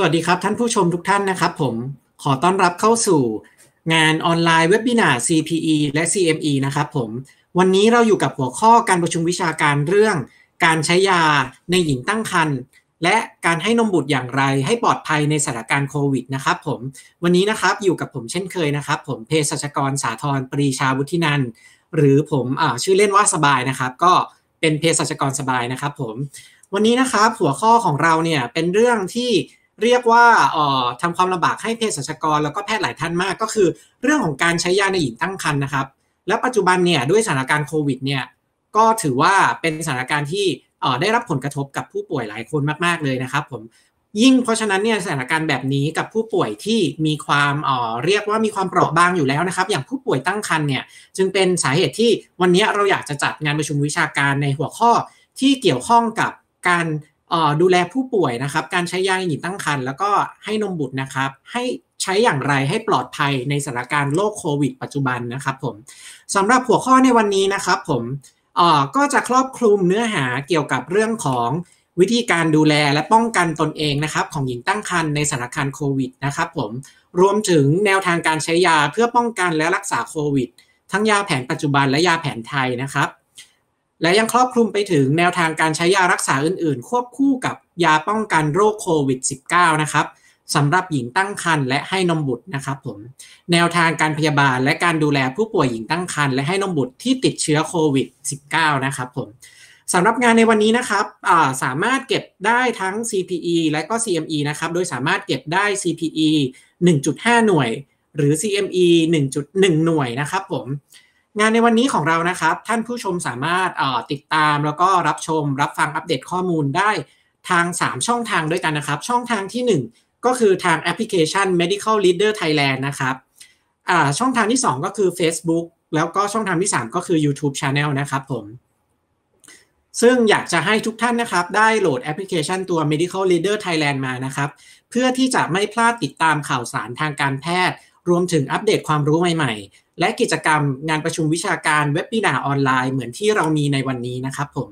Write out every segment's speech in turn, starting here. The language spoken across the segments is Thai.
สวัสดีครับท่านผู้ชมทุกท่านนะครับ ผมขอต้อนรับเข้าสู่ งานออนไลน์เว็บบินา CPE และ CME นะครับผมวันนี้เราอยู่กับหัวข้อการประชุมวิชาการเรื่อง การใช้ยาในหญิงตั้งครรภ์และการให้นมบุตรอย่างไร ให้ปลอดภัยในสถานการณ์โควิดนะครับผมวันนี้นะครับอยู่กับผมเช่นเคยนะครับ ผมเภสัชกรสาธร ปรีชาวุฒินันหรือผมชื่อเล่นว่าสบายนะครับ ก็เป็นเภสัชกรสบายนะครับ ผมวันนี้นะครับหัวข้อของเราเนี่ยเป็นเรื่องที่เรียกว่าทำความลำบากให้เภสัชกรแล้วก็แพทย์หลายท่านมาก ก็คือเรื่องของการใช้ยาในหญิงตั้งครรภ์นะครับ และปัจจุบันเนี่ยด้วยสถานการณ์โควิดเนี่ยก็ถือว่าเป็นสถานการณ์ที่ได้รับผลกระทบกับผู้ป่วยหลายคนมากๆเลยนะครับผมยิ่งเพราะฉะนั้นเนี่ยสถานการณ์แบบนี้กับผู้ป่วยที่มีความเอ่อเรียกว่ามีความเปราะบางอยู่แล้วนะครับอย่างผู้ป่วยตั้งครรภ์เนี่ยจึงเป็นสาเหตุที่วันนี้เราอยากจะจัดงานประชุมวิชาการในหัวข้อ ที่เกี่ยวข้องกับการดูแลผู้ป่วยนะครับ การใช้ยาหญิงตั้งครรภ์แล้วก็ให้นมบุตรนะครับ ให้ใช้อย่างไรให้ปลอดภัยในสถานการณ์โรคโควิดปัจจุบันนะครับ ผมสำหรับหัวข้อในวันนี้นะครับ ผมก็จะครอบคลุมเนื้อหาเกี่ยวกับเรื่องของวิธีการดูแลและป้องกันตนเองนะครับของหญิงตั้งครรภ์ในสถานการณ์โควิดนะครับผม รวมถึงแนวทางการใช้ยาเพื่อป้องกันและรักษาโควิดทั้งยาแผนปัจจุบันและยาแผนไทยนะครับและยังครอบคลุมไปถึงแนวทางการใช้ยารักษาอื่น ๆ ควบคู่กับยาป้องกันโรคโควิด -19 นะครับสำหรับหญิงตั้งครรภ์และให้นมบุตรนะครับผม แนวทางการพยาบาล และการดูแลผู้ป่วยหญิงตั้งครรภ์และให้นมบุตรที่ติดเชื้อโควิด -19 นะครับผมสำหรับงานในวันนี้นะครับ สามารถเก็บได้ทั้ง CPE และก็ CME นะครับ โดยสามารถเก็บได้ CPE 1.5 หน่วย หรือ CME 1.1 หน่วยนะครับผมงานในวันนี้ของเรานะครับ ท่านผู้ชมสามารถติดตามแล้วก็รับชม รับฟังอัปเดตข้อมูลได้ทาง 3 ช่องทางด้วยกันนะครับ ช่องทางที่ 1 ก็คือทางแอปพลิเคชัน medical leader Thailand นะครับช่องทางที่ 2 ก็คือ Facebook แล้วก็ช่องทางที่ 3 ก็คือ YouTube Channel นะครับผม ซึ่งอยากจะให้ทุกท่านนะครับ ได้โหลดแอปพลิเคชันตัว medical leader Thailand มานะครับ เพื่อที่จะไม่พลาดติดตามข่าวสารทางการแพทย์ รวมถึงอัปเดตความรู้ใหม่ ๆและกิจกรรมงานประชุมวิชาการเว็บบีนาออนไลน์เหมือนที่เรามีในวันนี้นะครับผม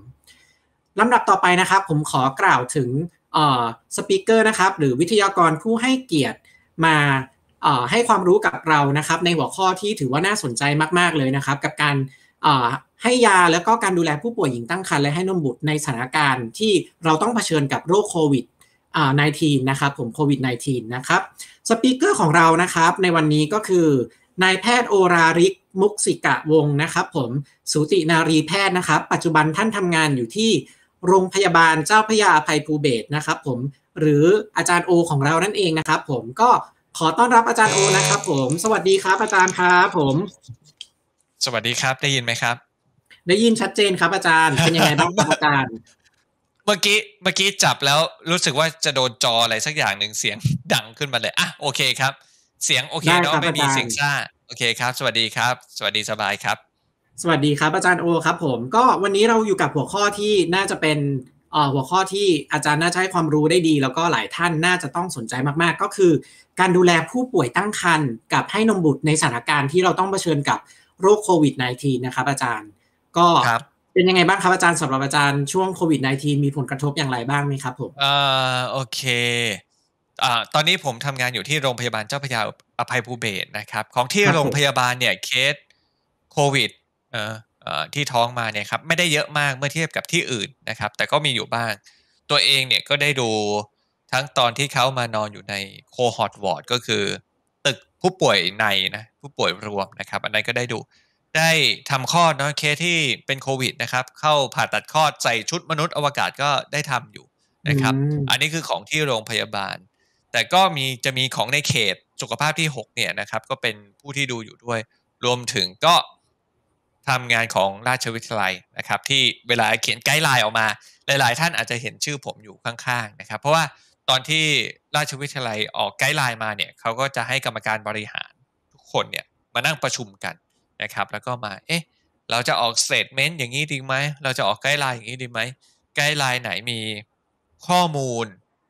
ลำดับต่อไปนะครับผมขอกล่าวถึงสปิเกอร์นะครับหรือวิทยากรผู้ให้เกียรติมาให้ความรู้กับเรานะครับ ในหัวข้อที่ถือว่าน่าสนใจมากๆเลยนะครับ กับการให้ยาแล้วก็การดูแลผู้ป่วยหญิงตั้งครรภ์และให้นมบุตรในสถานการณ์ที่เราต้องเผชิญกับโรคโควิด19นะครับผมโควิด19นะครับสปีกเกอร์ของเรานะครับ ในวันนี้ก็คือนายแพทย์โอราริกมุกสิกะวงนะครับ ผมสูตินารีแพทย์นะครับ ปัจจุบันท่านทำงานอยู่ที่โรงพยาบาลเจ้าพยาอภัยภูเบศนะครับ ผมหรืออาจารย์โอของเรานั่นเองนะครับ ผมก็ขอต้อนรับอาจารย์โอนะครับ ผม สวัสดีครับ อาจารย์ครับผม สวัสดีครับได้ยินไหมครับ ได้ยินชัดเจนครับ อาจารย์เป็นยังไงบ้างครับอาจารย์เมื่อกี้เมื่อกี้จับแล้วรู้สึกว่าจะโดนจออะไรสักอย่างหนึ่งเสียง ดังขึ้นมาเลยอ่ะโอเคครับเสียงโอเคเนาะไม่มีเสียงซ่า โอเคครับ สวัสดีครับ สวัสดีสบายครับ สวัสดีครับ อาจารย์โอครับผม ก็วันนี้เราอยู่กับหัวข้อที่น่าจะเป็น หัวข้อที่อาจารย์น่าจะให้ความรู้ได้ดี แล้วก็หลายท่านน่าจะต้องสนใจมาก ๆ ก็คือการดูแลผู้ป่วยตั้งครรภ์กับให้นมบุตรในสถานการณ์ที่เราต้องเผชิญกับโรคโควิด -19 นะครับอาจารย์ ก็เป็นยังไงบ้างครับอาจารย์สำหรับอาจารย์ ช่วงโควิด -19 มีผลกระทบอย่างไรบ้างไหมครับผมเออโอเคตอนนี้ผมทำงานอยู่ที่โรงพยาบาลเจ้าพยาอภัยภูเบศนะครับ ของที่โรงพยาบาลเนี่ยเคสโควิดเออที่ท้องมาเนี่ยครับไม่ได้เยอะมากเมื่อเทียบกับที่อื่นนะครับ แต่ก็มีอยู่บ้าง ตัวเองเนี่ยก็ได้ดูทั้งตอนที่เขามานอนอยู่ในโคฮอตวอร์ดก็คือตึกผู้ป่วยในนะผู้ป่วยรวมนะครับ อันนั้นก็ได้ดูได้ทำคลอดเนาะเคสที่เป็นโควิดนะครับ เข้าผ่าตัดคลอดใส่ชุดมนุษย์อวกาศก็ได้ทำอยู่นะครับ อันนี้คือของที่โรงพยาบาลแต่ก็มีจะมีของในเขตสุขภาพที่6เนี่ยนะครับ ก็เป็นผู้ที่ดูอยู่ด้วย รวมถึงก็ทำงานของราชวิทยาลัยนะครับ ที่เวลาเขียนไกด์ไลน์ออกมาหลาย ๆ ท่านอาจจะเห็นชื่อผมอยู่ข้างๆนะครับ เพราะว่าตอนที่ราชวิทยาลัยออกไกด์ไลน์มาเนี่ยเขาก็จะให้กรรมการบริหารทุกคนเนี่ยมานั่งประชุมกันนะครับ แล้วก็มาเอ๊ะเราจะออกสซตเมนต์อย่างนี้ดีไหมเราจะออกไกด์ไลน์อย่างนี้ดีไหม ไกด์ไลน์ไหนมีข้อมูล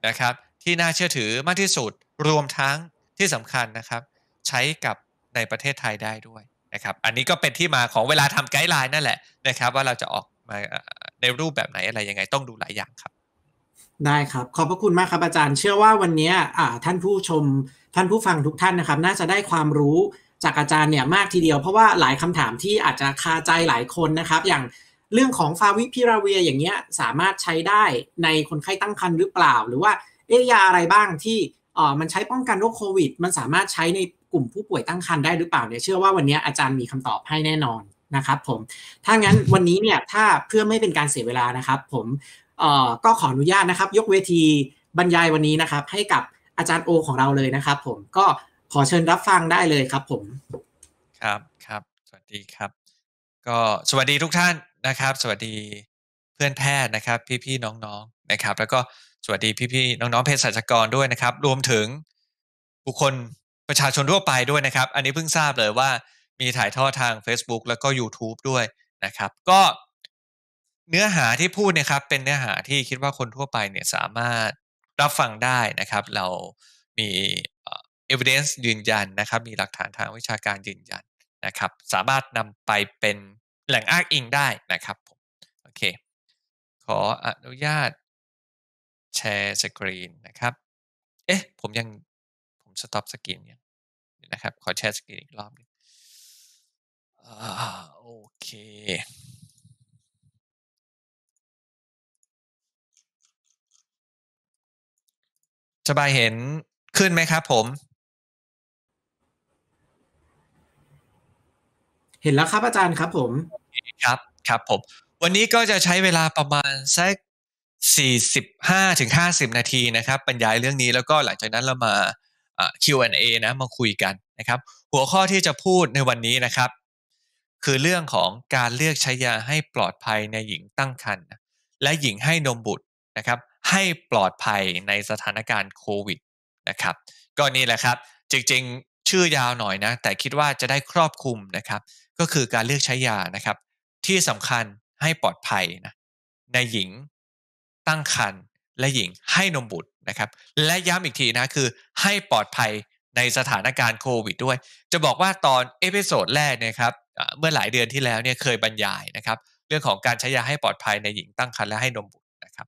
นะครับที่น่าเชื่อถือมากที่สุด รวมทั้งที่สำคัญนะครับ ใช้กับในประเทศไทยได้ด้วยนะครับ อันนี้ก็เป็นที่มาของเวลาทำไกด์ไลน์นั่นแหละนะครับ ว่าเราจะออกมาในรูปแบบไหนอะไรยังไงต้องดูหลายอย่างครับ ได้ครับ ขอบพระคุณมากครับอาจารย์เชื่อว่าวันนี้ท่านผู้ชมท่านผู้ฟังทุกท่านนะครับ น่าจะได้ความรู้จากอาจารย์เนี่ยมากทีเดียว เพราะว่าหลายคำถามที่อาจจะคาใจหลายคนนะครับ อย่างเรื่องของฟาวิพิราเวียอย่างเงี้ยสามารถใช้ได้ในคนไข้ตั้งครรภ์หรือเปล่าหรือว่าเอ๊ยาอะไรบ้างที่อ๋อมันใช้ป้องกันโรคโควิด มันสามารถใช้ในกลุ่มผู้ป่วยตั้งครรภ์ได้หรือเปล่า เนี่ย เชื่อว่าวันนี้อาจารย์มีคำตอบให้แน่นอนนะครับ ผม ถ้างั้นวันนี้เนี่ย ถ้าเพื่อไม่เป็นการเสียเวลานะครับ ผมก็ขออนุญาตนะครับ ยกเวทีบรรยายวันนี้นะครับ ให้กับอาจารย์โอ ของเราเลยนะครับ ผมก็ขอเชิญรับฟังได้เลยครับ ผม ครับครับ สวัสดีครับ ก็สวัสดีทุกท่านนะครับ สวัสดีเพื่อนแพทย์นะครับ พี่พี่น้องๆนะครับ แล้วก็สวัสดี พี่ๆน้อง ๆเภสัชกรด้วยนะครับ รวมถึงบุคคลประชาชนทั่วไปด้วยนะครับ อันนี้เพิ่งทราบเลยว่ามีถ่ายทอดทาง Facebook แล้วก็ YouTube ด้วยนะครับ ก็เนื้อหาที่พูดนะครับ เป็นเนื้อหาที่คิดว่าคนทั่วไปเนี่ยสามารถรับฟังได้นะครับ เรามี evidence ยืนยันนะครับ มีหลักฐานทางวิชาการยืนยันนะครับ สามารถนำไปเป็นแหล่งอ้างอิงได้นะครับโอเคขออนุญาตแชร์สกรีนนะครับ เอ๊ะ ผมยังผม สต็อปสกรีนยังนะครับ ขอแชร์สกรีนอีกรอบนึงโอเค สบายเห็นขึ้นไหมครับผม เห็นแล้วครับอาจารย์ครับผม ครับครับผม วันนี้ก็จะใช้เวลาประมาณสัก45ถึง50 นาทีนะครับบรรยายเรื่องนี้แล้วก็หลังจากนั้นเรามา Q&A นะ มาคุยกันนะครับ หัวข้อที่จะพูดในวันนี้นะครับ คือเรื่องของการเลือกใช้ยาให้ปลอดภัยในหญิงตั้งครรภ์และหญิงให้นมบุตรนะครับ ให้ปลอดภัยในสถานการณ์โควิดนะครับก็นี่แหละครับจริงๆชื่อยาวหน่อยนะ แต่คิดว่าจะได้ครอบคลุมนะครับ ก็คือการเลือกใช้ยานะครับ ที่สำคัญให้ปลอดภัยนะในหญิงตั้งครรภ์และหญิงให้นมบุตรนะครับและย้ำอีกทีนะคือให้ปลอดภัยในสถานการณ์โควิดด้วยจะบอกว่าตอนเอพิโซดแรกนะครับเมื่อหลายเดือนที่แล้วเนี่ยเคยบรรยายนะครับ เรื่องของการใช้ยาให้ปลอดภัยในหญิงตั้งครรภ์และให้นมบุตรนะครับ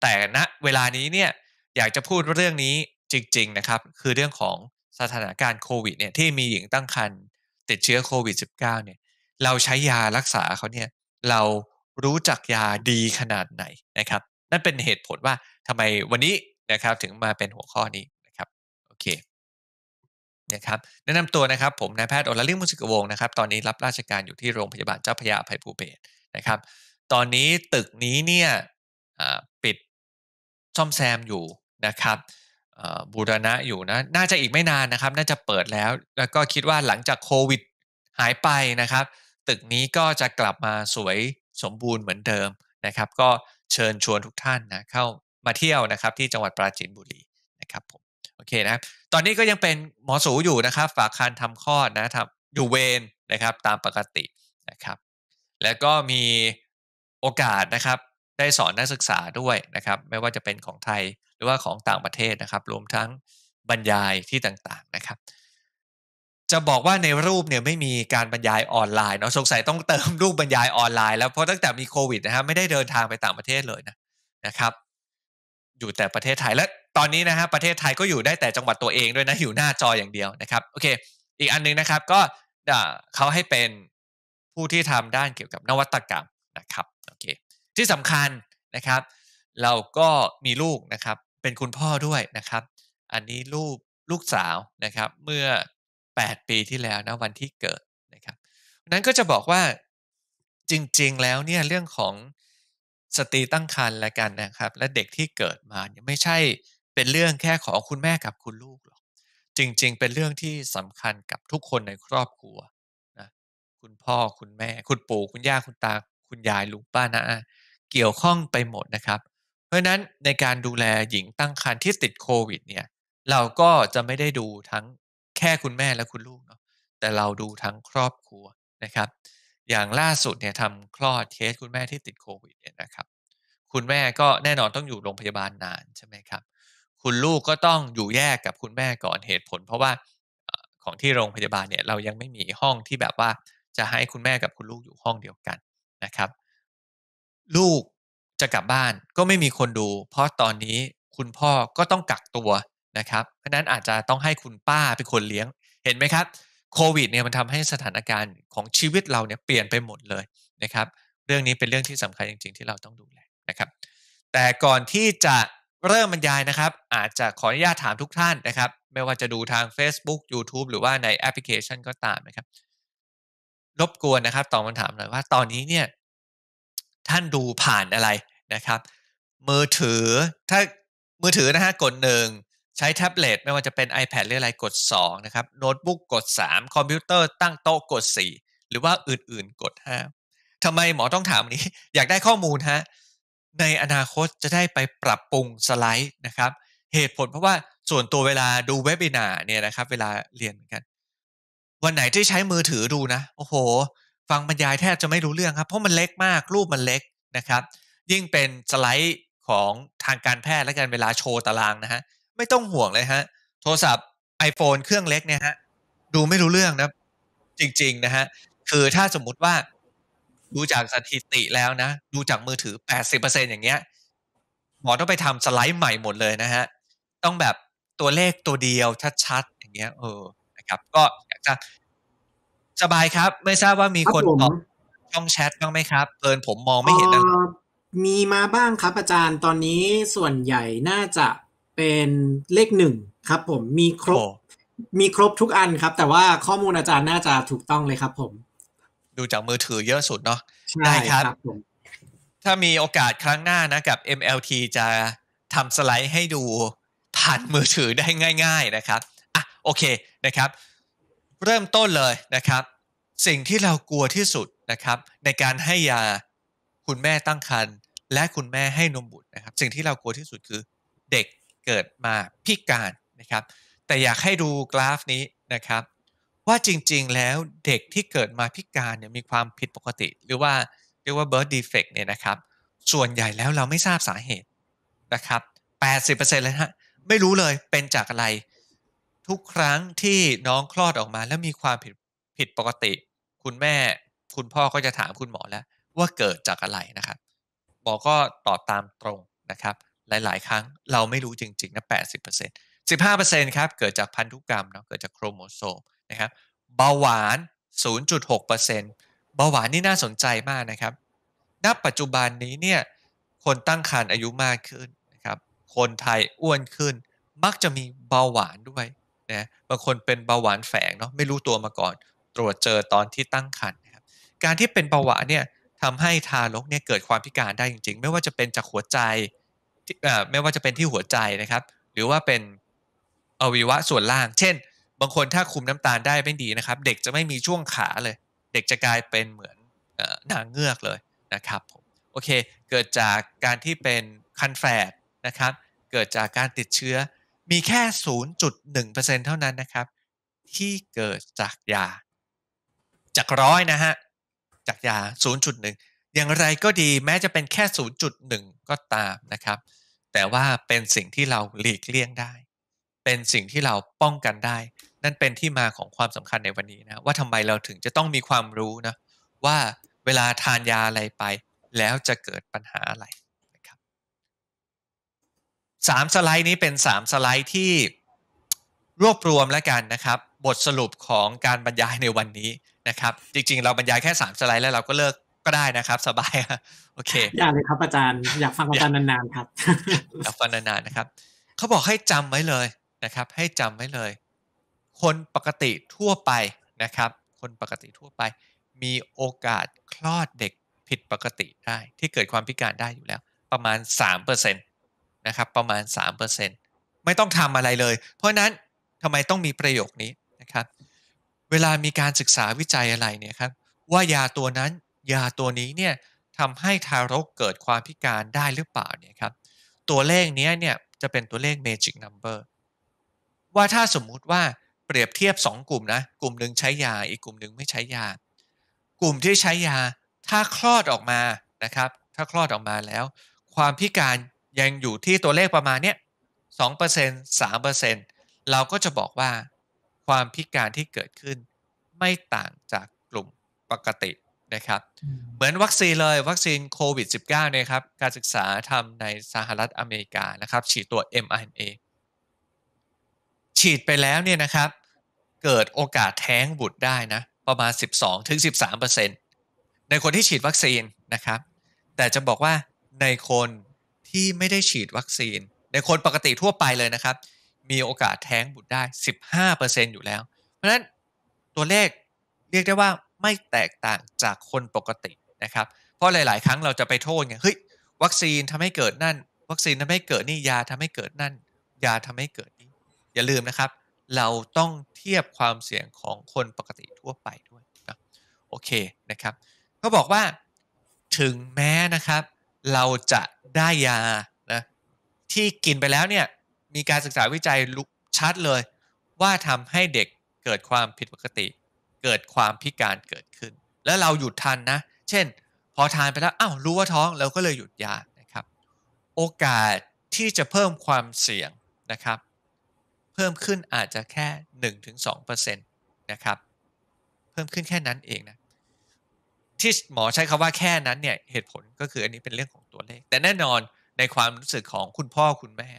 แต่ณเวลานี้เนี่ยอยากจะพูดเรื่องนี้จริง ๆนะครับคือเรื่องของสถานการณ์โควิดเนี่ยที่มีหญิงตั้งครรภ์ติดเชื้อโควิด -19 เนี่ยเราใช้ยารักษาเขาเนี่ยเรารู้จักยาดีขนาดไหนนะครับนั่นเป็นเหตุผลว่าทำไมวันนี้นะครับถึงมาเป็นหัวข้อนี้นะครับโอเคนะครับแนะนำตัวนะครับผมนายแพทย์อลลิ่งมุสิกวงนะครับตอนนี้รับราชการอยู่ที่โรงพยาบาลเจ้าพยาภัยภูเบศนะครับ ตอนนี้ตึกนี้เนี่ยปิดซ่อมแซมอยู่นะครับบูรณะอยู่นะน่าจะอีกไม่นานนะครับ น่าจะเปิดแล้ว แล้วก็คิดว่าหลังจากโควิด หายไปนะครับ ตึกนี้ก็จะกลับมาสวยสมบูรณ์เหมือนเดิมนะครับก็เชิญชวนทุกท่านนะเข้ามาเที่ยวนะครับที่จังหวัดปราจีนบุรีนะครับผมโอเคนะครับ ตอนนี้ก็ยังเป็นหมอสูอยู่นะครับ ฝากคันทำคลอดนะทำอยู่เวรนะครับตามปกตินะครับ แล้วก็มีโอกาสนะครับ ได้สอนนักศึกษาด้วยนะครับ ไม่ว่าจะเป็นของไทยหรือว่าของต่างประเทศนะครับ รวมทั้งบรรยายที่ต่างๆนะครับจะบอกว่าในรูปเนี่ยไม่มีการบรรยายออนไลน์เนาะสงสัยต้องเติมรูปบรรยายออนไลน์แล้วเพราะตั้งแต่มีโควิดนะฮะไม่ได้เดินทางไปต่างประเทศเลยนะนะครับ อยู่แต่ประเทศไทยและตอนนี้นะฮะประเทศไทยก็อยู่ได้แต่จังหวัดตัวเองด้วยนะอยู่หน้าจออย่างเดียวนะครับโอเค อีกอันนึงนะครับ ก็เขาให้เป็นผู้ที่ทำด้านเกี่ยวกับนวัตกรรมนะครับโอเคที่สำคัญนะครับ เราก็มีลูกนะครับเป็นคุณพ่อด้วยนะครับ อันนี้ลูกลูกสาวนะครับ เมื่อ8 ปีที่แล้วนะวันที่เกิดนะครับนั้นก็จะบอกว่าจริง ๆ แล้วเนี่ยเรื่องของสตรี ตั้งครรภ์ละกันนะครับ และเด็กที่เกิดมาเนี่ยไม่ใช่เป็นเรื่องแค่ของคุณแม่กับคุณลูกหรอกจริงๆ เป็นเรื่องที่สำคัญกับทุกคนในครอบครัวนะคุณพ่อคุณแม่คุณปู่คุณย่าคุณตาคุณยายลุงป้านะเกี่ยวข้องไปหมดนะครับ เพราะนั้นในการดูแลหญิงตั้งครรภ์ที่ติดโควิดเนี่ยเราก็จะไม่ได้ดูทั้งแค่คุณแม่และคุณลูกเนาะแต่เราดูทั้งครอบครัวนะครับ อย่างล่าสุดเนี่ยทำคลอดเคสคุณแม่ที่ติดโควิดเนี่ยนะครับคุณแม่ก็แน่นอนต้องอยู่โรงพยาบาลนานใช่ไหมครับ คุณลูกก็ต้องอยู่แยกกับคุณแม่ก่อนเหตุผล เพราะว่าของที่โรงพยาบาลเนี่ยเรายังไม่มีห้องที่แบบว่าจะให้คุณแม่กับคุณลูกอยู่ห้องเดียวกันนะครับ ลูกจะกลับบ้านก็ไม่มีคนดู เพราะตอนนี้คุณพ่อก็ต้องกักตัวนะครับเพราะนั้นอาจจะต้องให้คุณป้าเป็นคนเลี้ยง เห็นไหมครับ โควิดเนี่ยมันทำให้สถานการณ์ของชีวิตเราเนี่ยเปลี่ยนไปหมดเลยนะครับ เรื่องนี้เป็นเรื่องที่สำคัญจริงๆที่เราต้องดูแลนะครับ แต่ก่อนที่จะเริ่ม บรรยายนะครับ อาจจะขออนุญาตถามทุกท่านนะครับ ไม่ว่าจะดูทาง Facebook YouTube หรือว่าในแอปพลิเคชันก็ตามนะครับ รบกวนนะครับตอบคำถามหน่อยว่าตอนนี้เนี่ย ท่านดูผ่านอะไรนะครับ มือถือถ้ามือถือนะฮะกดหนึ่งใช้แท็บเล็ตไม่ว่าจะเป็น iPad หรืออะไรกด 2 นะครับโน้ตบุ๊กกด 3 คอมพิวเตอร์ตั้งโต๊ะกด 4 หรือว่าอื่นๆกด 5ทำไมหมอต้องถามนี้ อยากได้ข้อมูลฮะในอนาคตจะได้ไปปรับปรุงสไลด์นะครับ เหตุผลเพราะว่าส่วนตัวเวลาดูเว็บินาเนี่ยนะครับ เวลาเรียนเหมือนกัน วันไหนที่ใช้มือถือดูนะโอ้โห ฟังบรรยายแทบจะไม่รู้เรื่องครับ เพราะมันเล็กมากรูปมันเล็กนะครับ ยิ่งเป็นสไลด์ของทางการแพทย์และการเวลาโชว์ตารางนะฮะไม่ต้องห่วงเลยฮะ โทรศัพท์ iPhone เครื่องเล็กเนี่ยฮะ ดูไม่รู้เรื่องนะ จริง ๆนะฮะ คือถ้าสมมุติว่า ดูจากสถิติแล้วนะ ดูจากมือถือ 80%อย่างเงี้ย หมอต้องไปทำสไลด์ใหม่หมดเลยนะฮะ ต้องแบบตัวเลขตัวเดียว ชัด ๆ อย่างเงี้ย เออ นะครับ ก็อยากจะสบายครับ ไม่ทราบว่ามีคนตอบช่องแชทบ้างไหมครับเพินผมมองไม่เห็นนะมีมาบ้างครับ อาจารย์ ตอนนี้ส่วนใหญ่น่าจะเป็นเลขหนึ่งครับผมมีครบมีครบทุกอันครับ แต่ว่าข้อมูลอาจารย์น่าจะถูกต้องเลยครับผม ดูจากมือถือเยอะสุดเนาะใช่ครับรบถ้ามีโอกาสครั้งหน้านะ กับ MLT จะทำสไลด์ให้ดูผ่านมือถือได้ง่ายๆนะครับอ่ะโอเคนะครับ เริ่มต้นเลยนะครับ สิ่งที่เรากลัวที่สุดนะครับ ในการให้ยาคุณแม่ตั้งครรภ์และคุณแม่ให้นมบุตรนะครับ สิ่งที่เรากลัวที่สุดคือเด็กเกิดมาพิการนะครับ แต่อยากให้ดูกราฟนี้นะครับ ว่าจริง ๆแล้วเด็กที่เกิดมาพิการเนี่ยมีความผิดปกติ หรือว่าเรียกว่า birth defect เนี่ยนะครับ ส่วนใหญ่แล้วเราไม่ทราบสาเหตุนะครับ 80%เลยฮะไม่รู้เลยเป็นจากอะไร ทุกครั้งที่น้องคลอดออกมา แล้วมีความผิดผิดปกติ คุณแม่คุณพ่อก็จะถามคุณหมอแล้ว ว่าเกิดจากอะไรนะครับหมอก็ตอบตามตรงนะครับหลาย ๆ ครั้งเราไม่รู้จริงๆนะแปดสิบเปอร์เซ็นต์สิบห้าเปอร์เซ็นต์ครับเกิดจากพันธุกรรมเนาะเกิดจากโครโมโซมนะครับเบาหวาน 0.6%เบาหวานนี่น่าสนใจมากนะครับ ณปัจจุบันนี้เนี่ยคนตั้งครรภ์อายุมากขึ้นนะครับคนไทยอ้วนขึ้น มักจะมีเบาหวานด้วยนะบางคนเป็นเบาหวานแฝงเนาะไม่รู้ตัวมาก่อน ตรวจเจอตอนที่ตั้งครรภ์นะครับการที่เป็นเบาหวานเนี่ยทำให้ทารกเนี่ยเกิดความพิการได้จริงๆ ไม่ว่าจะเป็นจากหัวใจไม่ว่าจะเป็นที่หัวใจนะครับหรือว่าเป็นอวัยวะส่วนล่าง เช่น บางคนถ้าคุมน้ำตาลได้ไม่ดีนะครับเด็กจะไม่มีช่วงขาเลย เด็กจะกลายเป็นเหมือนนางเงือกเลยนะครับผมโอเคเกิดจากการที่เป็นคันแฝดนะครับ เกิดจากการติดเชื้อมีแค่ 0.1%เท่านั้นนะครับที่เกิดจากยาจากร้อยนะฮะ จากยา0.1 อย่างไรก็ดีแม้จะเป็นแค่ 0.1ก็ตามนะครับ แต่ว่าเป็นสิ่งที่เราหลีกเลี่ยงได้ เป็นสิ่งที่เราป้องกันได้ นั่นเป็นที่มาของความสำคัญในวันนี้ นะ ว่าทำไมเราถึงจะต้องมีความรู้นะว่าเวลาทานยาอะไรไป แล้วจะเกิดปัญหาอะไรนะครับสามสไลด์นี้เป็นสามสไลด์ที่รวบรวมแล้ว กันนะครับ บทสรุปของการบรรยายในวันนี้นะครับ จริงๆเราบรรยายแค่ 3 สไลด์แล้วเราก็เลิกก็ได้นะครับ สบายโอเคอยากเลยครับอาจารย์อยากฟังอาจารย์นานๆครับอยากฟังนานๆนะครับ เขาบอกให้จำไว้เลยนะครับ ให้จำไว้เลย คนปกติทั่วไปนะครับ คนปกติทั่วไป มีโอกาสคลอดเด็กผิดปกติได้ ที่เกิดความพิการได้อยู่แล้ว ประมาณ3%นะครับประมาณ 3%ไม่ต้องทำอะไรเลย เพราะนั้นทำไมต้องมีประโยคนี้นะครับ เวลามีการศึกษาวิจัยอะไรเนี่ยครับว่ายาตัวนั้นยาตัวนี้เนี่ยทำให้ทารกเกิดความพิการได้หรือเปล่าเนี่ยครับตัวเลขนี้เนี่ยจะเป็นตัวเลข magic number ว่าถ้าสมมุติว่าเปรียบเทียบ 2 กลุ่มนะกลุ่มหนึ่งใช้ยาอีกกลุ่มหนึ่งไม่ใช้ยา กลุ่มที่ใช้ยาถ้าคลอดออกมานะครับถ้าคลอดออกมาแล้ว ความพิการยังอยู่ที่ตัวเลขประมาณเนี้ยสองเปอร์เซ็นต์สามเปอร์เซ็นต์เราก็จะบอกว่า ความพิการที่เกิดขึ้น ไม่ต่างจากกลุ่มปกตินะครับเหมือนวัคซีนเลยวัคซีนโควิด -19 เนี่ยครับการศึกษาทำในสหรัฐอเมริกานะครับฉีดตัว mRNA ฉีดไปแล้วเนี่ยนะครับเกิดโอกาสแท้งบุตรได้นะประมาณ 12-13%ถึงในคนที่ฉีดวัคซีนนะครับ แต่จะบอกว่าในคนที่ไม่ได้ฉีดวัคซีน ในคนปกติทั่วไปเลยนะครับมีโอกาสแท้งบุตรได้ 15%อยู่แล้ว เพราะฉะนั้นตัวเลขเรียกได้ว่าไม่แตกต่างจากคนปกตินะครับ เพราะหลาย ๆ ครั้งเราจะไปโทษไงเฮ้ยวัคซีนทำให้เกิดนั่น วัคซีนทำให้เกิดนี่ยาทำให้เกิดนั่น ยาทำให้เกิดนี่อย่าลืมนะครับ เราต้องเทียบความเสี่ยงของคนปกติทั่วไปด้วยนะโอเคนะครับเขาบอกว่าถึงแม้นะครับเราจะได้ยานะที่กินไปแล้วเนี่ยมีการศึกษาวิจัยชัดเลย ว่าทำให้เด็กเกิดความผิดปกติเกิดความพิการเกิดขึ้น แล้วเราหยุดทันนะเช่น พอทานไปแล้วอ้าวรู้ว่าท้องเราก็เลยหยุดยานะครับ โอกาสที่จะเพิ่มความเสี่ยงนะครับ เพิ่มขึ้นอาจจะแค่1-2%นะครับเพิ่มขึ้นแค่นั้นเองนะที่หมอใช้คาว่าแค่นั้น เนี่ย เหตุผลก็คืออันนี้เป็นเรื่องของตัวเลขแต่แน่นอนในความรู้สึกของคุณพ่อคุณแม่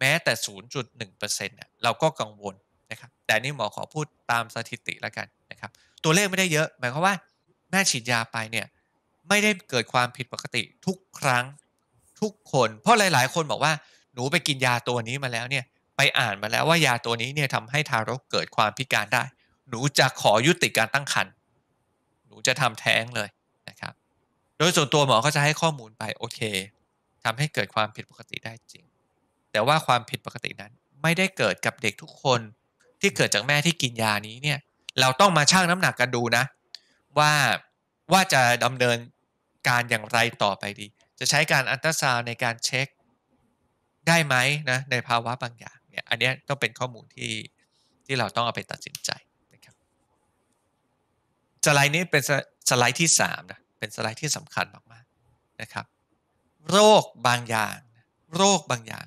แม้แต่0.1%เรเราก็กังวลนะครับแต่นี่หมอขอพูดตามสถิติแล้วกันนะครับตัวเลขไม่ได้เยอะ หมายความว่าแม่ฉีดยาไปเนี่ยไม่ได้เกิดความผิดปกติทุกครั้งทุกคน เพราะหลายๆคนบอกว่าหนูไปกินยาตัวนี้มาแล้วเนี่ยไปอ่านมาแล้วว่ายาตัวนี้เนี่ยทำให้ทารกเกิดความพิการได้ หนูจะขอยุติการตั้งครรภ์หนูจะทำแท้งเลยนะครับ โดยส่วนตัวหมอก็จะให้ข้อมูลไปโอเค ทำให้เกิดความผิดปกติได้จริง แต่ว่าความผิดปกตินั้นไม่ได้เกิดกับเด็กทุกคนที่เกิดจากแม่ที่กินยานี้เนี่ยเราต้องมาชั่งน้ำหนักกันดูนะว่าว่าจะดำเนินการอย่างไรต่อไปดี จะใช้การอันตราซาวในการเช็คได้ไหมนะในภาวะบางอย่างเนี่ยอันนี้ต้องเป็นข้อมูลที่ที่เราต้องเอาไปตัดสินใจนะครับ สไลด์นี้เป็นสไลด์ที่3นะเป็นสไลด์ที่สำคัญมากๆนะครับโรคบางอย่าง โรคบางอย่าง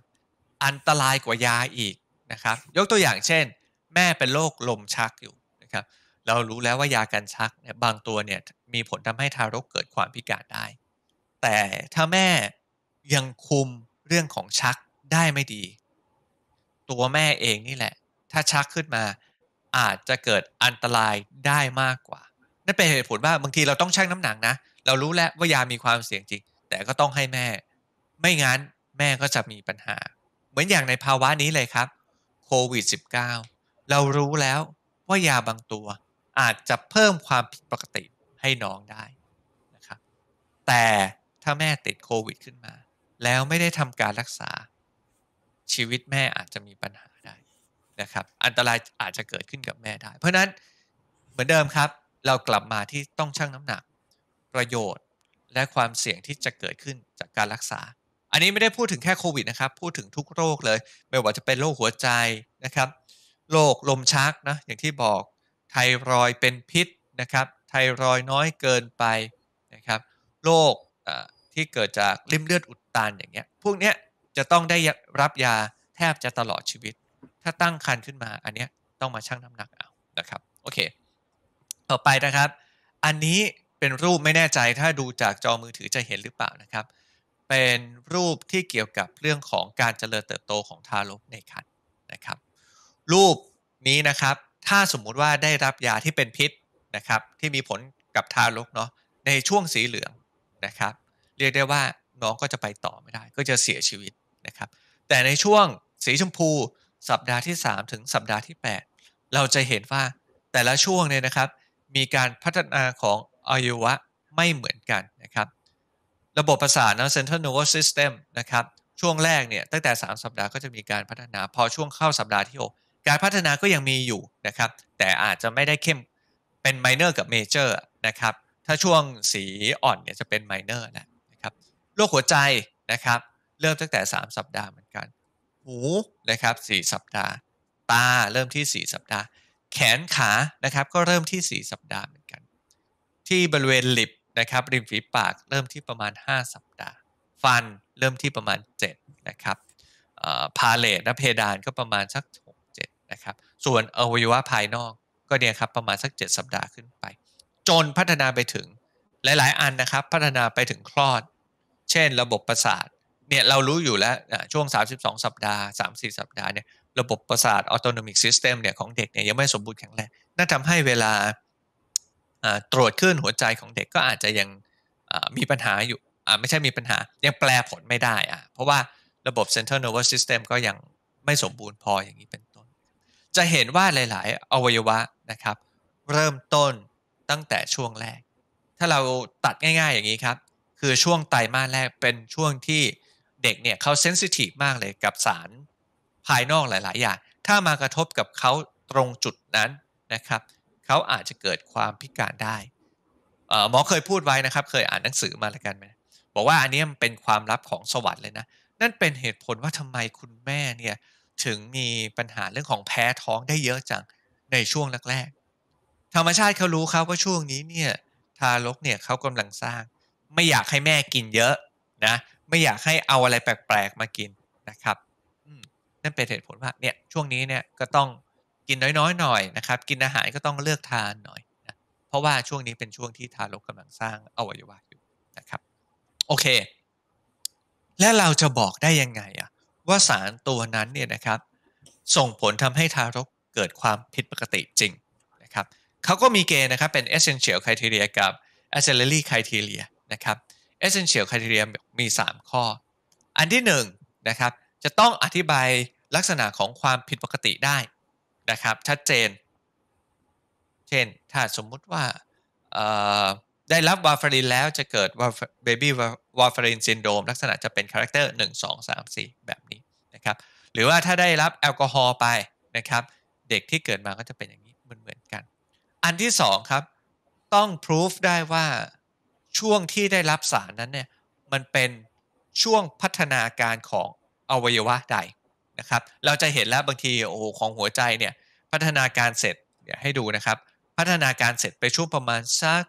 อันตรายกว่ายาอีกนะครับยกตัวอย่างเช่น แม่เป็นโรคลมชักอยู่ครับ เรารู้แล้วว่ายากันชักเนี่ยบางตัวเนี่ยมีผลทำให้ทารกเกิดความพิการได้ แต่ถ้าแม่ยังคุมเรื่องของชักได้ไม่ดี ตัวแม่เองนี่แหละ ถ้าชักขึ้นมา อาจจะเกิดอันตรายได้มากกว่า นั่นเป็นเหตุผลว่าบางทีเราต้องชั่งน้ำหนักนะ เรารู้แล้วว่ายามีความเสี่ยงจริง แต่ก็ต้องให้แม่ ไม่งั้นแม่ก็จะมีปัญหา เหมือนอย่างในภาวะนี้เลยครับโควิด -19 เรารู้แล้วว่ายาบางตัวอาจจะเพิ่มความผิดปกติให้น้องได้นะครับแต่ถ้าแม่ติดโควิดขึ้นมาแล้วไม่ได้ทำการรักษา ชีวิตแม่อาจจะมีปัญหาได้นะครับอันตรายอาจจะเกิดขึ้นกับแม่ได้เพราะนั้นเหมือนเดิมครับเรากลับมาที่ต้องชั่งน้ำหนักประโยชน์และความเสี่ยงที่จะเกิดขึ้นจากการรักษาอันนี้ไม่ได้พูดถึงแค่โควิดนะครับ พูดถึงทุกโรคเลยไม่ว่าจะเป็นโรคหัวใจนะครับโรคลมชัก นะ อย่างที่บอกไทรอยเป็นพิษนะ ครับ ไทรอยน้อยเกินไปนะครับโรคที่เกิดจากริ่มเลือดอุดตันอย่างเงี้ยพวกเนี้ยจะต้องได้รับยาแทบจะตลอดชีวิตถ้าตั้งครรภ์ขึ้นมาอันเนี้ย ต้องมาชั่งน้ำหนัก เอานะครับ โอเคต่อไปนะครับ อันนี้เป็นรูปไม่แน่ใจถ้าดูจากจอมือถือจะเห็นหรือเปล่านะครับ เป็นรูปที่เกี่ยวกับเรื่องของการเจริญเติบโตของทารกในครรภรูปนี้นะครับ ถ้าสมมุติว่าได้รับยาที่เป็นพิษนะครับ ที่มีผลกับทารกเนาะ ในช่วงสีเหลืองนะครับ เรียกได้ว่าน้องก็จะไปต่อไม่ได้ ก็จะเสียชีวิตนะครับ แต่ในช่วงสีชมพู สัปดาห์ที่ 3 ถึงสัปดาห์ที่ 8 เราจะเห็นว่าแต่ละช่วงเนี่ยนะครับ มีการพัฒนาของอวัยวะไม่เหมือนกันนะครับ ระบบประสาทนะ central nervous system นะครับ ช่วงแรกเนี่ยตั้งแต่ 3 สัปดาห์ก็จะมีการพัฒนา พอช่วงเข้าสัปดาห์ที่6การพัฒนาก็ยังมีอยู่นะครับ แต่อาจจะไม่ได้เข้ม เป็นไมเนอร์กับเมเจอร์นะครับ ถ้าช่วงสีอ่อนเนี่ยจะเป็นไมเนอร์แลนะครับโรคหัวใจนะครับ เริ่มตั้งแต่ 3 สัปดาห์เหมือนกัน หูนะครับ4สัปดาห์ ตาเริ่มที่ 4 สัปดาห์ แขนขานะครับก็เริ่มที่ 4 สัปดาห์เหมือนกัน ที่บริเวณลิบนะครับริมฝีปากเริ่มที่ประมาณ 5 สัปดาห์ ฟันเริ่มที่ประมาณ7นะครับพาเลตและเพดานก็ประมาณสักนะครับ ส่วนอวัยวะภายนอกก็เนี่ยครับประมาณสัก7 สัปดาห์ขึ้นไป จนพัฒนาไปถึงหลายๆอันนะครับ พัฒนาไปถึงคลอด เช่นระบบประสาท เนี่ยเรารู้อยู่แล้ว ช่วง 32 สัปดาห์ 3-4 สัปดาห์เนี่ย ระบบประสาทออโตโนมิกซิสเต็มเนี่ยของเด็กเนี่ยยังไม่สมบูรณ์แข็งแรงนั่นทำให้เวลาตรวจคลื่นหัวใจของเด็กก็อาจจะยังมีปัญหาอยู่ไม่ใช่มีปัญหายังแปลผลไม่ได้อะเพราะว่าระบบ central nervous system ก็ยังไม่สมบูรณ์พออย่างนี้เป็นจะเห็นว่าหลาย ๆ อวัยวะนะครับ เริ่มต้นตั้งแต่ช่วงแรก ถ้าเราตัดง่าย ๆอย่างนี้ครับ คือช่วงไตรมาสแรกเป็นช่วงที่เด็กเนี่ยเขาเซนซิทีฟมากเลยกับสารภายนอกหลาย ๆ อย่างถ้ามากระทบกับเขาตรงจุดนั้นนะครับเขาอาจจะเกิดความพิการได้หมอเคยพูดไว้นะครับ เคยอ่านหนังสือมาแล้วกันไหมบอกว่าอันนี้มันเป็นความลับของสวรรค์เลยนะ นั่นเป็นเหตุผลว่าทำไมคุณแม่เนี่ยถึงมีปัญหาเรื่องของแพ้ท้องได้เยอะจังในช่วงแรกๆธรรมชาติเขารู้ครับว่าช่วงนี้เนี่ย ทารกเนี่ยเขากำลังสร้าง ไม่อยากให้แม่กินเยอะนะ ไม่อยากให้เอาอะไรแปลกๆมากินนะครับนั่นเป็นเหตุผลว่าเนี่ยช่วงนี้เนี่ยก็ต้องกินน้อยๆ หน่อยนะครับ กินอาหารก็ต้องเลือกทานหน่อยนะเพราะว่าช่วงนี้เป็นช่วงที่ทารกกำลังสร้างอวัยวะอยู่นะครับโอเค แล้วเราจะบอกได้ยังไงอะว่าสาร ตัวนั้น เนี่ย นะ ครับ ส่งผลทำให้ ทารก เกิดความผิดปกติจริงนะครับเขาก็มีเกณฑ์นะ ครับ เป็น essential criteria กับ a c c e l r a r y criteria นะ ครับ essential criteria มี 3 ข้อ อันที่ 1 นะ ครับ จะต้องอธิบายลักษณะของความผิดปกติได้ นะ ครับชัดเจน เช่นถ้าสมมุติว่าได้รับวาฟารินแล้วจะเกิดเบบี้วาฟารินซินโดมลักษณะจะเป็นคาแรคเตอร์หนึ่งงสามสี่แบบนี้นะครับ หรือว่าถ้าได้รับแอลกอฮอล์ไปนะครับเด็กที่เกิดมาก็จะเป็นอย่างนี้เหมือนเหมือนกัน อันที่สองครับต้องพิสูจได้ว่าช่วงที่ได้รับสารนั้นเนี่ยมันเป็นช่วงพัฒนาการของอวัยวะใดนะครับ เราจะเห็นแล้วบางที โอ้ของหัวใจเนี่ยพัฒนาการเสร็จเดี๋ยวให้ดูนะครับพัฒนาการเสร็จไปช่วงประมาณสัก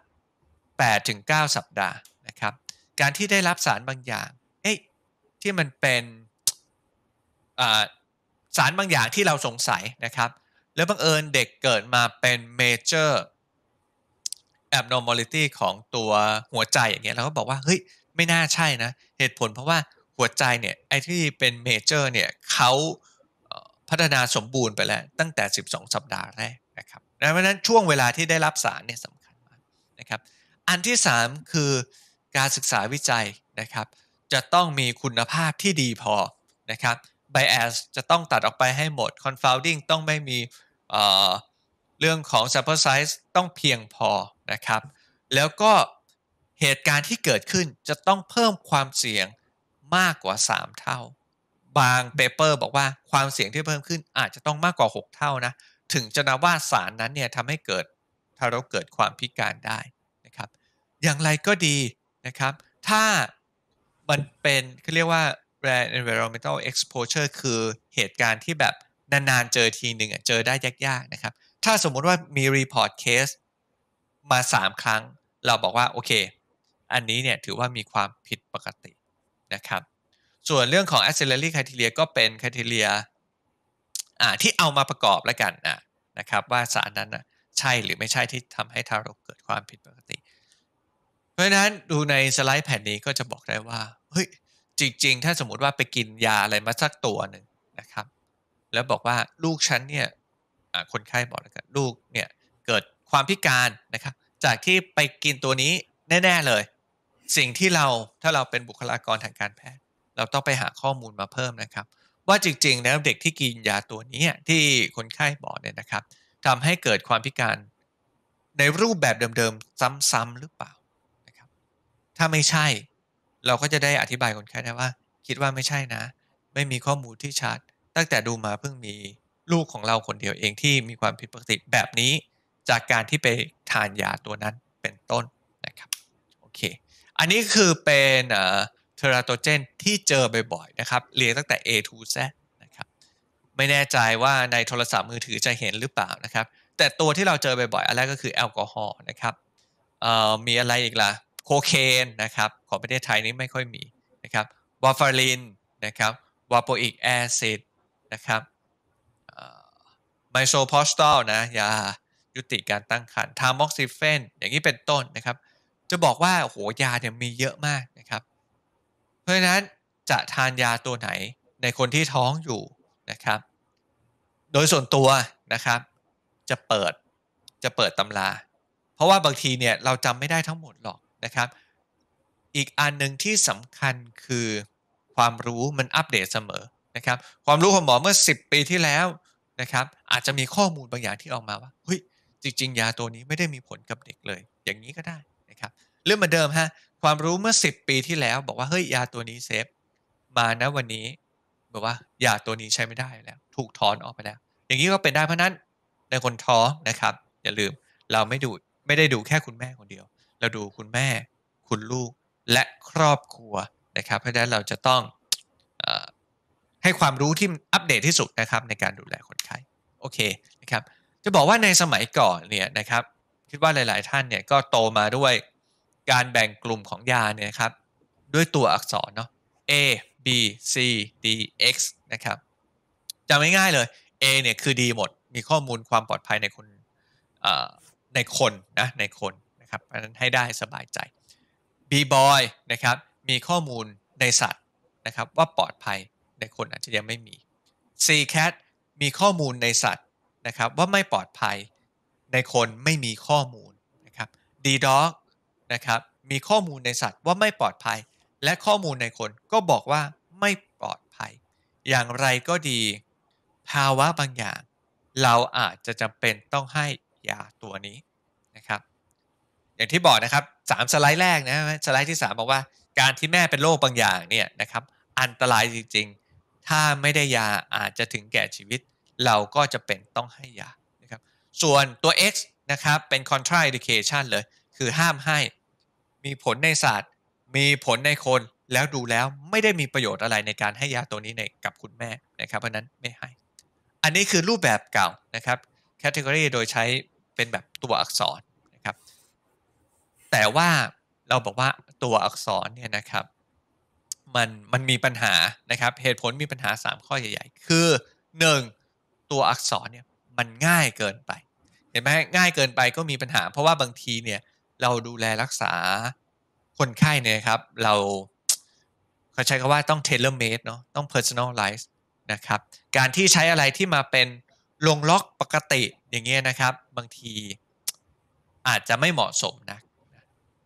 8ถึง9สัปดาห์ นะครับ การที่ได้รับสารบางอย่างเอ้ย ที่มันเป็นสารบางอย่างที่เราสงสัย นะครับ แล้วบังเอิญเด็กเกิดมาเป็น major abnormality ของตัวหัวใจ อย่างเงี้ยเราก็ บอกว่า เฮ้ย ไม่น่าใช่ นะ เหตุผลเพราะว่าหัวใจ เนี่ย ไอ้ ที่เป็นเมเจอร์เนี่ยเขาพัฒนาสมบูรณ์ไปแล้วตั้งแต่ 12 สัปดาห์แรกนะครับ ดังนั้นช่วงเวลาที่ได้รับสารเนี่ยสำอันที่ 3 คือการศึกษาวิจัยนะครับ จะต้องมีคุณภาพที่ดีพอนะครับ bias จะต้องตัดออกไปให้หมด confounding ต้องไม่มีเเรื่องของ sample size ต้องเพียงพอนะครับแล้วก็เหตุการณ์ที่เกิดขึ้นจะต้องเพิ่มความเสี่ยงมากกว่า 3 เท่า บาง paper บอกว่าความเสี่ยงที่เพิ่มขึ้นอาจจะต้องมากกว่า 6 เท่านะถึงจะนับว่าสารนั้นเนี่ยทำให้เกิดถ้าเราเกิดความพิการได้อย่างไรก็ดีนะครับ ถ้ามันเป็นเขาเรียกว่า rare environmental exposure คือเหตุการณ์ที่แบบนานๆเจอทีหนึ่งเจอได้ยากๆนะครับ ถ้าสมมุติว่ามี report case มา 3 ครั้งเราบอกว่าโอเค อันนี้เนี่ยถือว่ามีความผิดปกติ นะครับ ส่วนเรื่องของ accessory criteria ก็เป็น criteria ที่เอามาประกอบแล้วกันนะครับว่าสารนั้นนะใช่หรือไม่ใช่ที่ทำให้ทารกเกิดความผิดปกติราะฉะนั้นดูในสไลด์แผ่นนี้ก็จะบอกได้ว่าเฮ้ยจริงๆถ้าสมมติว่าไปกินยาอะไรมาสักตัวหนึ่งนะครับ แล้วบอกว่าลูกฉันเนี่ยคนไข้บอกนลครับลูกเนี่ยเกิดความพิการนะครับ จากที่ไปกินตัวนี้แน่ ๆเลย สิ่งที่เราถ้าเราเป็นบุคลากรทางการแพทย์เราต้องไปหาข้อมูลมาเพิ่มนะครับ ว่าจริงๆแล้วเด็กที่กินยาตัวนี้ที่คนไข้บอกเนี่ยนะครับทำให้เกิดความพิการ ในรูปแบบเดิมๆซ้ำๆหรือเปล่าถ้าไม่ใช่เราก็จะได้อธิบายคนไข้ได้ว่าคิดว่าไม่ใช่นะ ไม่มีข้อมูลที่ชัดตั้งแต่ดูมาเพิ่งมีลูกของเราคนเดียวเองที่มีความผิดปกติแบบนี้จากการที่ไปทานยาตัวนั้นเป็นต้นนะครับโอเคอันนี้คือเป็นเทอราโตเจนที่เจอบ่อยๆนะครับ เรียงตั้งแต่ A to Z นะครับไม่แน่ใจว่าในโทรศัพท์มือถือจะเห็นหรือเปล่านะครับ แต่ตัวที่เราเจอบ่อยๆอันแรกก็คือแอลกอฮอล์นะครับมีอะไรอีกล่ะโคเคนนะครับของประเทศไทยนี้ไม่ค่อยมีนะครับวาฟารินนะครับวาโปอิกแอซิดนะครับไมโซโพสตอลนะยายุติการตั้งครรภ์ทามอกซิเฟนอย่างนี้เป็นต้นนะครับจะบอกว่าโหยาเนี่ยมีเยอะมากนะครับเพราะฉะนั้นจะทานยาตัวไหนในคนที่ท้องอยู่นะครับโดยส่วนตัวนะครับจะเปิดจะเปิดตำรา เพราะว่าบางทีเนี่ยเราจำไม่ได้ทั้งหมดหรอกนะครับ อีกอันหนึ่งที่สำคัญคือความรู้มันอัปเดตเสมอนะครับ ความรู้ของหมอเมื่อ 10 ปีที่แล้วนะครับอาจจะมีข้อมูลบางอย่างที่ออกมาว่าเฮ้ยจริงๆยาตัวนี้ไม่ได้มีผลกับเด็กเลย อย่างนี้ก็ได้นะครับ เรื่องเหมือนเดิมฮะความรู้เมื่อ 10 ปีที่แล้ว บอกว่าเฮ้ยยาตัวนี้เซฟมานะวันนี้บอกว่ายาตัวนี้ ใช้ไม่ได้แล้ว ถูกถอนออกไปแล้ว อย่างนี้ก็เป็นได้เพราะนั้นในคนท้องนะครับ อย่าลืมเราไม่ดูไม่ได้ดูแค่คุณแม่คนเดียวเราดูคุณแม่คุณลูกและครอบครัวนะครับ เพราะฉะนั้นเราจะต้องอให้ความรู้ที่อัปเดตที่สุดนะครับ ในการดูแลคนไข้ โอเคนะครับ จะบอกว่าในสมัยก่อนเนี่ยนะครับคิดว่าหลาย ๆท่านเนี่ยก็โตมาด้วยการแบ่งกลุ่มของยาเนี่ยครับด้วยตัวอักษรเนาะ A B C D X นะครับจำง่ายๆเลย A เนี่ยคือดีหมดมีข้อมูลความปลอดภัยในคนในคนนะในคนครับอันนั้นให้ได้สบายใจ B-boy นะครับ มีข้อมูลในสัตว์นะครับว่าปลอดภัยในคนอาจจะยังไม่มี C-cat มีข้อมูลในสัตว์นะครับว่าไม่ปลอดภัย ในคนไม่มีข้อมูลนะครับ D-dog นะครับมีข้อมูลในสัตว์ว่าไม่ปลอดภัย และข้อมูลในคนก็บอกว่าไม่ปลอดภัย อย่างไรก็ดี ภาวะบางอย่าง เราอาจจะจำเป็นต้องให้ยาตัวนี้อย่างที่บอกนะครับสามสไลด์แรกนะสไลด์ที่ 3 บอกว่าการที่แม่เป็นโรคบางอย่างเนี่ยนะครับ อันตรายจริงๆ ถ้าไม่ได้ยาอาจจะถึงแก่ชีวิตเราก็จะเป็นต้องให้ยานะครับส่วนตัว X นะครับเป็น contraindication เลยคือห้ามให้มีผลในสัตว์มีผลในคนแล้วดูแล้วไม่ได้มีประโยชน์อะไรในการให้ยาตัวนี้ในกับคุณแม่ นะครับเพราะนั้นไม่ให้ อันนี้คือรูปแบบเก่านะครับแคตตากรี โดยใช้เป็นแบบตัวอักษรแต่ว่าเราบอกว่าตัวอักษรเนี่ยนะครับ มันมันมีปัญหานะครับเหตุผลมีปัญหา 3 ข้อใหญ่ ๆ คือ 1. ตัวอักษรเนี่ยมันง่ายเกินไปเห็นไหมง่ายเกินไปก็มีปัญหา เพราะว่าบางทีเนี่ยเราดูแลรักษาคนไข้เนี่ยครับ เรา เขาใช้คำว่าต้อง tailor made เนาะต้อง personalize นะครับ การที่ใช้อะไรที่มาเป็นลงล็อกปกติอย่างเงี้ยนะครับ บางทีอาจจะไม่เหมาะสมนะ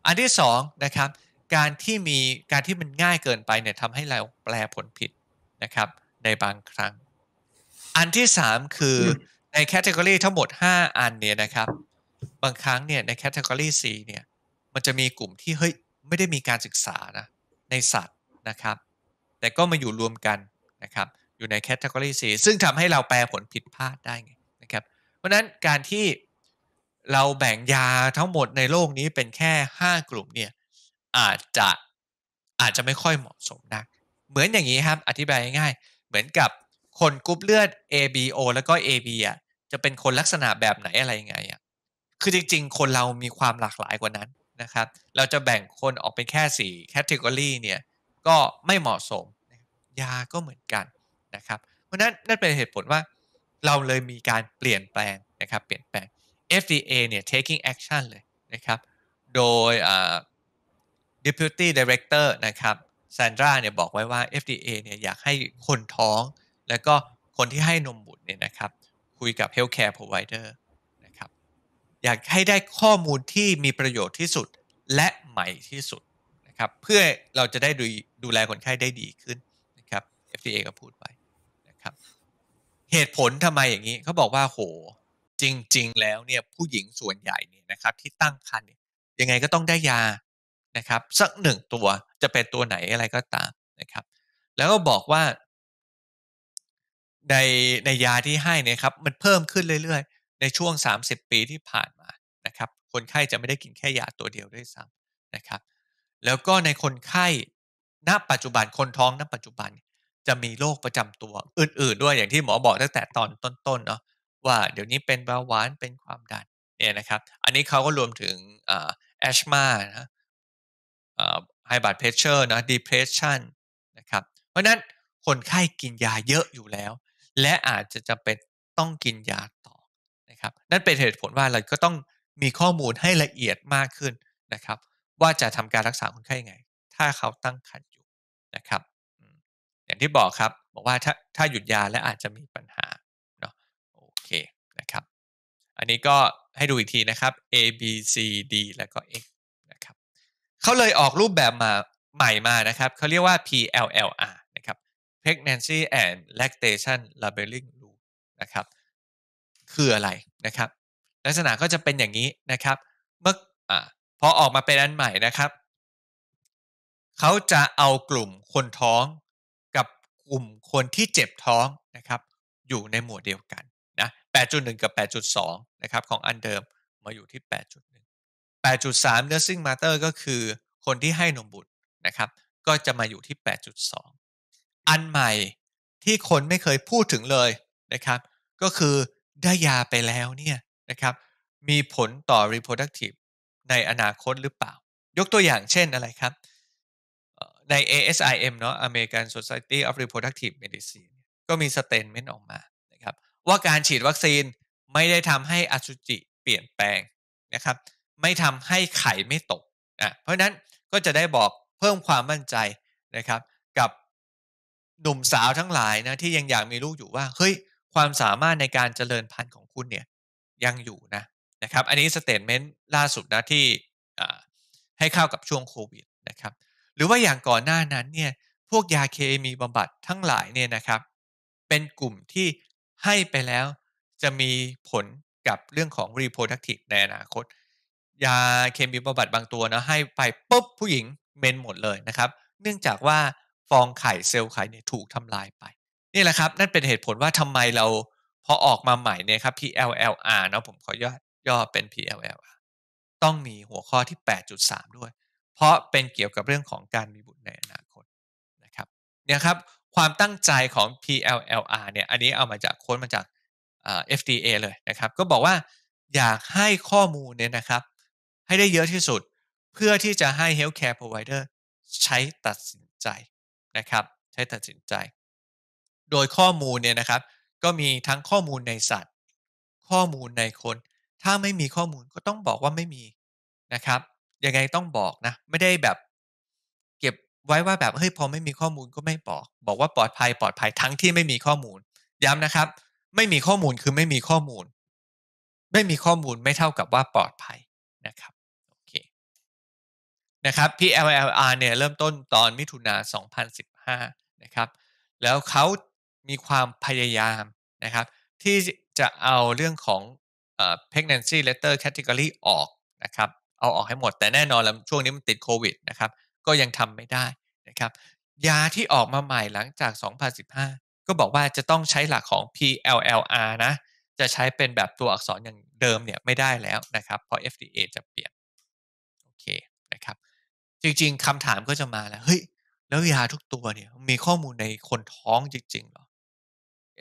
อันที่2นะครับการที่มีการที่มันง่ายเกินไปเนี่ยทำให้เราแปลผลผิดนะครับในบางครั้ง อันที่3คือในแคตตากรีทั้งหมด 5อันเนี่ยนะครับ บางครั้งเนี่ยในแคตตากรี4เนี่ยมันจะมีกลุ่มที่เฮ้ยไม่ได้มีการศึกษานะในสัตว์นะครับ แต่ก็มาอยู่รวมกันนะครับอยู่ในแคตตากรี4ซึ่งทำให้เราแปลผลผิดพลาดได้ไงนะครับเพราะนั้นการที่เราแบ่งยาทั้งหมดในโลกนี้เป็นแค่ 5 กลุ่มเนี่ยอาจจะอาจจะไม่ค่อยเหมาะสมนะเหมือนอย่างนี้ครับอธิบายง่ายๆเหมือนกับคนกรุ๊ปเลือด ABO แล้วก็ AB อ่ะจะเป็นคนลักษณะแบบไหนอะไรยังไงอ่ะคือจริงๆ คนเรามีความหลากหลายกว่านั้นนะครับ เราจะแบ่งคนออกเป็นแค่4ี่แคตตากรีเนี่ยก็ไม่เหมาะสมยาก็เหมือนกันนะครับเพราะนั้นนั่นเป็นเหตุผลว่า เราเลยมีการเปลี่ยนแปลงนะครับเปลี่ยนแปลง FDA เนี่ย taking action เลยนะครับ โดย Deputy Director นะครับซานดราเนี่ย บอกไว้ว่า FDA เนี่ย อยากให้คนท้อง และก็คนที่ให้นมบุตรเนี่ยนะครับคุยกับ healthcare provider นะครับอยากให้ได้ข้อมูลที่มีประโยชน์ที่สุดและใหม่ที่สุดนะครับเพื่อเราจะได้ดูดูแลคนไข้ได้ดีขึ้นนะครับ FDA ก็พูดไปนะครับ เหตุผลทำไมอย่างนี้เขาบอกว่าโหจริง ๆ แล้วเนี่ยผู้หญิงส่วนใหญ่เนี่ยนะครับ ที่ตั้งครรภ์เนี่ยังไงก็ต้องได้ยานะครับ สักหนึ่งตัวจะเป็นตัวไหนอะไรก็ตามนะครับ แล้วก็บอกว่า ในในยาที่ให้เนี่ยครับ มันเพิ่มขึ้นเรื่อย ๆ ในช่วง 30 ปีที่ผ่านมานะครับ คนไข้จะไม่ได้กินแค่ยาตัวเดียวด้วยซ้ำนะครับ แล้วก็ในคนไข้ณปัจจุบันคนท้องณปัจจุบันจะมีโรคประจำตัวอื่นๆ ด้วยอย่างที่หมอบอกตั้งแต่ตอนต้นๆเนาะว่าเดี๋ยวนี้เป็นเบาหวานเป็นความดันเนี่ยนะครับ อันนี้เขาก็รวมถึงแอชมา นะไฮบัตเพชเชอร์นะดีเพรสชันนะครับเพราะนั้นคนไข้กินยาเยอะอยู่แล้ว และอาจจะจำเป็นต้องกินยา ต่อ นะครับนั่นเป็นเหตุผลว่าเราก็ต้องมีข้อมูลให้ละเอียดมากขึ้น นะครับ ว่าจะทำการรักษาคนไข้ไง ถ้าเขาตั้งครรภ์อยู่นะครับอย่างที่บอกครับบอกว่าถ้าถ้าหยุดยาและอาจจะมีปัญหาอันนี้ก็ให้ดูอีกทีนะครับ A B C D แล้วก็ X นะครับ เขาเลยออกรูปแบบมาใหม่มานะครับ เขาเรียกว่า PLLR นะครับ Pregnancy and Lactation Labeling Rule นะครับ คืออะไรนะครับ ลักษณะก็จะเป็นอย่างนี้นะครับ เมื่ออพอ ออกมาเป็นอัน ใหม่นะครับ เขาจะเอากลุ่มคนท้อง กับกลุ่มคนที่เจ็บท้องนะครับ อยู่ในหมวดเดียวกัน8.1 กับ 8.2 นะครับ ของอันเดิมมาอยู่ที่ 8.1 8.3เนื้อซิงมาเตอร์ก็คือคนที่ให้นมบุตรนะ ครับ ก็จะมาอยู่ที่ 8.2 อันใหม่ที่คนไม่เคยพูดถึงเลย นะ ครับ ก็คือได้ยาไปแล้ว เนี่ย นะ ครับ มีผลต่อ reproductive ในอนาคตหรือเปล่า ยกตัวอย่างเช่นอะไรครับใน ASIM เนาะ American Society of Reproductive Medicine ก็มีสเตนเมนต์ออกมาว่าการฉีดวัคซีนไม่ได้ทำให้อสุจิ เปลี่ยนแปลงนะครับ ไม่ทำให้ไข่ไม่ตกนะเพราะนั้นก็จะได้บอกเพิ่มความมั่นใจนะครับ กับหนุ่มสาวทั้งหลายนะที่ยังอยากมีลูกอยู่ว่า เฮ้ยความสามารถในการเจริญพันธุ์ของคุณเนี่ยยังอยู่นะนะครับอันนี้สเตทเมนต์ล่าสุดนะที่ให้เข้ากับช่วงโควิดนะครับหรือว่าอย่างก่อนหน้านั้นเนี่ยพวกยาเคมีบำบัดทั้งหลายเนี่ยนะครับ เป็นกลุ่มที่ให้ไปแล้วจะมีผลกับเรื่องของ reproductive ในอนาคตยาเคมีบำบัดบางตัวนะให้ไปปุ๊บผู้หญิงเมนหมดเลยนะครับ เนื่องจากว่าฟองไข่ เซลล์ไข่เนี่ยถูกทำลายไป นี่แหละครับนั่นเป็นเหตุผลว่าทำไมเราพอออกมาใหม่เนี่ยครับ PLLR เนาะผมขอย่อย่อเป็น PLLR ต้องมีหัวข้อที่ 8.3 ด้วย เพราะเป็นเกี่ยวกับเรื่องของการมีบุตรในอนาคตนะครับเนี่ยครับความตั้งใจของ PLLR เนี่ย อันนี้เอามาจากค้นมาจาก FDA เลยนะครับ ก็บอกว่าอยากให้ข้อมูลเนี่ยนะครับ ให้ได้เยอะที่สุดเพื่อที่จะให้ healthcare provider ใช้ตัดสินใจนะครับ ใช้ตัดสินใจ โดยข้อมูลเนี่ยนะครับ ก็มีทั้งข้อมูลในสัตว์ ข้อมูลในคน ถ้าไม่มีข้อมูลก็ต้องบอกว่าไม่มีนะครับยังไงต้องบอก นะ ไม่ได้แบบไว้ว่าแบบเฮ้ยพอไม่มีข้อมูลก็ไม่บอก บอกว่าปลอดภัยปลอดภัยทั้งที่ไม่มีข้อมูลย้ำนะครับ ไม่มีข้อมูลคือไม่มีข้อมูล ไม่มีข้อมูลไม่เท่ากับว่าปลอดภัยนะครับโอเคนะครับ PLLR เนี่ยเริ่มต้นตอนมิถุนา2015นะครับแล้วเขามีความพยายามนะครับ ที่จะเอาเรื่องของเออ่ pregnancy letter category ออกนะครับ เอาออกให้หมดแต่แน่นอนแล้วช่วงนี้มันติดโควิดนะครับก็ยังทำไม่ได้ นะครับยาที่ออกมาใหม่หลังจาก 2015 ก็บอกว่าจะต้องใช้หลักของ PLLR นะ จะใช้เป็นแบบตัวอักษรอย่างเดิมเนี่ยไม่ได้แล้วนะครับเพราะ FDA จะเปลี่ยนโอเคนะครับจริงๆคำถามก็จะมาแล้วเฮ้ย แล้วยาทุกตัวเนี่ยมีข้อมูลในคนท้องจริงๆหรอ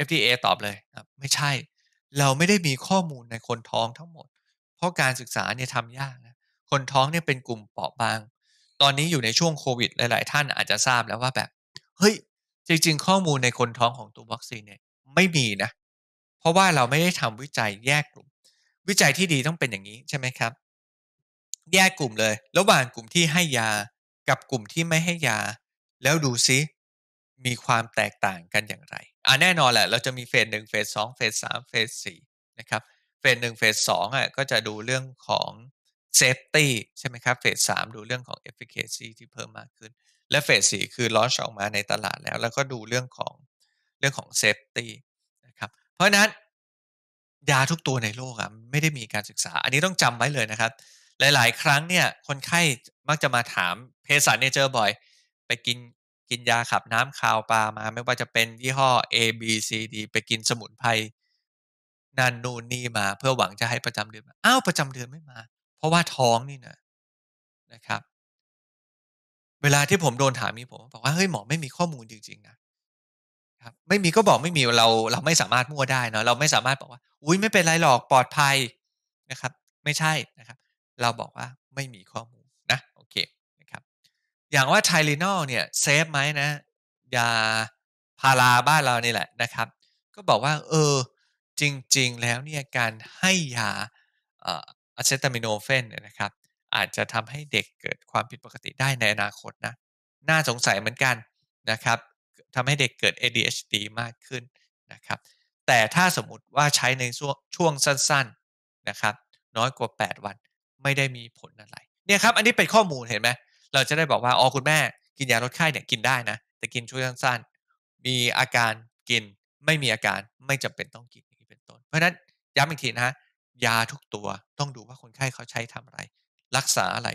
FDA ตอบเลยไม่ใช่ เราไม่ได้มีข้อมูลในคนท้องทั้งหมด เพราะการศึกษาเนี่ยทำยากนะคนท้องเนี่ยเป็นกลุ่มเปราะบางตอนนี้อยู่ในช่วงโควิดหลายๆ ท่านอาจจะทราบแล้วว่าแบบเฮ้ย จริง ๆ ข้อมูลในคนท้องของตัววัคซีนเนี่ยไม่มีนะ เพราะว่าเราไม่ได้ทำวิจัยแยกกลุ่ม วิจัยที่ดีต้องเป็นอย่างนี้ใช่ไหมครับ แยกกลุ่มเลย ระหว่างกลุ่มที่ให้ยากับกลุ่มที่ไม่ให้ยา แล้วดูซิ มีความแตกต่างกันอย่างไรอ่าแน่นอนแหละ เราจะมีเฟสหนึ่งเฟสสองเฟสสามเฟสสี่นะครับเฟสหนึ่งเฟสสองอ่ะก็จะดูเรื่องของ safety ใช่ไหมครับเฟสสามดูเรื่องของ efficacy ที่เพิ่มมากขึ้น และเฟสสี่คือ launch ออกมาในตลาดแล้ว แล้วก็ดูเรื่องของเรื่องของ safety นะครับ เพราะนั้น ยาทุกตัวในโลกอะไม่ได้มีการศึกษา อันนี้ต้องจำไว้เลยนะครับ หลาย ๆ ครั้งเนี่ย คนไข้ มักจะมาถามเภสัชเนี่ยเจอบ่อย ไปกินกินยาขับน้ำคาวปลามา ไม่ว่าจะเป็นยี่ห้อ A B C D ไปกินสมุนไพรนั่นนู่นนี่มา เพื่อหวังจะให้ประจำเดือนมาอ้าวประจำเดือนไม่มาราะว่าท้องนี่นะนะครับ เวลาที่ผมโดนถามนี้ผม บอกว่าเฮ้ยหมอไม่มีข้อมูลจริงๆนะครับ ไม่มีก็บอกไม่มีเรา เราไม่สามารถมั่วได้เนาะเราไม่สามารถบอกว่า อุ้ยไม่เป็นไรหรอกปลอดภัยนะครับ ไม่ใช่นะครับ เราบอกว่าไม่มีข้อมูลนะโอเคนะครับ อย่างว่าไทลินอลเนี่ยเซฟไหมนะยาพาราบ้านเรานี่แหละนะครับ ก็บอกว่าเออจริงๆแล้วเนี่ยการให้ยาอะเซตามิโนเฟนเนี่ยนะครับ อาจจะทำให้เด็กเกิดความผิดปกติได้ในอนาคตนะ น่าสงสัยเหมือนกัน นะครับทำให้เด็กเกิด ADHD มากขึ้นนะครับ แต่ถ้าสมมติว่าใช้ในช่วงช่วงสั้นๆนะครับ น้อยกว่า 8 วันไม่ได้มีผลอะไรเนี่ยครับอันนี้เป็นข้อมูลเห็นไหมเราจะได้บอกว่าอ๋อคุณแม่กินยาลดไข้เนี่ยกินได้นะ แต่กินช่วงสั้นๆ มีอาการกินไม่มีอาการไม่จำเป็นต้องกินอย่างนี้เป็นต้นเพราะฉะนั้นย้ำอีกทีนะฮะยาทุกตัวต้องดูว่าคนไข้เขาใช้ทำอะไร รักษาอะไร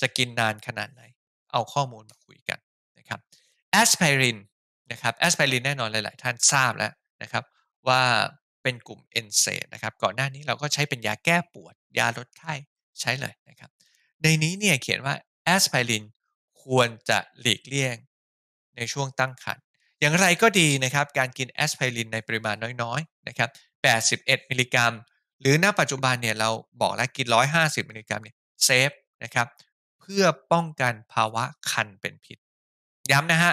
จะกินนานขนาดไหน เอาข้อมูลมาคุยกันนะครับ แอสไพรินนะครับ แอสไพรินแน่นอนหลายๆ ท่านทราบแล้วนะครับ ว่าเป็นกลุ่มเอนเซนะครับ ก่อนหน้านี้เราก็ใช้เป็นยาแก้ปวด ยาลดไข้ใช้เลยนะครับ ในนี้เนี่ย เขียนว่าแอสไพรินควรจะหลีกเลี่ยง ในช่วงตั้งครรภ์ อย่างไรก็ดีนะครับการกินแอสไพรินในปริมาณน้อยๆนะครับ81มิลลิกรัมหรือณปัจจุบันเนี่ย เราบอกแล้วกิน150มิลลิกรัมเนี่ยเซฟนะครับเพื่อป้องกันภาวะคันเป็นพิษ ย้ำนะฮะ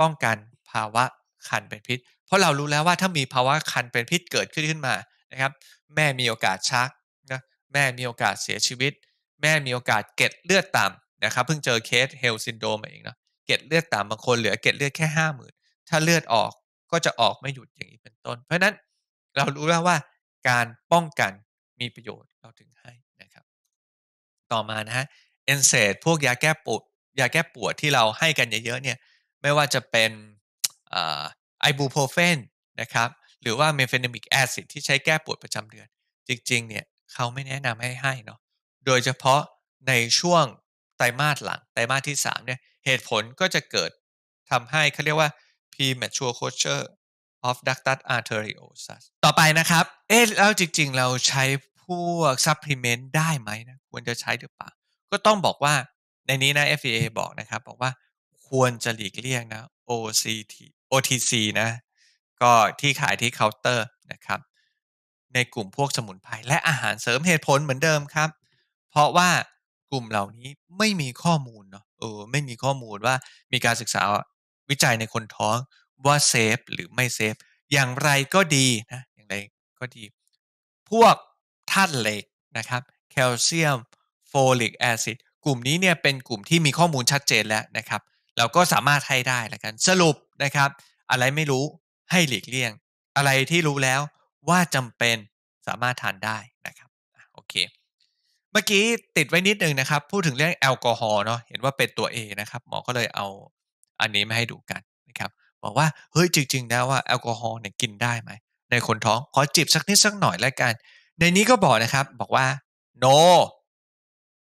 ป้องกันภาวะคันเป็นพิษ เพราะเรารู้แล้วว่าถ้ามีภาวะคันเป็นพิษเกิดขึ้นขึ้นมานะครับ แม่มีโอกาสชักนะแม่มีโอกาสเสียชีวิต แม่มีโอกาสเกล็ดเลือดต่ำนะครับเพิ่งเจอเคสเฮลซินโดมเองเนาะเกล็ดเลือดต่ำบางคนเหลือเกล็ดเลือดแค่ห้าหมื่นถ้าเลือดออกก็จะออก ไม่หยุดอย่างนี้เป็นต้น เพราะนั้นเรารู้แล้วว่าการป้องกันมีประโยชน์เราถึงให้ นะครับ ต่อมา นะฮะ เอนเซพวก ยา แก้ปวด ยาแก้ปวดที่เราให้กัน เยอะๆเนี่ย ไม่ว่าจะเป็นไอบูโพรเฟน นะ ครับ หรือว่าเมฟเฟนามิกแอซิด ที่ใช้แก้ปวดประจำเดือน จริง ๆเนี่ยเขาไม่แนะนำให้ให้ เนาะโดยเฉพาะในช่วงไตรมาสหลังไตรมาสที่3เนี่ยเหตุผลก็จะเกิดทำให้เขาเรียกว่า premature c o a u r e of ductus arteriosus ต่อไปนะครับ เอ๊ะ แล้วจริง ๆ เราใช้พวกซัพพลีเมนต์ได้ไหมนะควรจะใช้ หรือเปล่า ก็ต้องบอกว่าในนี้นะ FDA บอกนะครับ บอกว่าควรจะหลีกเลี่ยงนะ OCT OTC นะ ก็ที่ขายที่เคาน์เตอร์นะครับ ในกลุ่มพวกสมุนไพรและอาหารเสริมเหตุผลเหมือนเดิมครับ เพราะว่ากลุ่มเหล่านี้ไม่มีข้อมูลเนาะเออไม่มีข้อมูลว่ามีการศึกษาวิจัยในคนท้องว่าเซฟหรือไม่เซฟ อย่างไรก็ดีนะ อย่างไรก็ดี พวกธาตุเหล็กนะครับ แคลเซียม โฟลิกแอซิด กลุ่มนี้ เนี่ยเป็นกลุ่มที่มีข้อมูลชัดเจนแล้วนะครับ เราก็สามารถให้ได้ละกัน สรุปนะครับ อะไรไม่รู้ให้หลีกเลี่ยง อะไรที่รู้แล้วว่าจำเป็นสามารถทานได้นะครับ โอเค เมื่อกี้ติดไว้นิดนึงนะครับ พูดถึงเรื่องแอลกอฮอล์เนาะ เห็นว่าเป็นตัว A นะครับ หมอก็เลยเอาอันนี้มาให้ดูกันบอกว่าเฮ้ยจริงๆแล้วว่าแอลกอฮอล์เนี่ยกินได้ไหมในคนท้องขอจิบสักนิดสักหน่อยแล้วกัน ในนี้ก็บอกนะครับบอกว่า no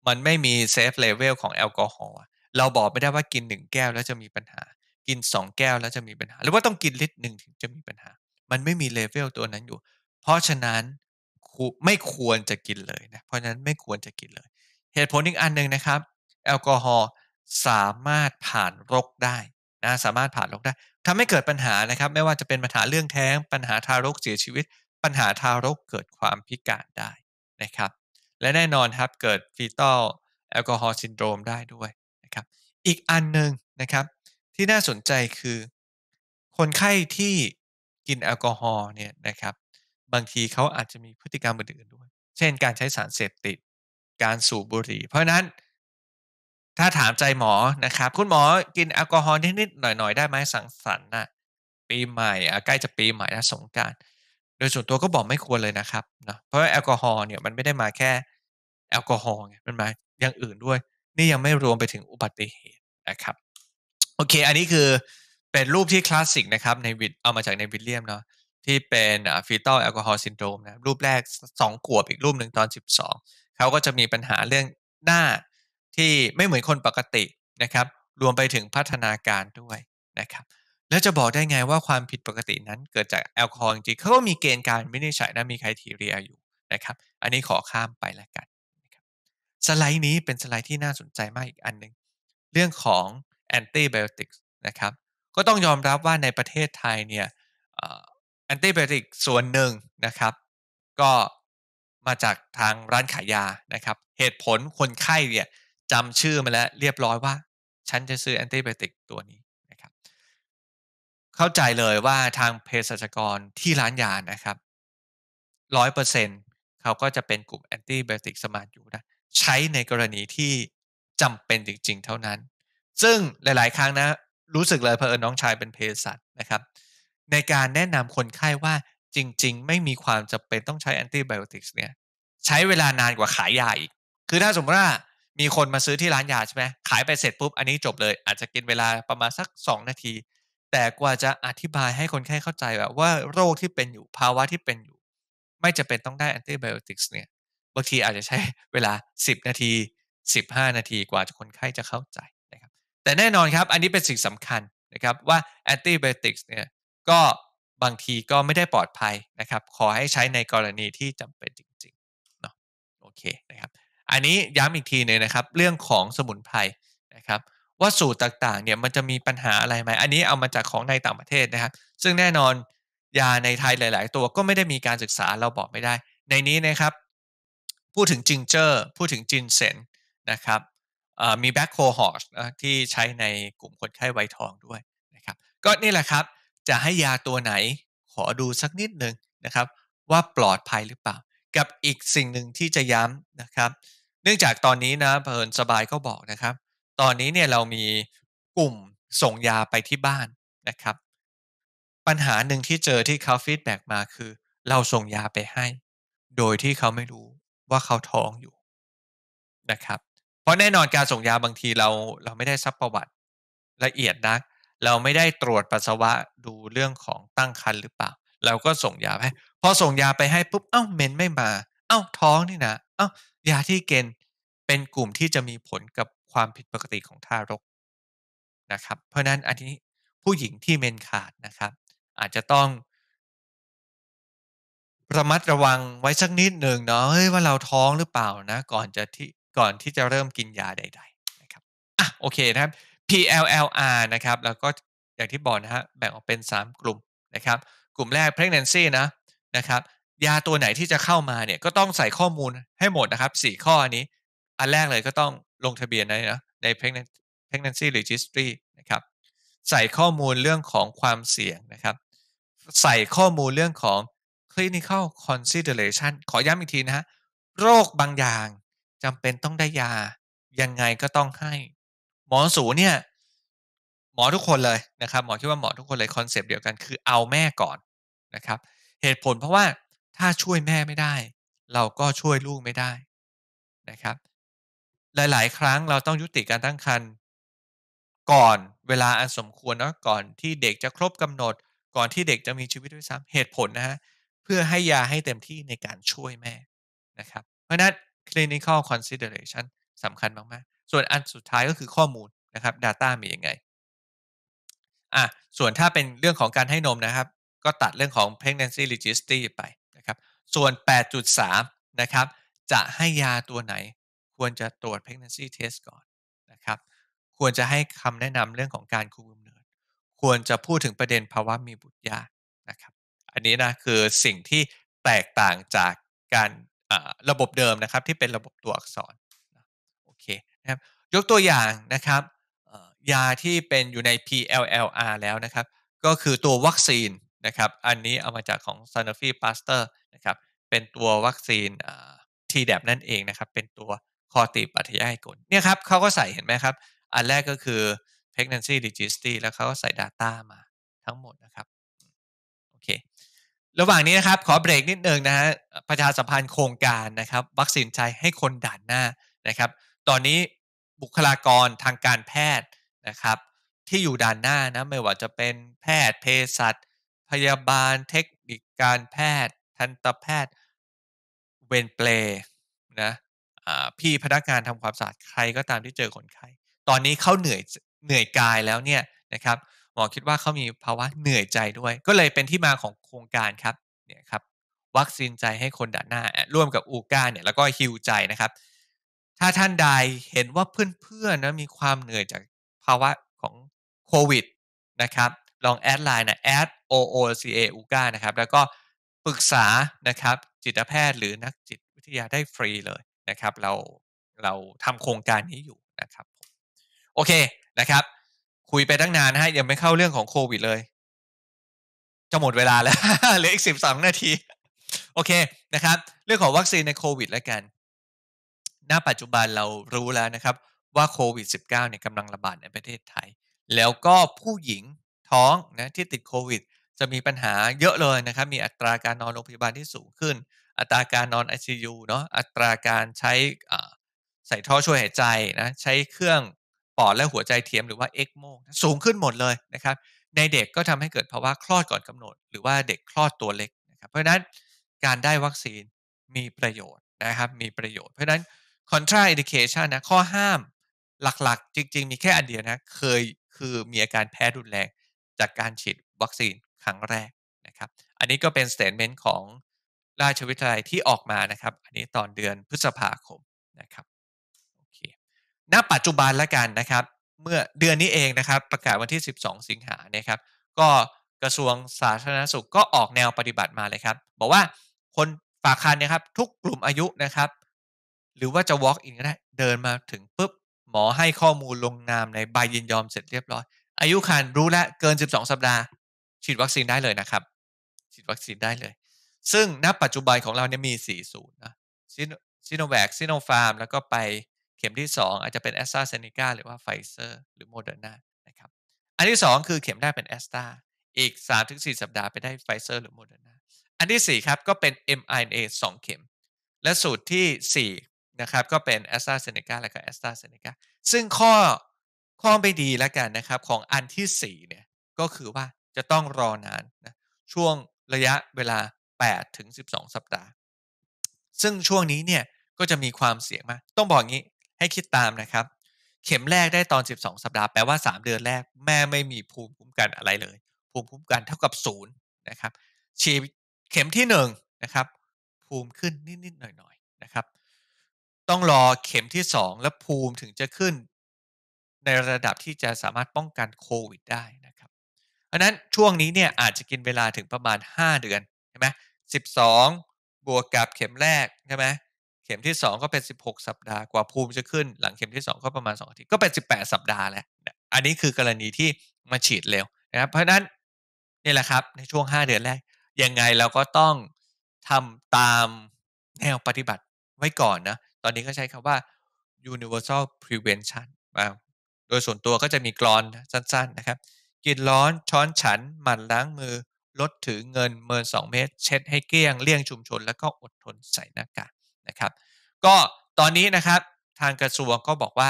มันไม่มีเซฟเลเวลของแอลกอฮอล์เราบอกไม่ได้ว่ากินหนึ่งแก้วแล้วจะมีปัญหา กินสองแก้ว แล้ว จะมีปัญหา หรือว่าต้องกินลิตรหนึ่งถึงจะมีปัญหา มันไม่มีเลเวลตัวนั้นอยู่ เพราะฉะนั้นไม่ควรจะกินเลยนะเพราะฉะนั้นไม่ควรจะกินเลยเหตุผลอีกอันหนึ่งนะครับแอลกอฮอล์สามารถผ่านรกได้นะสามารถผ่าลกได้ ทำให้เกิดปัญหานะครับไม่ว่าจะเป็นปัญหาเรื่องแท้งปัญหาทารกเสียชีวิตปัญหาทารกเกิดความพิการได้นะครับ และแน่นอนครับเกิดฟีตัลแอลกอฮอล์ซินโดรมได้ด้วยนะครับ อีกอันหนึ่งนะครับที่น่าสนใจคือ คนไข้ที่กินแอลกอฮอล์เนี่ยนะครับ บางทีเขาอาจจะมีพฤติกรรมอื่นๆด้วย เช่น การใช้สารเสพติดการสูบบุหรี่เพราะนั้นถ้าถามใจหมอนะครับ คุณหมอกินแอลกอฮอล์นิดๆหน่อยๆ ได้ไหมสังสรรค์นะปีใหม่ใกล้จะปีใหม่แนะสงการโดยส่วนตัวก็บอกไม่ควรเลยนะครับเนาะเพราะว่าแอลกอฮอล์เนี่ยมันไม่ได้มาแค่แอลกอฮอล์มันมาอย่างอื่นด้วย นี่ยังไม่รวมไปถึงอุบัติเหตุนะครับ โอเค อันนี้คือเป็นรูปที่คลาสสิกนะครับในวิดเอามาจากในวิลเลียมเนาะที่เป็นฟีตอลแอลกอฮอล์ซินโดรมนะรูปแรก2ขวบอีกรูปหนึ่งตอน12เขาก็จะมีปัญหาเรื่องหน้าที่ไม่เหมือนคนปกตินะครับ รวมไปถึงพัฒนาการด้วยนะครับ แล้วจะบอกได้ไงว่าความผิดปกตินั้นเกิดจากแอลกอฮอล์จริงเขาก็มีเกณฑ์การไม่ได้ใช้นะมีไคทีเรียอยู่นะครับ อันนี้ขอข้ามไปละกัน สไลด์นี้เป็นสไลด์ที่น่าสนใจมากอีกอันหนึ่งเรื่องของแอนติไบโอติกนะครับ ก็ต้องยอมรับว่าในประเทศไทยเนี่ยแอนติไบโอติกส่วนหนึ่งนะครับ ก็มาจากทางร้านขายยานะครับ เหตุผลคนไข้เนี่ยจำชื่อ มา แล้วเรียบร้อยว่า ฉันจะซื้อ แอนติไบติก ตัวนี้นะครับ เข้าใจเลยว่าทางเภสัชกรที่ร้านยานะครับร้อยเปอร์เซ็นเขาก็จะเป็นกลุ่มแอนติไบติก สมาร์ทอยู่นะ ใช้ในกรณีที่จำเป็นจริง ๆ เท่านั้น ซึ่งหลาย ๆ ครั้ง นะ รู้ สึก เลยเพอเออน้องชายเป็นเภสัชนะครับ ในการแนะนำคนไข้ว่าจริง ๆ ไม่มีความจำเป็นต้องใช้แอนติไบโอติกส์เนี่ยใช้เวลานานกว่าขายยาอีกคือถ้าสมมติว่ามีคนมาซื้อที่ร้านยาใช่ไหม ขายไปเสร็จปุ๊บ อันนี้จบเลย อาจจะกินเวลาประมาณสัก 2 นาที แต่กว่าจะอธิบายให้คนไข้เข้าใจแบบว่าโรคที่เป็นอยู่ ภาวะที่เป็นอยู่ ไม่จะเป็นต้องได้แอนติไบโอติกส์เนี่ย บางทีอาจจะใช้เวลา 10 นาที 15 นาทีกว่าคนไข้จะเข้าใจนะครับ แต่แน่นอนครับ อันนี้เป็นสิ่งสำคัญนะครับว่าแอนติไบโอติกส์เนี่ยก็บางทีก็ไม่ได้ปลอดภัยนะครับ ขอให้ใช้ในกรณีที่จำเป็นจริงๆ เนาะ โอเคนะครับอันนี้ย้ำอีกทีหนึ่งนะครับ เรื่องของสมุนไพรนะครับ ว่าสูตรต่างๆเนี่ยมันจะมีปัญหาอะไรไหมอันนี้เอามาจากของในต่างประเทศนะครับ ซึ่งแน่นอนยาในไทยหลายๆตัวก็ไม่ได้มีการศึกษาเราบอกไม่ได้ ในนี้นะครับ พูดถึงจิงเจอร์ พูดถึงจินเซนนะครับ มีแบ็คโคฮอร์สที่ใช้ในกลุ่มคนไข้ไวทองด้วยนะครับก็นี่แหละครับ จะให้ยาตัวไหนขอดูสักนิดหนึ่งนะครับ ว่าปลอดภัยหรือเปล่า กับอีกสิ่งหนึ่งที่จะย้ำนะครับเนื่องจากตอนนี้นะเพลินสบายก็บอกนะครับตอนนี้เนี่ยเรามีกลุ่มส่งยาไปที่บ้านนะครับ ปัญหาหนึ่งที่เจอที่เขาฟีดแบ็มาคือเราส่งยาไปให้โดยที่เขาไม่รู้ว่าเขาท้องอยู่นะครับ เพราะแน่นอนการส่งยาบางทีเราเราไม่ได้ซับประวัติละเอียดนักเราไม่ได้ตรวจปัสสาวะดูเรื่องของตั้งครรภ์หรือเปล่า เราก็ส่งยาไปพอส่งยาไปให้ปุ๊บเอ้าเมนไม่มาเอ้าท้องนี่นะอ้ายาที่เกณฑ์เป็นกลุ่มที่จะมีผลกับความผิดปกติของทารกนะครับ เพราะนั้นอันนี้ผู้หญิงที่เมนขาดนะครับ อาจจะต้องระมัดระวังไว้สักนิดหนึ่งเนาะเฮ้ยว่าเราท้องหรือเปล่านะ ก่อนจะที่ก่อนที่จะเริ่มกินยาใด ๆ นะครับอ่ะโอเคนะครับ PLLR นะครับ แล้วก็อย่างที่บอกนะฮะแบ่งออกเป็น 3 กลุ่มนะครับ กลุ่มแรก pregnancy นะนะครับยาตัวไหนที่จะเข้ามา เนี่ย ก็ต้องใส่ข้อมูลให้หมดนะครับ สี่ข้อนี้ อัน แรกเลยก็ต้องลงทะเบียนในนะใน pregnancy registry นะครับ ใส่ข้อมูลเรื่องของความเสี่ยงนะครับ ใส่ข้อมูลเรื่องของ clinical consideration ขอ ย้ำอีก ที นะฮะโรคบางอย่างจำเป็นต้องได้ยายังไงก็ต้องให้ หมอสูเนี่ยหมอทุกคนเลยนะครับ หมอคิดว่าหมอทุกคนเลยคอนเซปต์เดียวกันคือเอาแม่ก่อนนะครับ เหตุผลเพราะว่าถ้าช่วยแม่ไม่ได้ เราก็ช่วยลูกไม่ได้นะครับ หลายๆ ครั้งเราต้องยุติการตั้งครรภ์ก่อนเวลาอันสมควรเนาะก่อนที่เด็กจะครบกำหนด ก่อนที่เด็กจะมีชีวิตด้วยซ้ำเหตุผล นะฮะเพื่อให้ยาให้เต็มที่ในการช่วยแม่นะครับ เพราะนั้น clinical consideration สำคัญ มากๆส่วนอันสุดท้ายก็คือข้อมูลนะครับ Data มียังไงอ่ะส่วนถ้าเป็นเรื่องของการให้นมนะครับก็ตัดเรื่องของ pregnancy registry ไปครับ ส่วน 8.3 นะครับ จะให้ยาตัวไหน ควรจะตรวจ pregnancy test ก่อนนะครับ ควรจะให้คำแนะนำเรื่องของการ คุมกำเนิด ควรจะพูดถึงประเด็นภาวะมีบุตรยากนะครับ อันนี้นะคือสิ่งที่แตกต่างจากการระบบเดิมนะครับ ที่เป็นระบบตัวอักษร โอเค นะครับยกตัวอย่างนะครับยาที่เป็นอยู่ใน PLLR แล้วนะครับ ก็คือตัววัคซีนนะครับ อันนี้เอามาจากของ Sanofi Pasteur นะครับเป็นตัววัคซีนทีแดบนั่นเอง นะ ครับ เป็นตัวคอติปัทยาให้กลเนี่ยครับเขาก็ใส่เห็นไหมครับ อันแรกก็คือ pregnancy registry แล้วเขาก็ใส่ Data มาทั้งหมดนะครับโอเคระหว่างนี้ นะครับ ขอเบรก นิดนึงนะฮะประชาสัมพันธ์โครงการนะครับ วัคซีนใจให้คนด่านหน้านะครับตอนนี้บุคลากรทางการแพทย์นะครับที่อยู่ด่านหน้านะไม่ว่าจะเป็นแพทย์เภสัชพยาบาลเทคนิคการแพทย์ทันตแพทย์ เวนเปลนะพี่พนักงานทำความสะอาดใครก็ตามที่เจอคนไข้ตอนนี้เขาเหนื่อยเหนื่อยกายแล้ว เนี่ย นะครับหมอคิดว่าเขามีภาวะเหนื่อยใจด้วย ก็เลยเป็นที่มาของโครงการครับเนี่ยครับวัคซีนใจให้คนด่านหน้าร่วมกับอูก้าเนี่ยแล้วก็ฮิวใจนะครับ ถ้าท่านใดเห็นว่าเพื่อนๆนะมีความเหนื่อยจากภาวะของโควิดนะครับลองแอดไลน์นะแอด o o c a อูก้านะครับ แล้วก็ปรึกษานะครับ จิตแพทย์หรือนักจิตวิทยาได้ฟรีเลยนะครับ เราเราทำโครงการนี้อยู่นะครับโอเคนะครับ คุยไปตั้งนานนะฮะยังไม่เข้าเรื่องของโควิดเลยจะหมดเวลาแล้วเหลืออีกสิบสองนาที โอเคนะครับ เรื่องของวัคซีนในโควิดแล้วกัน ณปัจจุบันเรารู้แล้วนะครับ ว่าโควิด -19 เนี่ยกำลังระบาดในประเทศไทย แล้วก็ผู้หญิงท้องนะที่ติดโควิดจะมีปัญหาเยอะเลยนะครับ มีอัตราการนอนโรงพยาบาลที่สูงขึ้น อัตราการนอน ICU เนาะ อัตราการใช้ใส่ท่อช่วยหายใจนะ ใช้เครื่องปอดและหัวใจเทียมหรือว่าเอ็กโมสูงขึ้นหมดเลยนะครับ ในเด็กก็ทำให้เกิดภาวะคลอดก่อนกำหนดหรือว่าเด็กคลอดตัวเล็กนะครับ เพราะฉะนั้นการได้วัคซีนมีประโยชน์นะครับ มีประโยชน์ เพราะฉะนั้น contra indication นะ ข้อห้ามหลักๆ จริง ๆ มีแค่อันเดียวนะ เคยคือมีอาการแพ้รุนแรงจากการฉีดวัคซีนครั้งแรกนะครับ อันนี้ก็เป็นสเตทเมนต์ของราชวิทยาลัยที่ออกมานะครับ อันนี้ตอนเดือนพฤษภาคมนะครับโอเคณปัจจุบันแล้วกันนะครับ เมื่อเดือนนี้เองนะครับ ประกาศวันที่ 12 สิงหาเนี่ยครับ ก็กระทรวงสาธารณสุขก็ออกแนวปฏิบัติมาเลยครับ บอกว่าคนฝากคันนะครับ ทุกกลุ่มอายุนะครับ หรือว่าจะ walk in ก็ได้ เดินมาถึงปุ๊บหมอให้ข้อมูลลงนามในใบยินยอมเสร็จเรียบร้อย อายุคันรู้แล้วเกิน 12 สัปดาห์ฉีดวัคซีนได้เลยนะครับ ฉีดวัคซีนได้เลย ซึ่งณปัจจุบันของเราเนี่ยมี4ศูนย์นะซิโนแวคซิโนฟาร์ม แล้วก็ไปเข็มที่ 2 อาจจะเป็นแอสตราเซเนกาหรือว่าไฟเซอร์หรือโมเดอร์นา นะครับ อันที่ 2 คือเข็มแรกเป็นแอสตรา อีก3-4สัปดาห์ไปได้ไฟเซอร์หรือโมเดอร์นา อันที่ 4 ครับ ก็เป็น mRNA 2 เข็ม และสูตรที่ 4 นะครับ ก็เป็นแอสตราเซเนกาและก็แอสตราเซเนกา ซึ่งข้อข้อไม่ดีแล้วกันนะครับของอันที่4เนี่ยก็คือว่าจะต้องรอนานนะช่วงระยะเวลา 8 ถึง 12 สัปดาห์ ซึ่งช่วงนี้เนี่ยก็จะมีความเสี่ยงมากต้องบอกงี้ให้คิดตามนะครับ เข็มแรกได้ตอน 12 สัปดาห์ แปลว่า 3 เดือนแรกแม่ไม่มีภูมิคุ้มกันอะไรเลย ภูมิคุ้มกันเท่ากับศูนย์นะครับฉีดเข็มที่1นะครับภูมิขึ้นนิด ๆ หน่อย ๆ นะครับ ต้องรอเข็มที่ 2 และภูมิถึงจะขึ้น ในระดับที่จะสามารถป้องกันโควิดได้ราะนั้น ช่วงนี้เนี่ยอาจจะกินเวลาถึงประมาณ 5 เดือนใช่ไหมสิบสองบวก กับ เข็มแรก ใช่ไหมเข็มที่ 2 ก็เป็น 16 สัปดาห์กว่าภูมิ จะ ขึ้น หลัง เข็มที่ 2 ก็ประมาณ 2 อาทิตย์ก็เป็น18สัปดาห์ แล้ว อันนี้คือกรณีที่มาฉีด เร็ว นะครับเพราะนั้นนี่แหละ ครับ ในช่วง 5 เดือนแรกยังไงเราก็ต้องทำตามแนวปฏิบัติไว้ก่อนนะตอนนี้ก็ใช้คำว่า universal prevention โดยส่วนตัวก็จะมีกรอนสั้นๆนะครับกินร้อนช้อนฉันหมั่นล้างมือลดถือเงินเมิน2เมตร เช็ดให้เกลี้ยง เลี่ยงชุมชน แล้วก็อดทนใส่หน้ากากนะครับ ก็ตอนนี้นะครับ ทางกระทรวงก็บอกว่า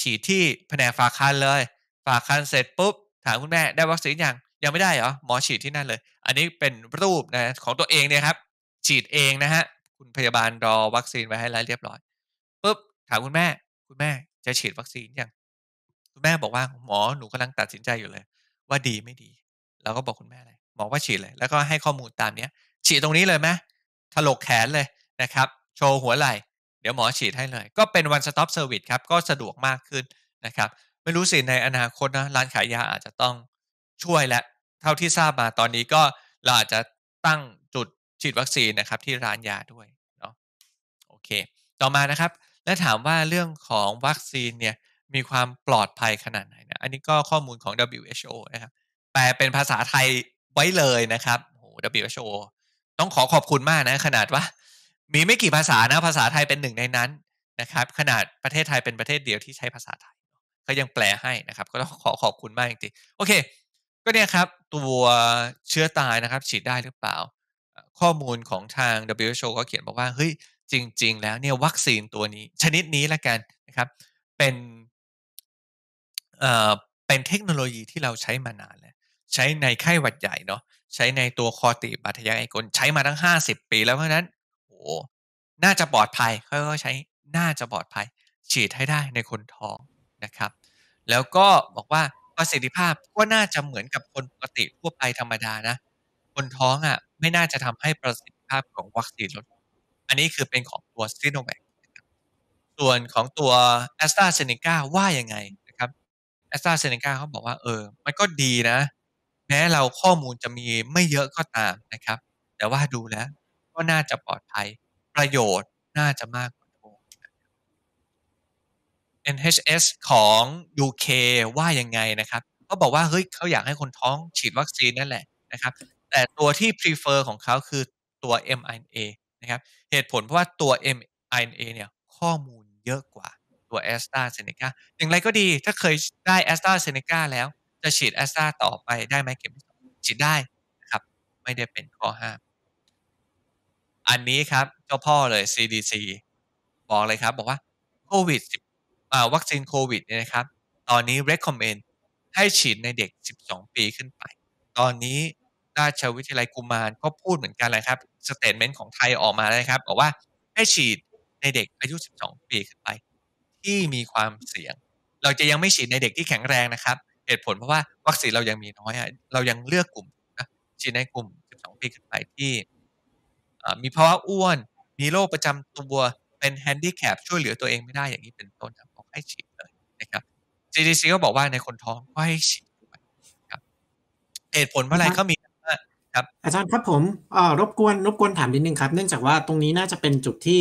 ฉีดที่แผนก ฝาก คัน เลย ฝาก คัน เสร็จ ปุ๊บ ถาม คุณแม่ได้วัคซีนยังยัง ไม่ได้เหรอ หมอ ฉีด ที่นั่นเลย อันนี้เป็นรูปนะของตัวเองเนี่ยครับ ฉีดเองนะฮะคุณพยาบาลรอวัคซีนไว้ให้แล้วเรียบร้อยปุ๊บ ถามคุณแม่ คุณแม่จะฉีดวัคซีนยังคุณแม่บอกว่าหมอหนูกำลังตัดสินใจอยู่เลยว่าดีไม่ดีเราก็ บอก คุณแม่เลยหมอว่าฉีดเลย แล้วก็ให้ข้อมูลตาม เนี้ย ฉีดตรงนี้เลยไหมถลกแขนเลยนะครับ โชว์ หัวไหล่เดี๋ยวหมอฉีดให้เลย ก็เป็น one stop service ครับ ก็สะดวกมากขึ้นนะครับ ไม่รู้สิในอนาคต นะ ร้านขายยาอาจจะต้องช่วย และเท่าที่ทราบมาตอนนี้ก็เราอาจจะตั้งจุดฉีดวัคซีนนะครับที่ร้านยาด้วยเนาะโอเค ต่อมานะครับ และถามว่าเรื่องของวัคซีนเนี่ยมีความปลอดภัยขนาดไหนนะอันนี้ก็ข้อมูลของ WHO นะครับแปลเป็นภาษาไทยไว้เลยนะครับโอ้ WHO ต้องขอขอบคุณมากนะ ขนาดว่ามีไม่กี่ภาษานะ ภาษาไทยเป็นหนึ่งในนั้นนะครับ ขนาดประเทศไทยเป็นประเทศเดียวที่ใช้ภาษาไทย ก็ยังแปลให้นะครับ ก็ต้องขอขอบคุณมากจริงๆโอเค ก็เนี่ยครับตัวเชื้อตายนะครับ ฉีดได้หรือเปล่าข้อมูลของทาง WHO ก็เขียนบอกว่าเฮ้ยจริง ๆ แล้วเนี่ยวัคซีนตัวนี้ชนิดนี้ละกันนะครับเป็นเป็นเทคโนโลยีที่เราใช้มานานแล้ว ใช้ในไข้หวัดใหญ่เนาะใช้ในตัวคอติบาดทะยักไอกลใช้มาทั้ง 50 ปีแล้วเพราะนั้นโหน่าจะปลอดภัยค่อยๆใช้น่าจะปลอดภัย ฉีดให้ได้ในคนท้องนะครับแล้วก็บอกว่าประสิทธิภาพก็น่าจะเหมือนกับคนปกติทั่วไปธรรมดานะ คนท้องอะ่ะ ไม่น่าจะทำให้ประสิทธิภาพของวัคซีนลดอันนี้คือเป็นของตัวซีโนแวคส่วนของตัวแอสตราเซเนกาว่ายังไงแอสตราเซเนกาเขาบอกว่า เออ มันก็ดีนะ แม้เราข้อมูลจะมีไม่เยอะก็ตามนะครับ แต่ว่าดูแล้ว ก็น่าจะปลอดภัยประโยชน์น่าจะมากกว่าโอษ NHS ของ UK ว่ายังไงนะครับเขาบอกว่าเฮ้ยเขาอยากให้คนท้องฉีดวัคซีนนั่นแหละนะครับ แต่ตัวที่ prefer ของเขาคือตัว mRNA นะครับเหตุผลเพราะว่าตัว mRNA เนี่ย ข้อมูลเยอะกว่าตัว a s t r a z เซ e c a อย่างไรก็ดี ถ้าเคยได้ a s t r a z เซ e c a แล้ว จะฉีด a s t r a ต่อไปได้ไหมเข็มที่ฉีดได้นะครับ ไม่ได้เป็นข้อห้าม อันนี้ครับ เจ้าพ่อเลย CDC บอกเลยครับ บอกว่าโควิดวัคซีนโควิดเนี่ยนะครับ ตอนนี้ recommend ให้ฉีดในเด็ก 12 ปีขึ้นไป ตอนนี้ ราชวิทยาลัยกุมาร ก็พูดเหมือนกันเลยครับ สเตทเมนต์ของไทยออกมาเลยครับ บอกว่าให้ฉีดในเด็กอายุ 12 ปีขึ้นไปที่มีความเสี่ยง เราจะยังไม่ฉีดในเด็กที่แข็งแรงนะครับ เหตุผลเพราะว่าวัคซีนเรายังมีน้อย เรายังเลือกกลุ่มนะฉีดในกลุ่ม 12 ปีขึ้นไปที่ มีภาวะอ้วน มีโรคประจำตัว เป็นแฮนดิแคปช่วยเหลือตัวเองไม่ได้อย่างนี้เป็นต้นครับอกให้ฉีดเลยนะครับ CDC ก็บอกว่าในคนท้องก็ให้ฉีดด้วยครับเหตุผลเพราะอะไรก็มีครับอาจารย์ครับผมรบกวนรบกวนถามนิดนึงครับ เนื่องจากว่าตรงนี้น่าจะเป็นจุดที่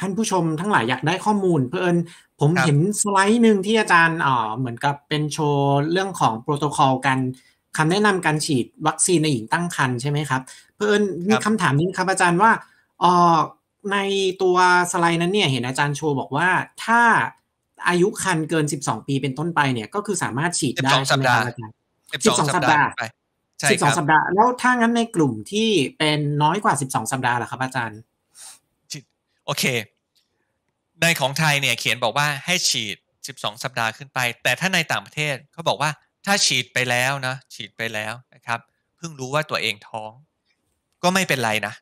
ท่านผู้ชมทั้งหลายอยากได้ข้อมูลเพื่อนผมเห็นสไลด์หนึ่งที่อาจารย์เหมือนกับเป็นโชว์เรื่องของโปรโตโคอลกันคำแนะนำการฉีดวัคซีนในหญิงตั้งครรภ์ใช่ไหมครับเพื่อนมีคำถามนี้ครับอาจารย์ว่า ในตัวสไลด์นั้นเนี่ยเห็นอาจารย์โชว์บอกว่าถ้าอายุครรภ์เกิน 12 ปีเป็นต้นไปเนี่ย ก็คือสามารถฉีดได้ใช่ไหมครับอาจารย์12 สัปดาห์12 สัปดาห์แล้วถ้างั้นในกลุ่มที่เป็นน้อยกว่า 12 สัปดาห์ล่ะครับอาจารย์โอเค ในของไทยเนี่ยเขียนบอกว่าให้ฉีด 12 สัปดาห์ขึ้นไป แต่ถ้าในต่างประเทศเขาบอกว่าถ้าฉีดไปแล้วนะฉีดไปแล้วนะครับเพิ่งรู้ว่าตัวเองท้อง ก็ไม่เป็นไรนะ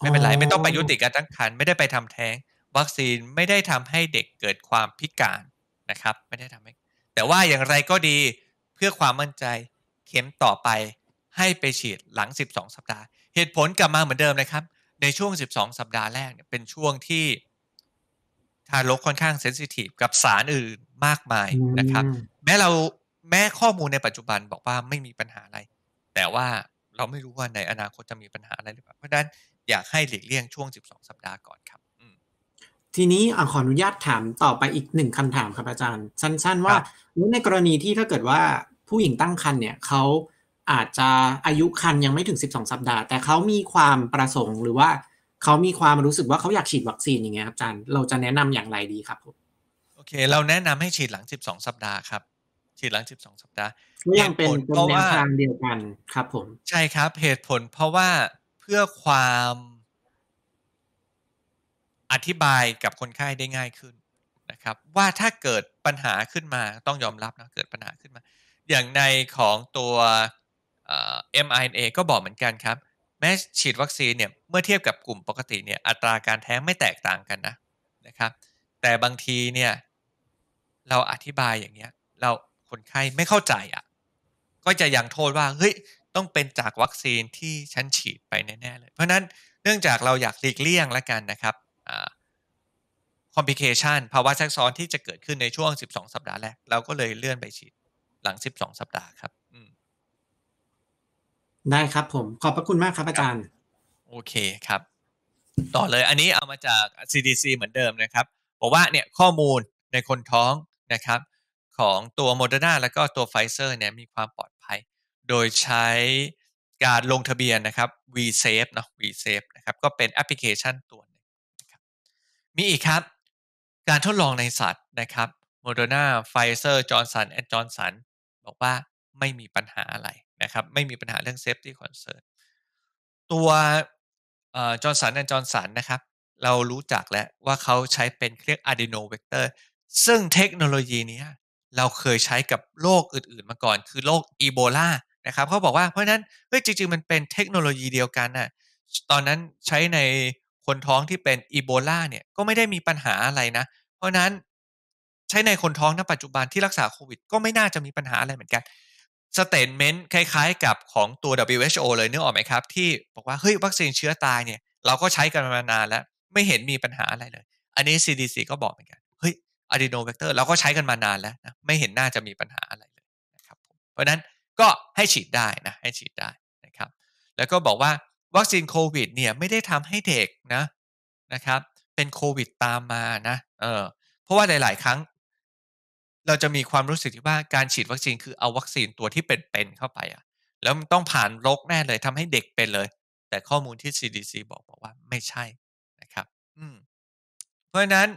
ไม่เป็นไรไม่ต้องไปยุติการตั้งครรภ์ไม่ได้ไปทำแท้ง วัคซีนไม่ได้ทำให้เด็กเกิดความพิการนะครับ ไม่ได้ทำให้แต่ว่าอย่างไรก็ดีเพื่อความมั่นใจเข็มต่อไปให้ไปฉีดหลัง 12 สัปดาห์ เหตุผลกลับมาเหมือนเดิมนะครับในช่วง 12 สัปดาห์แรกเนี่ยเป็นช่วงที่ทารกค่อนข้างเซนซิทีฟกับสารอื่นมากมายนะครับ แม้เราแม้ข้อมูลในปัจจุบันบอกว่าไม่มีปัญหาอะไร แต่ว่าเราไม่รู้ว่าในอนาคตจะมีปัญหาอะไรหรือเปล่าเพราะฉะนั้นอยากให้หลีกเลี่ยงช่วง 12 สัปดาห์ก่อนครับ ทีนี้อขออนุญาตถามต่อไปอีกหนึ่งคำถามครับอาจารย์สั้น ๆ ว่าในกรณีที่ถ้าเกิดว่า ผู้หญิงตั้งครรภ์เนี่ยเขาอาจจะอายุคันยังไม่ถึง 12สัปดาห์ แต่เขามีความประสงค์ หรือว่าเขามีความรู้สึกว่าเขาอยากฉีดวัคซีนอย่างเงี้ยครับอาจารย์เราจะแนะนำอย่างไรดีครับผมโอเค เราแนะนำให้ฉีดหลัง 12 สัปดาห์ครับ ฉีดหลัง12 สัปดาห์เหตุผลเพราะว่าทางเดียวกันครับผม ใช่ครับเหตุผลเพราะว่าเพื่อความอธิบายกับคนไข้ได้ง่ายขึ้นนะครับ ว่าถ้าเกิดปัญหาขึ้นมา ต้องยอมรับนะเกิดปัญหาขึ้นมา อย่างในของตัว mRNA ก็บอกเหมือนกัน ครับ แม้ฉีดวัคซีนเนี่ย เมื่อเทียบกับกลุ่มปกติ เนี่ย อัตราการแท้งไม่แตกต่างกันนะนะครับแต่บางทีเนี่ยเราอธิบายอย่างเงี้ยเราคนไข้ ไม่เข้าใจอะ่ะก็จะยังโทษว่าเฮ้ยต้องเป็นจากวัคซีนที่ฉันฉีดไป แน่ ๆเลย เพราะนั้นเนื่องจากเราอยากหลีกเลี่ยงละกันนะครับคอมพิเคชันภาวะแทรกซ้อนที่จะเกิดขึ้นในช่วง 12 สัปดาห์แรกเราก็เลยเลื่อนไปฉีดหลัง 12 สัปดาห์ครับได้ครับผมขอบพระคุณมากครับอาจารย์ โอเคครับต่อเลยอันนี้เอามาจาก CDC เหมือนเดิมนะครับ บอกว่าเนี่ยข้อมูลในคนท้องนะครับ ของตัวโมเดอร์นาแล้วก็ตัวไฟเซอร์เนี่ยมีความปลอดภัย โดยใช้การลงทะเบียนนะครับ VSafe เนาะ VSafe นะครับ ก็เป็นแอปพลิเคชันตัวนึงมีอีกครับ การทดลองในสัตว์นะครับโมเดอร์นาไฟเซอร์จอร์นสันแอนด์จอร์นสันบอกว่าไม่มีปัญหาอะไรนะครับ ไม่มีปัญหาเรื่องเฟตี้คอนเซิร์นตัวจอร์นสันและจอร์นสันนะครับ เรารู้จักแล้วว่าเขาใช้เป็น เครื่องอะดีโนเวกเตอร์ซึ่งเทคโนโลยีนี้เราเคยใช้กับโรคอื่นๆ มาก่อนคือโรคอีโบลานะครับเขาบอกว่าเพราะนั้นเฮ้ยจริง ๆ มันเป็นเทคโนโลยีเดียวกันน่ะตอนนั้นใช้ในคนท้องที่เป็นอีโบลาเนี่ยก็ไม่ได้มีปัญหาอะไรนะ เพราะนั้นใช้ในคนท้องณปัจจุบันที่รักษาโควิดก็ไม่น่าจะมีปัญหาอะไรเหมือนกันสเตทเมนต์คล้าย ๆ กับของตัว WHO เลยนึกออกไหมครับ ที่บอกว่าเฮ้ยวัคซีนเชื้อตายเนี่ยเราก็ใช้กันมานานแล้ว ไม่เห็นมีปัญหาอะไรเลย อันนี้ CDC ก็บอกเหมือนกันเฮ้ยอะดีโนเวกเตอร์เราก็ใช้กันมานานแล้วนะไม่เห็นน่าจะมีปัญหาอะไรเลยนะครับเพราะนั้นก็ให้ฉีดได้นะให้ฉีดได้นะครับแล้วก็บอกว่าวัคซีนโควิดเนี่ยไม่ได้ทำให้เด็กนะนะครับ เป็นโควิด ตามมานะเออเพราะว่าหลายๆครั้งเราจะมีความ รู้สึกที่ว่าการฉีดวัคซีนคือเอาวัคซีนตัวที่เป็นๆเข้าไปอะแล้วมันต้องผ่านรกแน่เลยทำให้เด็กเป็นเลย แต่ข้อมูลที่ CDC บอกบอกว่าไม่ใช่นะครับอืมเพราะฉะนั้น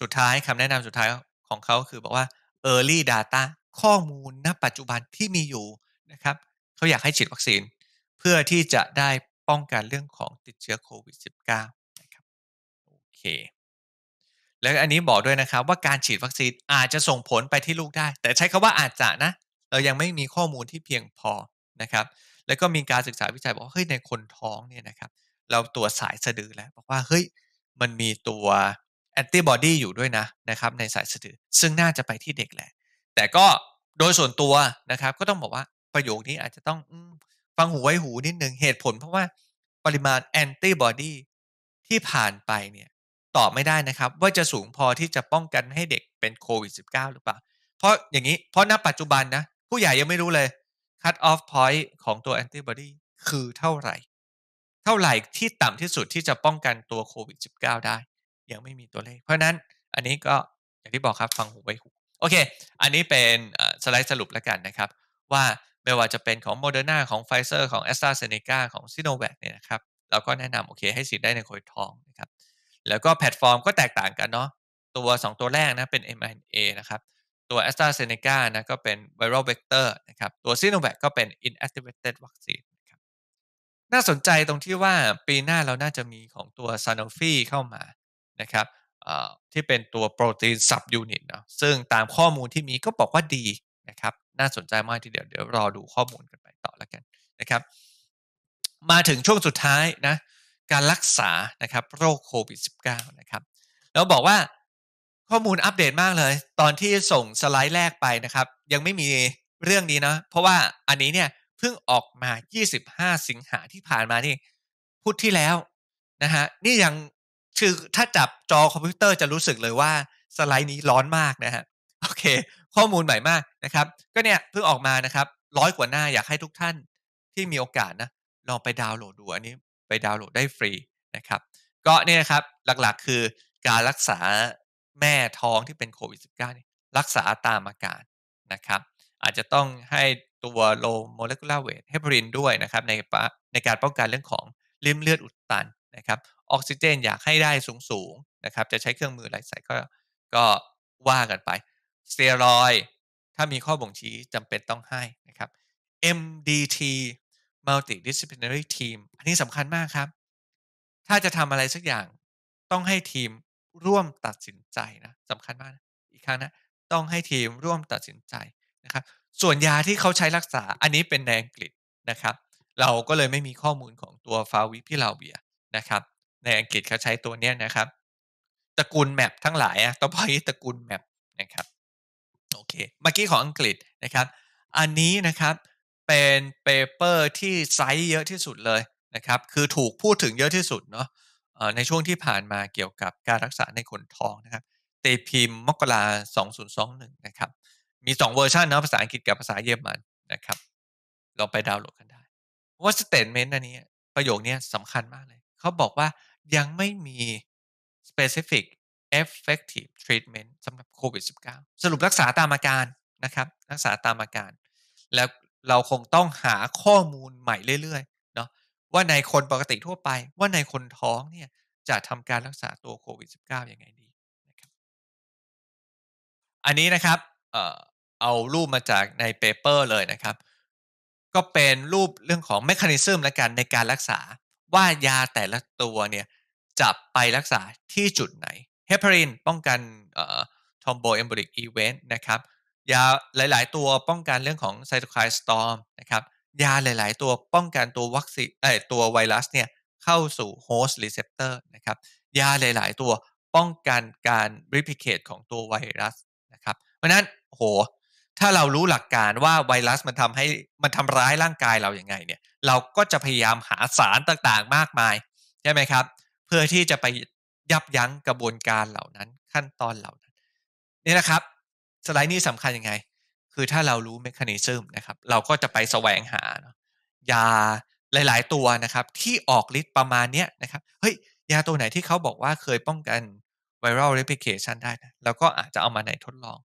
สุดท้ายคำแนะนำสุดท้ายของเขาคือบอกว่า early data ข้อมูลณ ปัจจุบันที่มีอยู่นะครับเขาอยากให้ฉีดวัคซีนเพื่อที่จะได้ป้องกันเรื่องของติดเชื้อโควิด -19 นะครับโอเคแล้วอันนี้บอกด้วยนะครับว่าการฉีดวัคซีนอาจจะส่งผลไปที่ลูกได้แต่ใช้คำว่าอาจจะนะเรายังไม่มีข้อมูลที่เพียงพอนะครับ แล้วก็มีการศึกษาวิจัยบอกเฮ้ยในคนท้องเนี่ยนะครับ เราตรวจสายสะดือแล้วบอกว่าเฮ้ยมันมีตัวแอนติบอดีอยู่ด้วยนะนะครับในสายสะดือซึ่งน่าจะไปที่เด็กแหละ แต่ก็โดยส่วนตัวนะครับก็ต้องบอกว่าประโยคนี้อาจจะต้องฟังหูไว้หูนิดหนึ่งเหตุผล เพราะว่าปริมาณแอนติบอดีที่ผ่านไปเนี่ยตอบไม่ได้นะครับว่าจะสูงพอที่จะป้องกันให้เด็กเป็นโควิด -19 หรือเปล่าเพราะอย่างนี้เพราะณปัจจุบันนะ ผู้ใหญ่ยังไม่รู้เลย cut off point ของตัวแอนติบอดีคือเท่าไหร่เท่าไหร่ที่ต่ำที่สุดที่จะป้องกันตัวโควิด -19 ได้ ยังไม่มีตัวเลข เพราะนั้นอันนี้ก็อย่างที่บอกครับฟังหูไว้หูโอเค อันนี้เป็นสไลด์สรุปแล้วกันนะครับ ว่าไม่ว่าจะเป็นของโมเดอร์นาของไฟเซอร์ของแอสตราเซเนกาของซิโนแวคเนี่ยนะครับเราก็แนะนำโอเค ให้ฉีดได้ในคนท้องนะครับแล้วก็แพลตฟอร์มก็แตกต่างกันเนาะตัว 2 ตัวแรกนะเป็น mRNA นะครับ ตัว a s t r a z e n e c a นะก็เป็น viral vector นะครับ ตัว Sinovac ก็เป็น inactivated vaccine นะครับน่าสนใจตรงที่ว่าปีหน้าเราน่าจะมีของตัว Sanofi เข้ามานะครับที่เป็นตัวโปรตีน sub unit เนาะซึ่งตามข้อมูลที่มีก็บอกว่าดีนะครับ น่าสนใจมากทีเดียวเดี๋ยว รอดูข้อมูลกันไปต่อแล้วกันนะครับ มาถึงช่วงสุดท้ายนะการรักษานะครับโรคโควิด -19 นะครับ แล้วบอกว่าข้อมูลอัปเดตมากเลย ตอนที่ส่งสไลด์แรกไปนะครับ ยังไม่มีเรื่องนี้นะ เพราะว่าอันนี้เนี่ยเพิ่งออกมา25สิงหาที่ผ่านมานี่พูดที่แล้วนะฮะนี่ยังคือถ้าจับจอคอมพิวเตอร์จะรู้สึกเลยว่าสไลด์นี้ร้อนมากนะฮะโอเค ข้อมูลใหม่มากนะครับ ก็เนี่ยเพิ่งออกมานะครับร้อยกว่าหน้าอยากให้ทุกท่านที่มีโอกาสนะลองไปดาวน์โหลดดูอันนี้ไปดาวน์โหลดได้ฟรีนะครับก็เนี่ยครับหลักๆคือการรักษาแม่ท้องที่เป็นโควิด -19 รักษาตามอาการนะครับ อาจจะต้องให้ตัวโลโมเลกุลาเวทเฮปรินด้วยนะครับ ในในการป้องกันเรื่องของริ่มเลือดอุดตันนะครับ ออกซิเจนอยากให้ได้สูง ๆ นะครับ จะใช้เครื่องมืออะไรใส่ก็ก็ว่ากันไปสเตียรอยถ้ามีข้อบ่งชี้จำเป็นต้องให้นะครับ MDT multidisciplinary team อันนี้สำคัญมากครับ ถ้าจะทำอะไรสักอย่างต้องให้ทีมร่วมตัดสินใจ นะสำคัญมากนะอีกครั้งนะ ต้องให้ทีมร่วมตัดสินใจนะครับ ส่วนยาที่เขาใช้รักษาอันนี้เป็นในอังกฤษนะครับเราก็เลยไม่มีข้อมูลของตัวฟาวิพิลาเวียนะครับ ในอังกฤษเขาใช้ตัวเนี้ยนะครับตระกูลแมปทั้งหลายอะต้องพอยตระกูลแมปนะครับโอเค เมื่อกี้ของอังกฤษนะครับ อันนี้นะครับเป็นเปเปอร์ที่ไซส์เยอะที่สุดเลยนะครับ คือถูกพูดถึงเยอะที่สุดเนาะในช่วงที่ผ่านมาเกี่ยวกับการรักษาในคนท้องนะครับตีพิมพ์มกรา2021นะครับ มี 2 เวอร์ชันเนาะภาษาอังกฤษกับภาษาเยอรมันนะครับลองไปดาวน์โหลดกันได้ว่าสเตทเมนต์อันนี้ประโยคนี้สำคัญมากเลย เขาบอกว่ายังไม่มี specific effective treatment สำหรับโควิด -19 สรุปรักษาตามอาการนะครับ รักษาตามอาการ แล้วเราคงต้องหาข้อมูลใหม่เรื่อยๆ เนาะว่าในคนปกติทั่วไปว่าในคนท้องเนี่ยจะทำการรักษาตัวโควิด -19 ยังไงดีนะครับ อันนี้นะครับเอารูปมาจากในเปเปอร์เลยนะครับ ก็เป็นรูปเรื่องของแมคานิซึมและกันในการรักษา ว่ายาแต่ละตัวเนี่ยจะไปรักษาที่จุดไหนเฮปาริน ป้องกันทอมโบเอมบริกอีเวนต์นะครับยาหลาย ๆ ตัวป้องกันเรื่องของไซโตไคน์สตอร์มนะครับยาหลาย ๆ ตัวป้องกันตัววัคซีนไอตัวไวรัสเนี่ยเข้าสู่โฮสต์รีเซพเตอร์นะครับยาหลาย ๆ ตัวป้องกันการรีพิเคตของตัวไวรัสนะครับ เพราะนั้นโห ถ้าเรารู้หลักการว่าไวรัสมันทำให้มันทำร้ายร่างกายเราอย่างไง เนี่ย เราก็จะพยายามหาสารต่างๆ มากมายใช่ไหมครับ เพื่อที่จะไปยับยั้งกระบวนการเหล่านั้นขั้นตอนเหล่านั้นนี่นะครับสไลด์นี้สำคัญยังไง คือถ้าเรารู้เมคานิซึมนะครับ เราก็จะไปแสวงหายาหลาย ๆ ตัวนะครับ ที่ออกฤทธิ์ประมาณเนี้ย นะครับ เฮ้ย ยา ตัวไหนที่เขาบอกว่าเคยป้องกันไวรัลเรปิเคชันได้นะแล้วก็อาจจะเอามาในทดลอง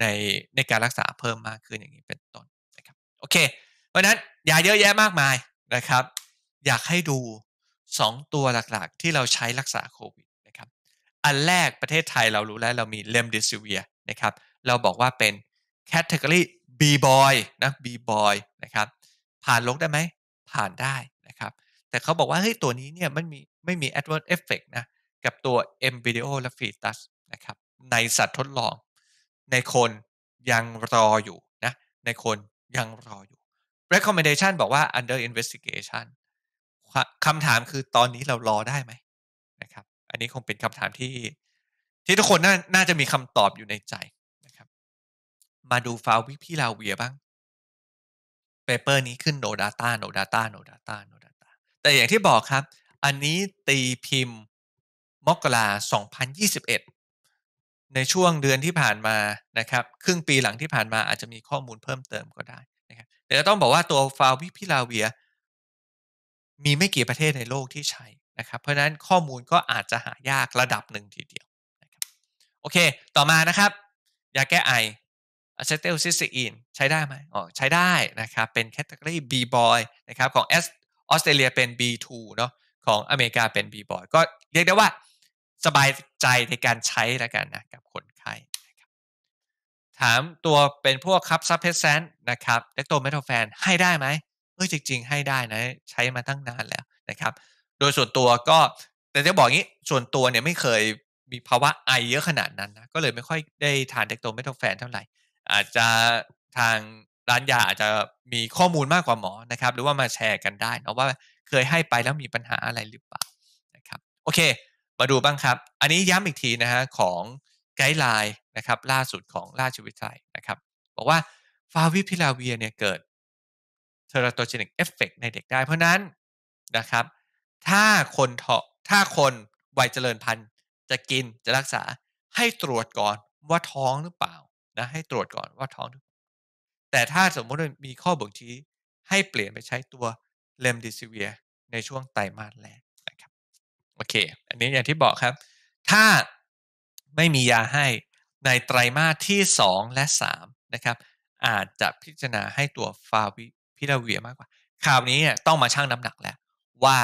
ในในการรักษาเพิ่มมากขึ้นอย่างนี้เป็นต้นนะครับ โอเค เพราะนั้นยาเยอะแยะมากมายนะครับ อยากให้ดู 2 ตัวหลักๆ ที่เราใช้รักษาโควิดนะครับอันแรกประเทศไทยเรารู้แล้วเรามีเลมดิซิเวียนะครับเราบอกว่าเป็น category B boy นะ B boy นะครับ ผ่านลกได้ไหมผ่านได้นะครับ แต่เขาบอกว่าเฮ้ยตัวนี้เนี่ยมันมี ไม่มี adverse effect นะกับตัว M video และ fetus นะครับ ในสัตว์ทดลอง ในคนยังรออยู่นะ ในคนยังรออยู่ recommendation บอกว่า under investigation คำถามคือตอนนี้เรารอได้ไหมนะครับ อันนี้คงเป็นคำถามที่ ที่ทุกคนน่าจะมีคำตอบอยู่ในใจมา ดูฟาวิพี่ลาเวียบ้างเปเปอร์นี้ขึ้นโนดาต้า โนดาต้า โนดาต้า โนดาต้า แต่อย่างที่บอกครับ อันนี้ตีพิมพ์ มกรา2021 ในช่วงเดือนที่ผ่านมา นะครับ ครึ่งปีหลังที่ผ่านมาอาจจะมีข้อมูลเพิ่มเติมก็ได้นะครับ แต่ต้องบอกว่าตัวฟาวิพิลาเวีย มีไม่กี่ประเทศในโลกที่ใช้นะครับ เพราะนั้นข้อมูลก็อาจจะหายากระดับหนึ่งทีเดียวโอเค ต่อมานะครับยาแก้ไออะเซตลซิสตีนใช้ได้ไหมอ๋อใช้ได้ นะ ครับ เป็นแคตตาล็อบ B-boy นะครับ ของออสเตรเลียเป็น B2 เนาะของ อเมริกา เป็น B-boy ก็ เรียกได้ว่าสบายใจในการใช้แล้วกัน นะ กับ คนไข้ถามตัวเป็นพวกครับซับเพสแซน นะ ครับเล็กโตเมทโลแฟนให้ได้ไหมเออจริง ๆ ให้ได้ นะ ใช้มาตั้งนานแล้ว นะ ครับ โดยส่วนตัวก็แต่จะบอกงี้ส่วนตัวเนี่ยไม่เคยมีภาวะไอเยอะขนาดนั้นนะก็เลยไม่ค่อยได้ทานเด็กโตเมทโลแฟนเท่าไหร่อาจจะทางร้านยาอาจจะมีข้อมูลมากกว่าหมอนะครับ หรือว่ามาแชร์กันได้นะว่าเคยให้ไปแล้วมีปัญหาอะไรหรือเปล่านะครับ โอเค มาดูบ้างครับ อันนี้ย้ำอีกทีนะฮะของไกด์ไลน์นะครับ ล่าสุดของราชวิทยาลัยนะครับ บอกว่าฟาวิพิลาเวียเนี่ยเกิดเทอร์โตเจนิกเอฟเฟกในเด็กได้ เพราะนั้นนะครับ ถ้าคนเถาะถ้าคนวัยเจริญพันธุ์จะกินจะรักษาให้ตรวจก่อนว่าท้องหรือเปล่านะ ให้ตรวจก่อนว่าท้อง แต่ถ้าสมมติมีข้อบ่งชี้ให้เปลี่ยนไปใช้ตัวเลมดิซิเวียในช่วงไตรมาสแรกนะครับโอเค อันนี้อย่างที่บอกครับ ถ้าไม่มียาให้ในไตรมาสที่ 2 และ 3 นะครับ อาจจะพิจารณาให้ตัว ฟาวิพิลาเวียมากกว่า คราว นี้ ต้องมาชั่งน้ำหนักแล้ว ว่า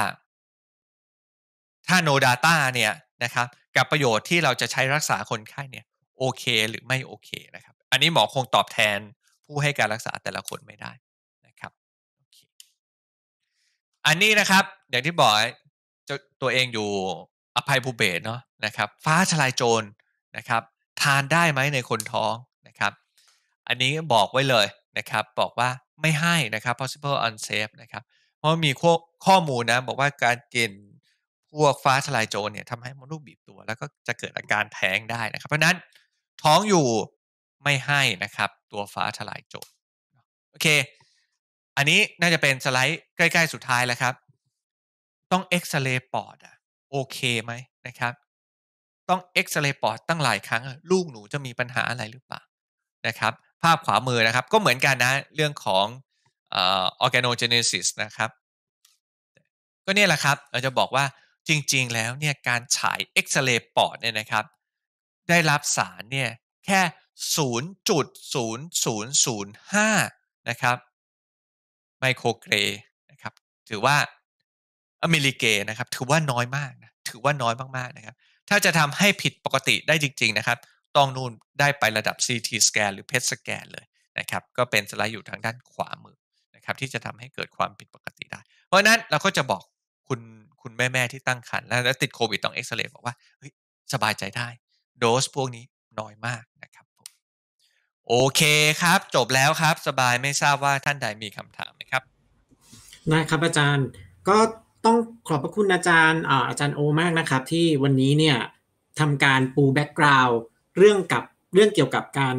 ถ้าโนดาต้าเนี่ยนะครับ กับประโยชน์ที่เราจะใช้รักษาคนไข้เนี่ยโอเคหรือไม่โอเคนะครับ อันนี้ หมอคงตอบแทนผู้ให้การรักษาแต่ละคนไม่ได้นะครับโอเคอันนี้นะครับอย่างที่บอกตัวเองอยู่อภัยภูเบศเนาะนะครับฟ้าทลายโจรนะครับ ทานได้ไหมในคนท้องนะครับ อันนี้บอกไว้เลย นะครับ บอกว่าไม่ให้นะครับ possible unsafe นะครับเพราะมี ข้อข้อมูลนะบอกว่าการกินพวกฟ้าทลายโจรเนี่ยทำให้มดลูกบีบตัว แล้วก็จะเกิดอาการแท้งได้นะครับ เพราะนั้นท้องอยู่ไม่ให้นะครับ ตัวฟ้าทลายโจรโอเค อันนี้น่าจะเป็นสไลด์ใกล้ ๆ สุดท้าย แล้ว ครับ ต้องเอ็กซเรย์ปอดอะโอเคไหมนะครับ ต้องเอ็กซเรย์ปอด ตั้งหลายครั้ง ลูกหนูจะมีปัญหาอะไรหรือเปล่านะครับภาพขวามือนะครับก็เหมือนกันนะเรื่องของออร์แกโนเจเนซิสนะครับ ก็ เนี่ยแหละ ครับเราจะบอกว่าจริงๆแล้วเนี่ยการฉายเอ็กซเรย์ปอดเนี่ยนะครับได้รับสาร เนี่ย แค่ 0.0005 นะครับ ไมโครเกรนะครับถือว่าอเมริเกนะครับ ถือว่าน้อยมากนะถือว่าน้อยมากๆนะครับถ้าจะทำให้ผิดปกติได้จริง ๆนะครับ ต้องนู่นได้ไประดับ CT scan หรือ PET scan เลยนะครับ ก็เป็นสไลด์อยู่ทางด้านขวามือนะครับที่จะทำให้เกิดความผิดปกติได้ เพราะนั้นเราก็จะบอกคุณคุณแม่แม่ที่ตั้งครรภ์แล้วติดโควิดต้องเอ็กซเรย์บอกว่าสบายใจได้โดสพวกนี้น้อยมากนะครับ โอเคครับจบแล้วครับสบายไม่ทราบว่าท่านใดมีคำถามไหมครับนะครับอาจารย์ก็ต้องขอบพระคุณอาจารย์อาจารย์โอมากนะครับ ที่วันนี้เนี่ยทำการปูแบ็กกราวด์เรื่องกับเรื่องเกี่ยวกับการ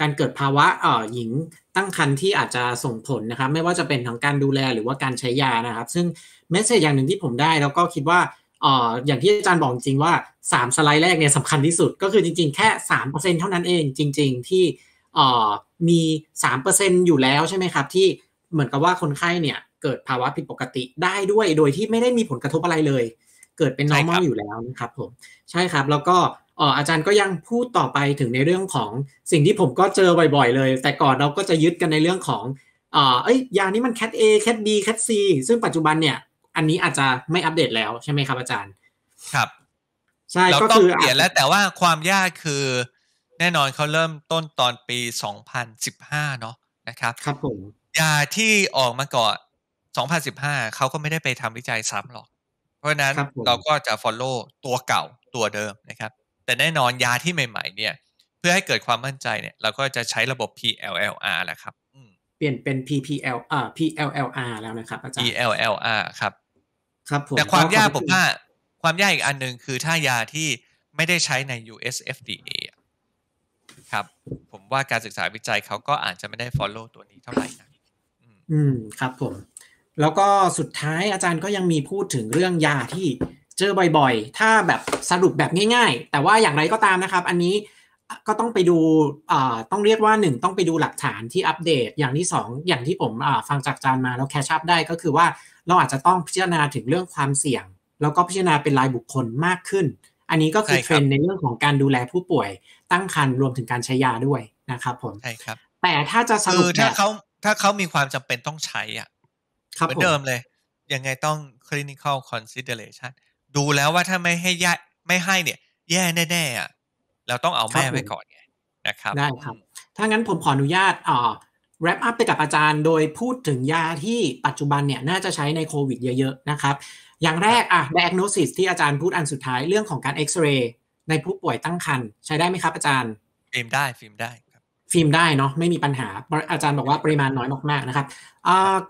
การเกิดภาวะหญิงตั้งครรภ์ที่อาจจะส่งผลนะครับ ไม่ว่าจะเป็นของการดูแลหรือว่าการใช้ยานะครับ ซึ่งเมสเซจอย่างหนึ่งที่ผมได้แล้วก็คิดว่าอย่างที่อาจารย์บอกจริงว่า3สไลด์แรกเนี่ยสำคัญที่สุด ก็คือจริงๆแค่ 3%เท่านั้นเอง จริงๆที่มี 3%อยู่แล้วใช่ไหมครับที่เหมือนกับว่าคนไข้เนี่ยเกิดภาวะผิดปกติได้ด้วยโดยที่ไม่ได้มีผลกระทบอะไรเลย เกิดเป็นอ o r m a l อยู่แล้วนะครับผมใช่ครับแล้วก็อาจารย์ก็ยังพูดต่อไปถึงในเรื่องของสิ่งที่ผมก็เจอบ่อย ๆ เลย แต่ก่อนเราก็จะยึดกันในเรื่องของเอ้ยยานี้มันแคท A แคท B แคท C ซึ่งปัจจุบันเนี่ยอันนี้อาจจะไม่อัปเดตแล้วใช่ไหมครับอาจารย์ ครับ ใช่ก็คือเปลี่ยนแล้วแต่ว่าความยากคือแน่นอนเขาเริ่มต้นตอนปี 2015 เนาะนะครับ ครับผม ยาที่ออกมาก่อน 2015เขาก็ไม่ได้ไปทำวิจัยซ้ำหรอก เพราะนั้นรเราก็จะ follow ตัวเก่าตัวเดิมนะครับ แต่แน่นอนยาที่ใหม่ๆ เนี่ย เพื่อให้เกิดความมั่นใจเนี่ย เราก็จะใช้ระบบ PLLR แหละครับ เปลี่ยนเป็น PPL อ่า PLLR แล้วนะครับอาจารย์ PLLR ครับครับผมแต่ความยากผมว่าความยากอีกอันหนึ่งคือถ้ายาที่ไม่ได้ใช้ใน US FDA ครับผมว่าการศึกษาวิจัยเขาก็อาจจะไม่ได้ follow ตัวนี้เท่าไหร่นะอืมครับผม แล้วก็สุดท้ายอาจารย์ก็ยังมีพูดถึงเรื่องยาที่เจอบ่อยๆ ถ้าแบบสรุปแบบง่ายๆ แต่ว่าอย่างไรก็ตามนะครับ อันนี้ก็ต้องไปดูต้องเรียกว่าหนึ่งต้องไปดูหลักฐานที่อัปเดตอย่างที่สองอย่างที่ผมฟังจากอาจารย์มาแล้วแคชชัพได้ก็คือว่าเราอาจจะต้องพิจารณาถึงเรื่องความเสี่ยง แล้วก็พิจารณาเป็นรายบุคคลมากขึ้น อันนี้ก็คือเทรนด์ในเรื่องของการดูแลผู้ป่วย ตั้งครรภ์รวมถึงการใช้ยาด้วยนะครับผม ใช่ครับ แต่ถ้าจะสรุปถ้าเขาถ้าเขามีความจำเป็นต้องใช้อ่ะเหมือนเดิมเลย ยังไงต้อง clinical consideration ดูแล้วว่าถ้าไม่ให้ยาไม่ให้เนี่ย แย่แน่ๆอ่ะ เราต้องเอาแม่ไว้ก่อนไงนะครับ ได้ครับ ถ้างั้นผมขออนุญาตอ่อแรปอัพไปกับอาจารย์โดยพูดถึงยาที่ปัจจุบันเนี่ย น่าจะใช้ในโควิดเยอะๆนะครับอย่างแรกอะ diagnosis ที่อาจารย์พูดอันสุดท้ายเรื่องของการเอ็กซเรย์ในผู้ป่วยตั้งครรภ์ใช้ได้ไหมครับ อาจารย์ฟิล์มได้ ฟิล์มได้ฟิล์มได้เนาะไม่มีปัญหาอาจารย์บอกว่าปริมาณน้อยมากๆนะครับ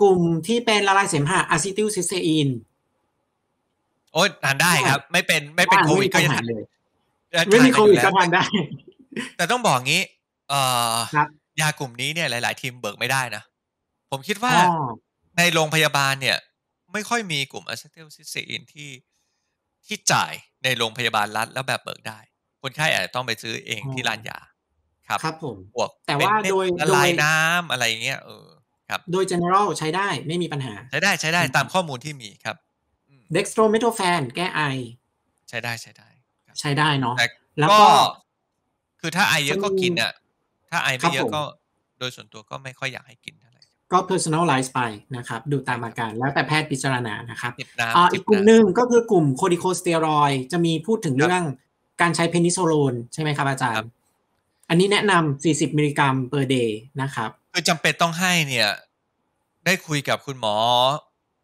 กลุ่มที่เป็นละลายเสมหะอะซิติลซิสเตอีนโอ้ยทานได้ครับ ไม่เป็นไม่เป็นโควิดก็ยังทานเลยไม่มีโควิดก็ทานได้ แต่ต้องบอกงี้ เออยากลุ่มนี้เนี่ยหลายๆ ทีมเบิกไม่ได้นะ ผมคิดว่าในโรงพยาบาลเนี่ย ไม่ค่อยมีกลุ่มอะเซทิลซิสเอินที่ ที่จ่ายในโรงพยาบาลรัฐแล้วแบบเบิกได้ คนไข้อาจจะต้องไปซื้อเองที่ร้านยา ครับ ครับผมบวกแต่ว่าโดยละลายน้ำอะไรเงี้ย เออ ครับ โดย general ใช้ได้ไม่มีปัญหา ใช้ได้ใช้ได้ตามข้อมูลที่มีครับเด็กสโตรเมโทแฟนแก้ไอใช้ได้ใช้ได้ใช้ได้เนาะแล้วก็ คือถ้าไอเยอะก็กินอ่ะถ้าไอไม่เยอะก็โดยส่วนตัวก็ไม่ค่อยอยากให้กินเท่าไหร่ก็ personalize ไปนะครับ ดูตามอาการแล้วแต่แพทย์พิจารณานะครับอีกกลุ่มหนึ่งก็คือกลุ่มโคดิโคสเตียรอยจะมีพูดถึงเรื่องการใช้เพนิโซโลนใช่ไหมครับอาจารย์ อันนี้แนะนำ40 มิลลิกรัม per day นะครับคือจำเป็นต้องให้เนี่ยได้คุยกับคุณหมอ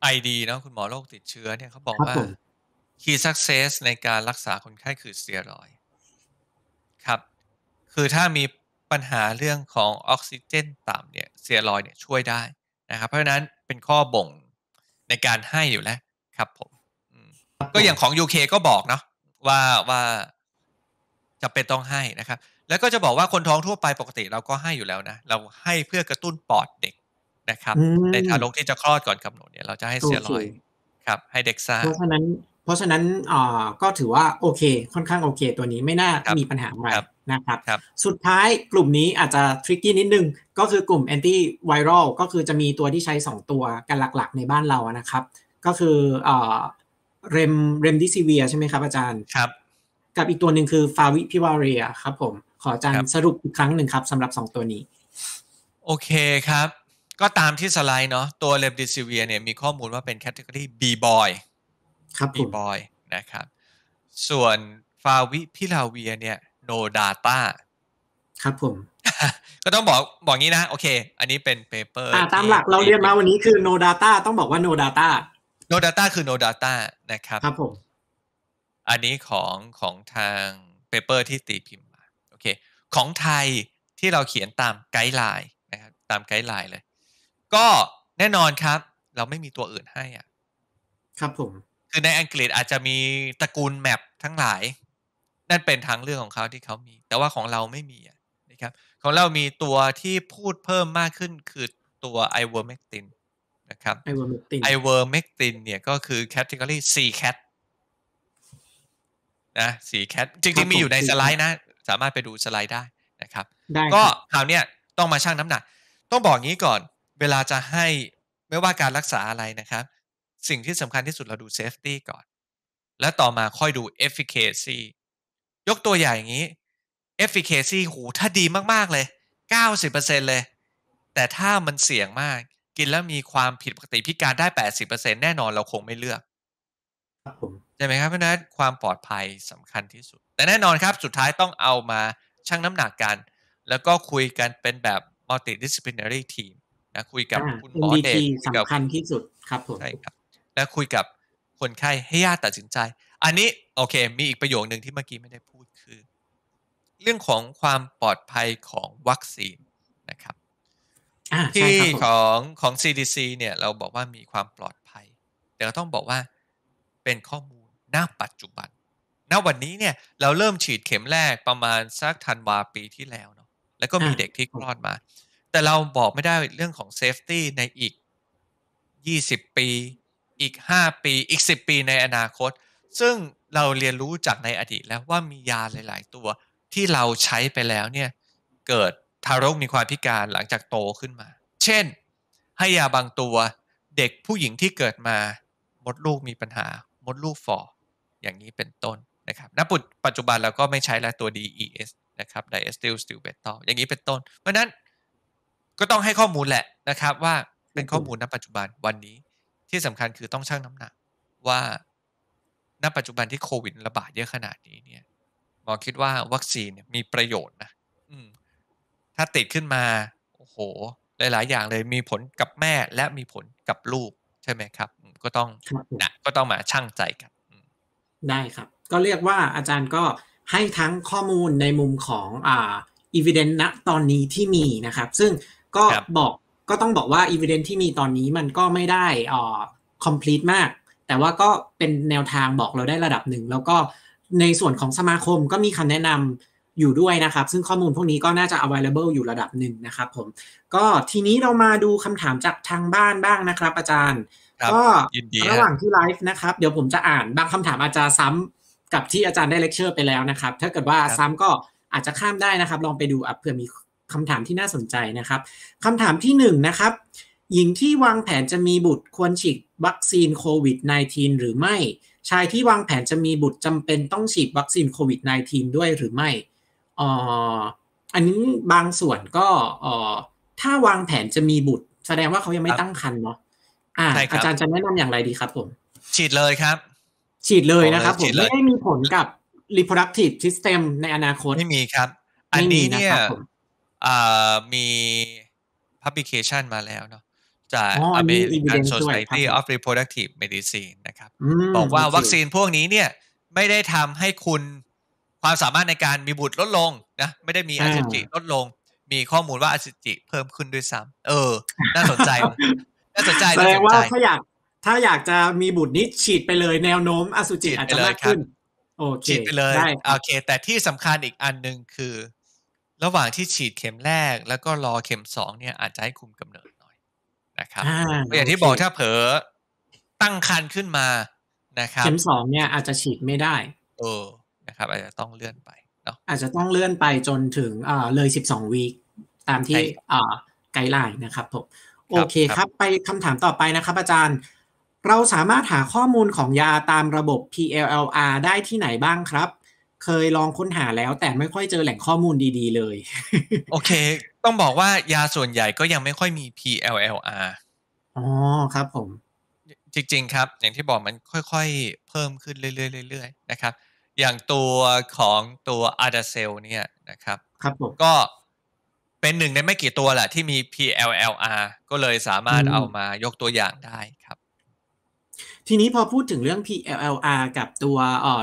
ไอดีนะคุณหมอโรคติดเชื้อเนี่ยเขาบอกว่า key success ในการรักษาคนไข้คือสเตียรอยครับ คือถ้ามีปัญหาเรื่องของออกซิเจนต่ำเนี่ยเซียรอยเนี่ยช่วยได้นะครับ เพราะฉะนั้นเป็นข้อบ่งในการให้อยู่แล้วครับผมก็อย่างของ UK ก็บอกเนาะว่าว่าจะเป็นต้องให้นะครับ แล้วก็จะบอกว่าคนท้องทั่วไปปกติ เราก็ให้อยู่แล้วนะ เราให้เพื่อกระตุ้นปอดเด็กนะครับในทารกที่จะคลอดก่อนกำหนดเนี่ยเราจะให้เซียรอยครับ ให้เด็กซ่าเพราะฉะนั้นเพราะฉะนั้นก็ถือว่าโอเค ค่อนข้างโอเคตัวนี้ไม่น่ามีปัญหาอะไรนะครับรบสุดท้ายกลุ่มนี้อาจจะทริกกี้นิดนึง ก็คือกลุ่มแอนตี้ไวรัลก็คือจะมีตัวที่ใช้ 2 ตัวกันหลักๆในบ้านเรานะครับ ก็คือเรมเรมดิซิเวียใช่ไหมครับ อาจารย์ ครับ กับอีกตัวหนึ่งคือฟาวิพิวาเรียครับผม ขออาจารย์สรุปอีกครั้งหนึ่งครับสำหรับ 2 ตัวนี้ โอเคครับ ก็ตามที่สไลด์เนาะตัวเรมดิซิเวียเนี่ยมีข้อมูลว่าเป็นแคตตาล็อกีบอยครับบีบอยนะครับ ส่วนฟาวิพิลาเวียเนี่ยโนดาต้าครับผม ก็ต้องบอกบอกงี้นะ โอเค อันนี้เป็นเปเปอร์ตามหลักเราเรียนมาวันนี้คือโนดาต้าต้องบอกว่าโนดาต้าโนดาต้าคือโนดาต้านะครับครับผม อันนี้ของของทางเปเปอร์ที่ตีพิมพ์มา โอเค ของไทยที่เราเขียนตามไกด์ไลน์นะครับตามไกด์ไลน์เลย ก็แน่นอนครับ เราไม่มีตัวอื่นให้อ่ะครับผมือในอังกฤษอาจจะมีตระกูลแมปทั้งหลาย นั่นเป็นทางเลือกของเขาที่เขามี แต่ว่าของเราไม่มีนะครับของเรามีตัวที่พูดเพิ่มมากขึ้นคือตัวไอเวอร์เมกตินนะครับไอเวอร์เมกตินไอเวอร์เมกตินเนี่ยก็คือแคตตาล็อกี่แคทนะซีแคทจริงๆ มีอยู่ในสไลด์นะ สามารถไปดูสไลด์ได้นะครับก็คราวเนี้ยต้องมาชั่งน้ำหนัก ต้องบอกงี้ก่อนเวลาจะให้ไม่ว่าการรักษาอะไรนะครับสิ่งที่สำคัญที่สุด เราดู safety ก่อน แล้วต่อมาค่อยดู efficacy ยกตัวอย่างอย่างนี้ efficacy หูถ้าดีมากๆเลย 90%เลย แต่ถ้ามันเสี่ยงมากกินแล้วมีความผิดปกติพิการได้ 80%แน่นอนเราคงไม่เลือกใช่ไหมครับเพราะนั้นความปลอดภัยสำคัญที่สุด แต่แน่นอนครับสุดท้ายต้องเอามาชั่งน้ำหนักกัน แล้วก็คุยกันเป็นแบบ multidisciplinary team นะ คุยกับคุณหมอเด็กสำคัญที่สุดครับผมใช่ครับและคุยกับคนไข้ให้ญาติตัดสินใจ อันนี้โอเค มีอีกประโยคหนึ่งที่เมื่อกี้ไม่ได้พูดคือ เรื่องของความปลอดภัยของวัคซีนนะครับที่ของของ CDC เนี่ยเราบอกว่ามีความปลอดภัย แต่เราต้องบอกว่าเป็นข้อมูลณปัจจุบันณวันนี้เนี่ยเราเริ่มฉีดเข็มแรกประมาณสักธันวาปีที่แล้วเนาะแล้วก็มีเด็กที่คลอดมา แต่เราบอกไม่ได้เรื่องของเซฟตี้ในอีก 20 ปีอีก 5 ปี อีก 10 ปีในอนาคต ซึ่งเราเรียนรู้จากในอดีต แล้วว่ามียาหลายๆ ตัวที่เราใช้ไปแล้วเนี่ย เกิดทารกมีความพิการหลังจากโตขึ้นมา เช่น ให้ยาบางตัวเด็กผู้หญิงที่เกิดมา มดลูกมีปัญหา มดลูกฝ่ออย่างนี้เป็นต้นนะครับณปัจจุบันเราก็ไม่ใช้แล้วตัว DES นะครับ d i a c ส t y l s t e b u t a อย่างนี้เป็นต้น เพราะนั้นก็ต้องให้ข้อมูลแหละนะครับว่าเป็นข้อมูลณปัจจุบันวันนี้ที่สำคัญคือต้องชั่งน้ำหนัก ว่า ณปัจจุบันที่โควิด ระบาดเยอะขนาดนี้เนี่ยหมอคิดว่าวัคซีนมีประโยชน์นะอืถ้าติดขึ้นมาโอ้โห หลาย ๆ อย่างเลยมีผลกับแม่และมีผลกับลูก ใช่ไหมครับ ก็ต้องนะก็ต้องมาชั่งใจกันได้ครับ ก็เรียกว่าอาจารย์ก็ให้ทั้งข้อมูลในมุมของ อ่าอีเวนต์ณตอนนี้ที่มีนะครับ ซึ่งก็บอกก็ต้องบอกว่า evidence ที่มีตอนนี้มันก็ไม่ได้อ่อ complete มาก แต่ว่าก็เป็นแนวทางบอกเราได้ระดับหนึ่งแล้วก็ในส่วนของสมาคมก็มีคำแนะนำอยู่ด้วยนะครับ ซึ่งข้อมูลพวกนี้ก็น่าจะ available อยู่ระดับหนึ่งนะครับผมก็ทีนี้เรามาดูคำถามจากทางบ้านบ้างนะครับ อาจารย์ก็ระหว่างที่ไลฟ์นะครับเดี๋ยวผมจะอ่านบางคำถามอาจารย์ซ้ำกับที่อาจารย์ได้เลคเชอร์ไปแล้วนะครับ ถ้าเกิดว่าซ้ำก็อาจจะข้ามได้นะครับ ลองไปดูอเผื่อมีคำถามที่น่าสนใจนะครับ คำถามที่1นนะครับหญิงที่วางแผนจะมีบุตรควรฉีดวัคซีนโควิด -19 หรือไม่ ชายที่วางแผนจะมีบุตรจำเป็นต้องฉีดวัคซีนโควิด -19 ด้วยหรือไม่อออันนี้บางส่วนก็ออถ้าวางแผนจะมีบุตร แสดงว่าเขายังไม่ตั้งครรภ์เนาะอ่าอาจารย์จะแนะนำอย่างไรดีครับผม ฉีดเลยครับ ฉีดเลยนะครับผม ไม่ได้มีผลกับ reproductive system ในอนาคต ไม่มีครับ อันนี้เนี่ยมีพับบิเคชันมาแล้วเนาะจาก American Society of Reproductive Medicine นะครับ บอกว่าวัคซีนพวกนี้เนี่ย ไม่ได้ทำให้คุณความสามารถในการมีบุตรลดลงนะ ไม่ได้มีอสุจิลดลง มีข้อมูลว่าอสุจิเพิ่มขึ้นด้วยซ้ำเออ น่าสนใจ น่าสนใจแสดงว่าถ้าอยากถ้าอยากจะมีบุตรนี้ฉีดไปเลยแนวโน้มอสุจิอาจจะมากขึ้นโอเคฉีดไปเลยโอเค แต่ที่สำคัญอีกอันหนึ่งคือระหว่างที่ฉีดเข็มแรกแล้วก็รอเข็มสองเนี่ยอาจจะให้คุมกำเนิดหน่อย นะครับอย่างที่บอกถ้าเผลอตั้งครนขึ้นมานะครับ เข็มสองเนี่ยอาจจะฉีดไม่ได้เออนะครับ อาจจะต้องเลื่อนไปเนาะอาจจะต้องเลื่อนไปจนถึงเอ่อเลยสิบสองวีคตามที่เอ่อไกด์ไลน์นะครับผมโอเคครับ ไปคำถามต่อไปนะครับ อาจารย์ เราสามารถหาข้อมูลของยาตามระบบ PLLR ได้ที่ไหนบ้างครับเคยลองค้นหาแล้วแต่ไม่ค่อยเจอแหล่งข้อมูลดีๆเลย โอเค ต้องบอกว่ายาส่วนใหญ่ก็ยังไม่ค่อยมี PLLR อ๋อครับผม จริงๆครับ อย่างที่บอกมันค่อยๆเพิ่มขึ้นเรื่อยๆนะครับ อย่างตัวของตัวอาร์ดาเซลเนี่ยนะครับ ครับผมก็เป็นหนึ่งในไม่กี่ตัวแหละที่มี PLLR ก็เลยสามารถเอามายกตัวอย่างได้ครับทีนี้พอพูดถึงเรื่อง PLLR กับตัว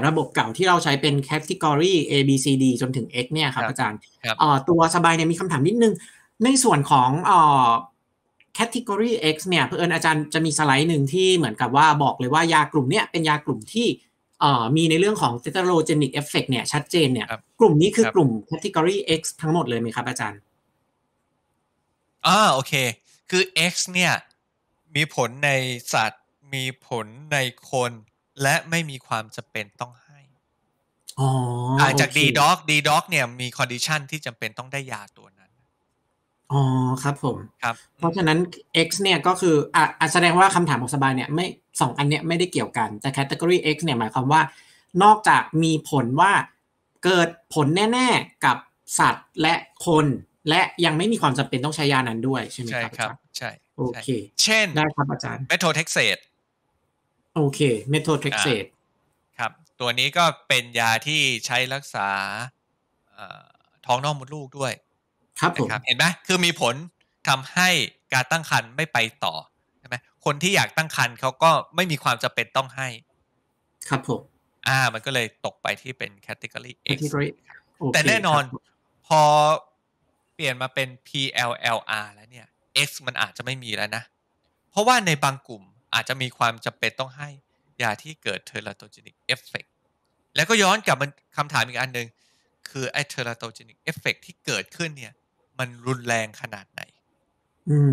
ระบบเก่าที่เราใช้เป็น category A B C D จนถึง X เนี่ยครับอาจารย์ ตัวสบายเนี่ยมีคำถามนิดนึง ในส่วนของ category X เนี่ย เพื่อนอาจารย์จะมีสไลด์หนึ่งที่เหมือนกับว่าบอกเลยว่ายากลุ่มเนี่ย เป็นยากลุ่มที่มีในเรื่องของ tetralogenic effect เนี่ยชัดเจนเนี่ย กลุ่มนี้คือกลุ่ม category X ทั้งหมดเลยไหมครับ อาจารย์ อ่าโอเค คือ X เนี่ยมีผลในสัตวมีผลในคนและไม่มีความจำเป็นต้องให้อ๋อาจากดีด็อกดีด็อกเนี่ยมีคอนดิชันที่จำเป็นต้องได้ยาตัวนั้น อ๋อครับผมครับ เพราะฉะนั้น X เนี่ยก็คืออ่ะแสดงว่าคำถามของสบายเนี่ยไม่สองอันเนี่ยไม่ได้เกี่ยวกันแต่ category X เนี่ยหมายความว่า นอกจากมีผลว่าเกิดผลแน่ ๆ กับสัตว์และคน และยังไม่มีความจำเป็นต้องใช้ยานั้นด้วยใช่ไหมครับ ใช่ครับ ใช่โอเค เช่นได้ครับอาจารย์เมโทเท็กเซตโอเคเมทโทเทคเซตครับ ตัวนี้ก็เป็นยาที่ใช้รักษาท้องนอกมดลูกด้วยครับผมเห็นไหมคือมีผลทำให้การตั้งครรภ์ไม่ไปต่อใช่ไหมคนที่อยากตั้งครรภ์เขาก็ไม่มีความจำเป็นต้องให้ ครับผมอ่า มันก็เลยตกไปที่เป็นแ c a t e g o r เอแต่แน่นอนพอเปลี่ยนมาเป็น PLLR แล้วเนี่ย X มันอาจจะไม่มีแล้วนะ เพราะว่าในบางกลุ่มอาจจะมีความจำเป็นต้องให้ยาที่เกิดเทอร์ลาโตจินิกเอฟเฟกแล้วก็ย้อนกลับมาคำถามอีกอันหนึ่งคือไอเทอร์ลาโตจินิกเอฟเฟกที่เกิดขึ้นเนี่ย มันรุนแรงขนาดไหน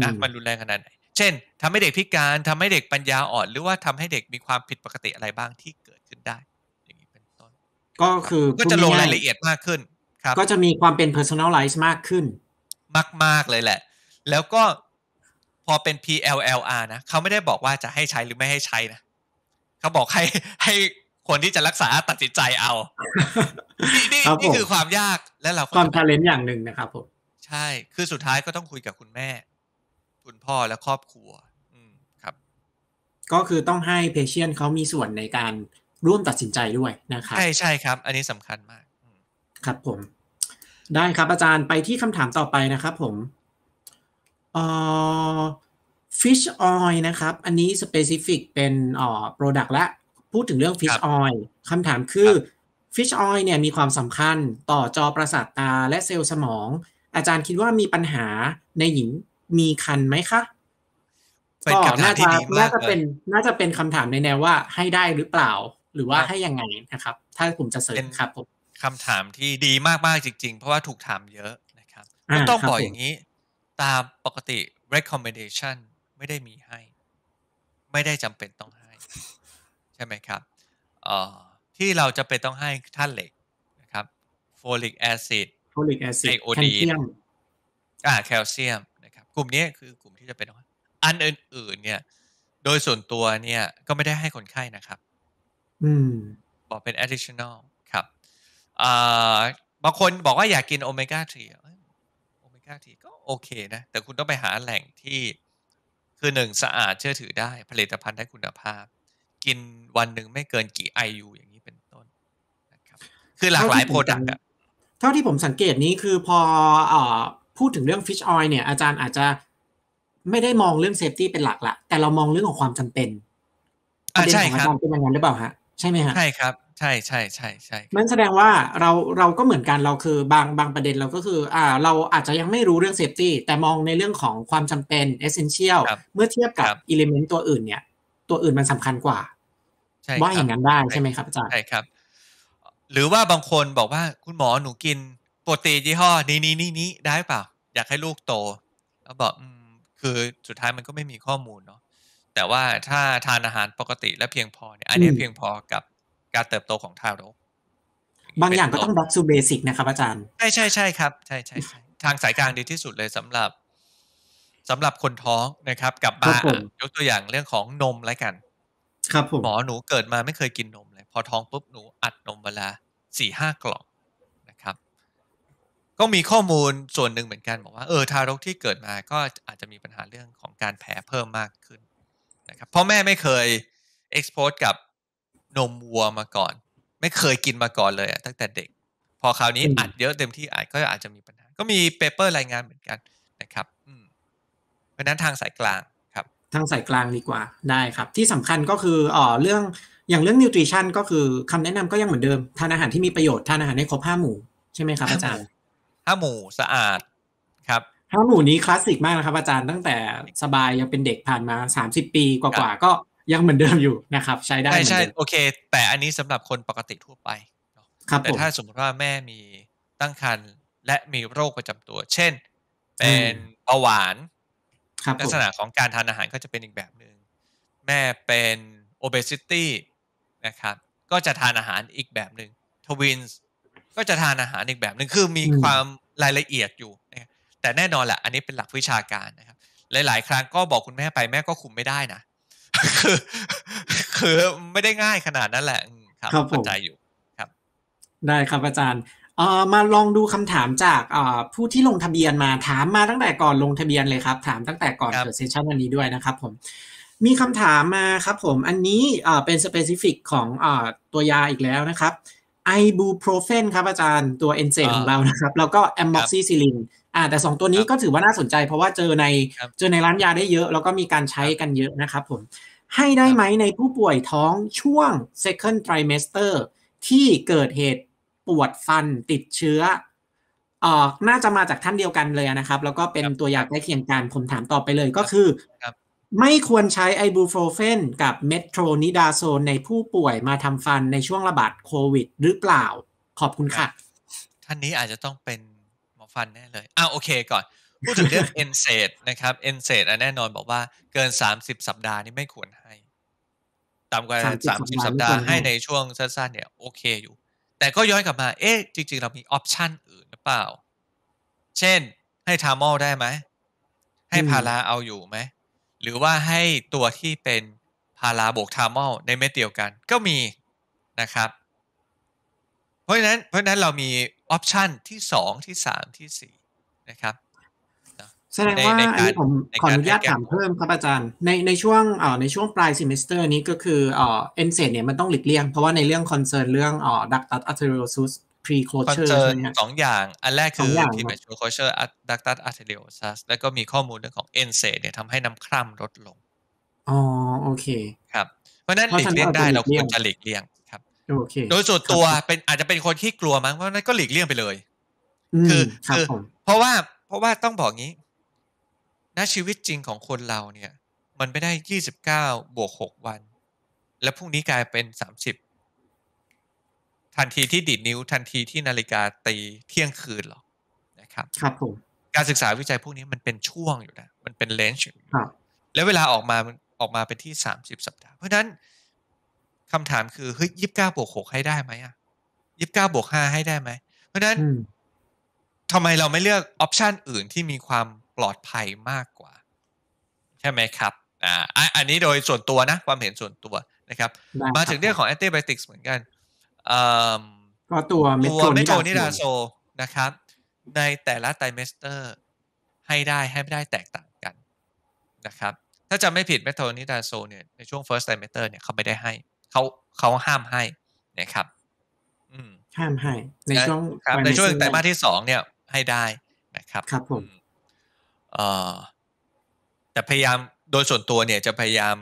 นะมันรุนแรงขนาดไหนเช่นทำให้เด็กพิการทำให้เด็กปัญญาอ่อน หรือว่าทำให้เด็กมีความผิดปกติอะไรบ้างที่เกิดขึ้นได้ อย่างนี้เป็นต้นก็คือก็จะลงรายละเอียดมากขึ้นครับก็จะมีความเป็น personalize มากขึ้น มากๆเลยแหละ แล้วก็พอเป็น PLLR นะ เขาไม่ได้บอกว่าจะให้ใช้หรือไม่ให้ใช้นะเขาบอกให้ให้คนที่จะรักษาตัดสินใจเอา นี่นี่คือความยากและเราความทาเลนต์อย่างหนึ่งนะครับ ผม ใช่ คือสุดท้ายก็ต้องคุยกับคุณแม่ คุณพ่อและครอบครัวครับ ก็คือต้องให้เพเชียนเขามีส่วนในการร่วมตัดสินใจด้วยนะครับ ใช่ใช่ครับ อันนี้สำคัญมากครับผม ได้ครับอาจารย์ไปที่คำถามต่อไปนะครับผมเอ่อฟิชออยนะครับ อันนี้สเปซิฟิกเป็นอ่อโปรดักต์ละพูดถึงเรื่องฟิชออยคำถามคือฟิชออยเนี่ยมีความสำคัญต่อจอประสาทตา และเซลล์สมอง อาจารย์คิดว่ามีปัญหาในหญิงมีคันไหมคะก็น่าจะน่าจะเป็นน่าจะเป็นคำถามในแนวว่าให้ได้หรือเปล่าหรือว่าให้ยังไงนะครับ ถ้าผมจะเสริมครับผมคำถามที่ดีมาก ๆ จริง ๆ เพราะว่าถูกถามเยอะนะครับต้องบอกอย่างนี้ตามปกติ recommendation ไม่ได้มีให้ ไม่ได้จำเป็นต้องให้ ใช่ไหมครับที่เราจะเป็นต้องให้ท่านเหล็กนะครับโฟลิกแอซิดโฟลิกแอซิดลเซียีอ่าแคลเซียมนะครับ กลุ่มนี้คือกลุ่มที่จะเป็นต้องอันอื่นๆเนี่ย โดยส่วนตัวเนี่ยก็ไม่ได้ให้คนไข้นะครับ อืมบอกเป็น additional ครับบางคนบอกว่าอยากกินโอเมก้า3าทีก็โอเคนะ แต่คุณต้องไปหาแหล่งที่คือหนึ่งสะอาดเชื่อถือได้ ผลิตภัณฑ์ได้คุณภาพกินวันหนึ่งไม่เกินกี่ไอยูอย่างนี้เป็นต้นนะครับ คือหลากหลายโปรดักต์เท่าที่ผมสังเกตนี้คือพออพูดถึงเรื่องฟิชออยเนี่ยอาจารย์อาจจะไม่ได้มองเรื่องเซฟตี้เป็นหลักละแต่เรามองเรื่องของความจำเป็นประเด็นของอาจารย์เป็นอย่างนั้นหรือเปล่าฮะใช่ไหมฮะใช่ครับช่ใช่ใช่ใช่มันแสดงว่าเราเราก็เหมือนกันเราคือบางบางประเด็นเราก็คือ อ่า เราอาจจะยังไม่รู้เรื่องเซฟตี้แต่มองในเรื่องของความจำเป็นเอเซนเชียลเมื่อเทียบกับอิเลเมนต์ตัวอื่นเนี่ย ตัวอื่นมันสำคัญกว่าว่าอย่างนั้นได้ใช่ไหมครับอาจารย์ใช่ครับ หรือว่าบางคนบอกว่าคุณหมอหนูกิน โปรตีนยี่ห้อ นี้นี้นี้นี้ได้เปล่า อยากให้ลูกโต แล้วบอกอคือสุดท้ายมันก็ไม่มีข้อมูลเนาะแต่ว่าถ้าทานอาหารปกติและเพียงพอเนี่ย อันนี้เพียงพอกับการเติบโตของทารก บางอย่างก็ต้อง back to basic นะครับ อาจารย์ ใช่ใช่ใช่ครับใช่ใช่ทางสายกลางดีที่สุดเลยสำหรับสำหรับคนท้องนะครับกลับมายกตัวอย่างเรื่องของนม แล้วกัน ครับผมหมอหนูเกิดมาไม่เคยกินนมเลย พอท้องปุ๊บหนูอัดนมเวลาสี่ห้ากล่องนะครับ ก็มีข้อมูลส่วนหนึ่งเหมือนกัน บอกว่าเออทารกที่เกิดมาก็อาจจะมีปัญหาเรื่องของการแผลเพิ่มมากขึ้นนะครับพ่อแม่ไม่เคย expose กับนมวัวมาก่อน ไม่เคยกินมาก่อนเลยอะตั้งแต่เด็ก พอคราวนี้อัดเยอะเต็มที่อัดก็อาจจะมีปัญหาก็มีเปเปอร์รายงานเหมือนกัน นะครับเพราะนั้นทางสายกลางครับ ทางสายกลางดีกว่า ได้ครับ ที่สำคัญก็คืออ๋อเรื่องอย่างเรื่องนิวทริชั่นก็คือคำแนะนำก็ยังเหมือนเดิมทานอาหารที่มีประโยชน์ทานอาหารให้ครบห้าหมู่ใช่ไหมครับ อาจารย์ห้าหมู่สะอาด ครับห้าหมู่นี้คลาสสิกมากนะครับอาจารย์ตั้งแต่สบายยังเป็นเด็กผ่านมาสามสิบปีกว่าก็ยังเหมือนเดิมอยู่นะครับใช้ได้ใช่ใช่โอเคแต่อันนี้สำหรับคนปกติทั่วไปครับแต่ถ้าสมมติว่าแม่มีตั้งครรภ์และมีโรคประจำตัว เช่น เป็นเบาหวานลักษณะของการทานอาหารก็จะเป็นอีกแบบหนึง่งแม่เป็นโอเบสิตี้นะครับก็จะทานอาหารอีกแบบหนึง่งทวินส์ก็จะทานอาหารอีกแบบหนึง่งคือมีความรายละเอียดอยู่นะแต่แน่นอนแหละ อันนี้เป็นหลักวิชาการนะครับหลายๆครั้งก็บอกคุณแม่ไปแม่ก็คุมไม่ได้นะคือคือไม่ได้ง่ายขนาดนั้นแหละครับเข้าใจอยู่ครับ ได้ครับอาจารย์เอ่อมาลองดูคำถามจากเอ่อผู้ที่ลงทะเบียนมาถามมาตั้งแต่ก่อนลงทะเบียนเลยครับถามตั้งแต่ก่อนเิดเซสชันวันนี้ด้วยนะครับ ผม มีคำถามมาครับ ผม อันนี้เอ่อเป็นสเปซิฟิกของเอ่อตัวยาอีกแล้วนะครับไอบูโปรเฟนครับอาจารย์ตัวเอนเซมของเรานะครับ แล้วก็แอมบ็อกซิซิลินอ่าแต่สองตัวนี้ก็ถือว่าน่าสนใจเพราะว่าเจอในเจอในร้านยาได้เยอะ แล้วก็มีการใช้กันเยอะนะครับผม ให้ได้ไหมในผู้ป่วยท้องช่วง second trimester ที่เกิดเหตุปวดฟันติดเชื้อ ออน่าจะมาจากท่านเดียวกันเลยนะครับ แล้วก็เป็นตัวยาใกล้เคียงกันผมถามต่อไปเลยก็คือไม่ควรใช้ไอบูโฟรเฟนกับเมโทรนิดาโซนในผู้ป่วยมาทำฟันในช่วงระบาดโควิด หรือเปล่าขอบคุณค่ะ ท่านนี้อาจจะต้องเป็นฟันแน่เลย อ้าวโอเค ก่อน พูดถึงเรื่องเอนเซดนะครับ เอนเซดแน่นอนบอกว่าเกินสามสิบสัปดาห์นี่ไม่ควรให้ ต่ำกว่าสามสิบสัปดาห์ให้ในช่วงสั้นๆเนี่ย โอเคอยู่ แต่ก็ย้อนกลับมา เอ๊ะ จริง ๆเรามี ออปชันอื่นหรือเปล่า เช่นให้ ทามอล ได้ไหม ให้พาราเอาอยู่ไหม หรือว่าให้ตัวที่เป็นพาราบวกทามอลในเม็ดเดียวกันก็มีนะครับเพราะฉะนั้น เพราะฉะนั้นเรามีออปชันที่สองที่สามที่สี่นะครับ แสดงว่าอันนี้ผมขออนุญาตถามเพิ่มครับอาจารย์ ในในช่วงเอ่อในช่วงปลายซิมิสเตอร์นี้ก็คือ เอ่อเอ็นเซเนี่ยมันต้องหลีกเลี่ยงเพราะว่าในเรื่องคอนเซิร์นเรื่องเอ่อดักตัสอัตเทอริโอซูสพรีโคลเชอร์ใช่ไหมสองอย่างอันแรกคือที่เป็นโคลเชอร์ดักตัสอัตเทอริโอซูสแล้วก็มีข้อมูลเรื่องของเอ็นเซเนี่ยทำให้น้ำคร่ำลดลงอ๋อโอเคครับเพราะนั้นหลีกเลี่ยงได้เราควรจะหลีกเลี่ยงโดยส่วนตัวเป็นอาจจะเป็นคนที่กลัวมั้งเพราะนั้นก็หลีกเลี่ยงไปเลยคือคือเพราะว่าเพราะว่าต้องบอกงี้นะชีวิตจริงของคนเราเนี่ย มันไม่ได้ยี่สิบเก้าบวกหกวัน แล้วพรุ่งนี้กลายเป็นสามสิบทันทีที่ดิดนิ้วทันทีที่นาฬิกาตีเที่ยงคืนหรอกนะครับ ครับผมการศึกษาวิจัยพวกนี้มันเป็นช่วงอยู่นะ มันเป็นเลนจ์แล้วเวลาออกมาออกมาเป็นที่สามสิบสัปดาห์เพราะนั้นคำถามคือเฮ้ยยี่สิบเก้าบวกหกให้ได้ไหมอ่ะยี่สิบเก้าบวกห้าให้ได้ไหม เพราะฉะนั้นทำไมเราไม่เลือกออปชันอื่นที่มีความปลอดภัยมากกว่า ใช่ไหมครับอ่าอันนี้โดยส่วนตัวนะ ความเห็นส่วนตัวนะครับ มาถึงเรื่องของ แอนตี้ไบติกเหมือนกันเอ่อก็ตัวเมโทนิดาโซนะครับ ในแต่ละไตรมาสเตอร์ให้ได้ให้ไม่ได้แตกต่างกันนะครับถ้าจำไม่ผิดเมโทนิดาโซเนี่ยในช่วง first trimester เนี่ยเขาไม่ได้ให้เขาเขาห้ามให้นะครับห้ามให้ ในช่วงในช่วงไตรมาสที่สองเนี่ยให้ได้นะครับครับผมเอ่อแต่พยายามโดยส่วนตัวเนี่ย จะพยายาม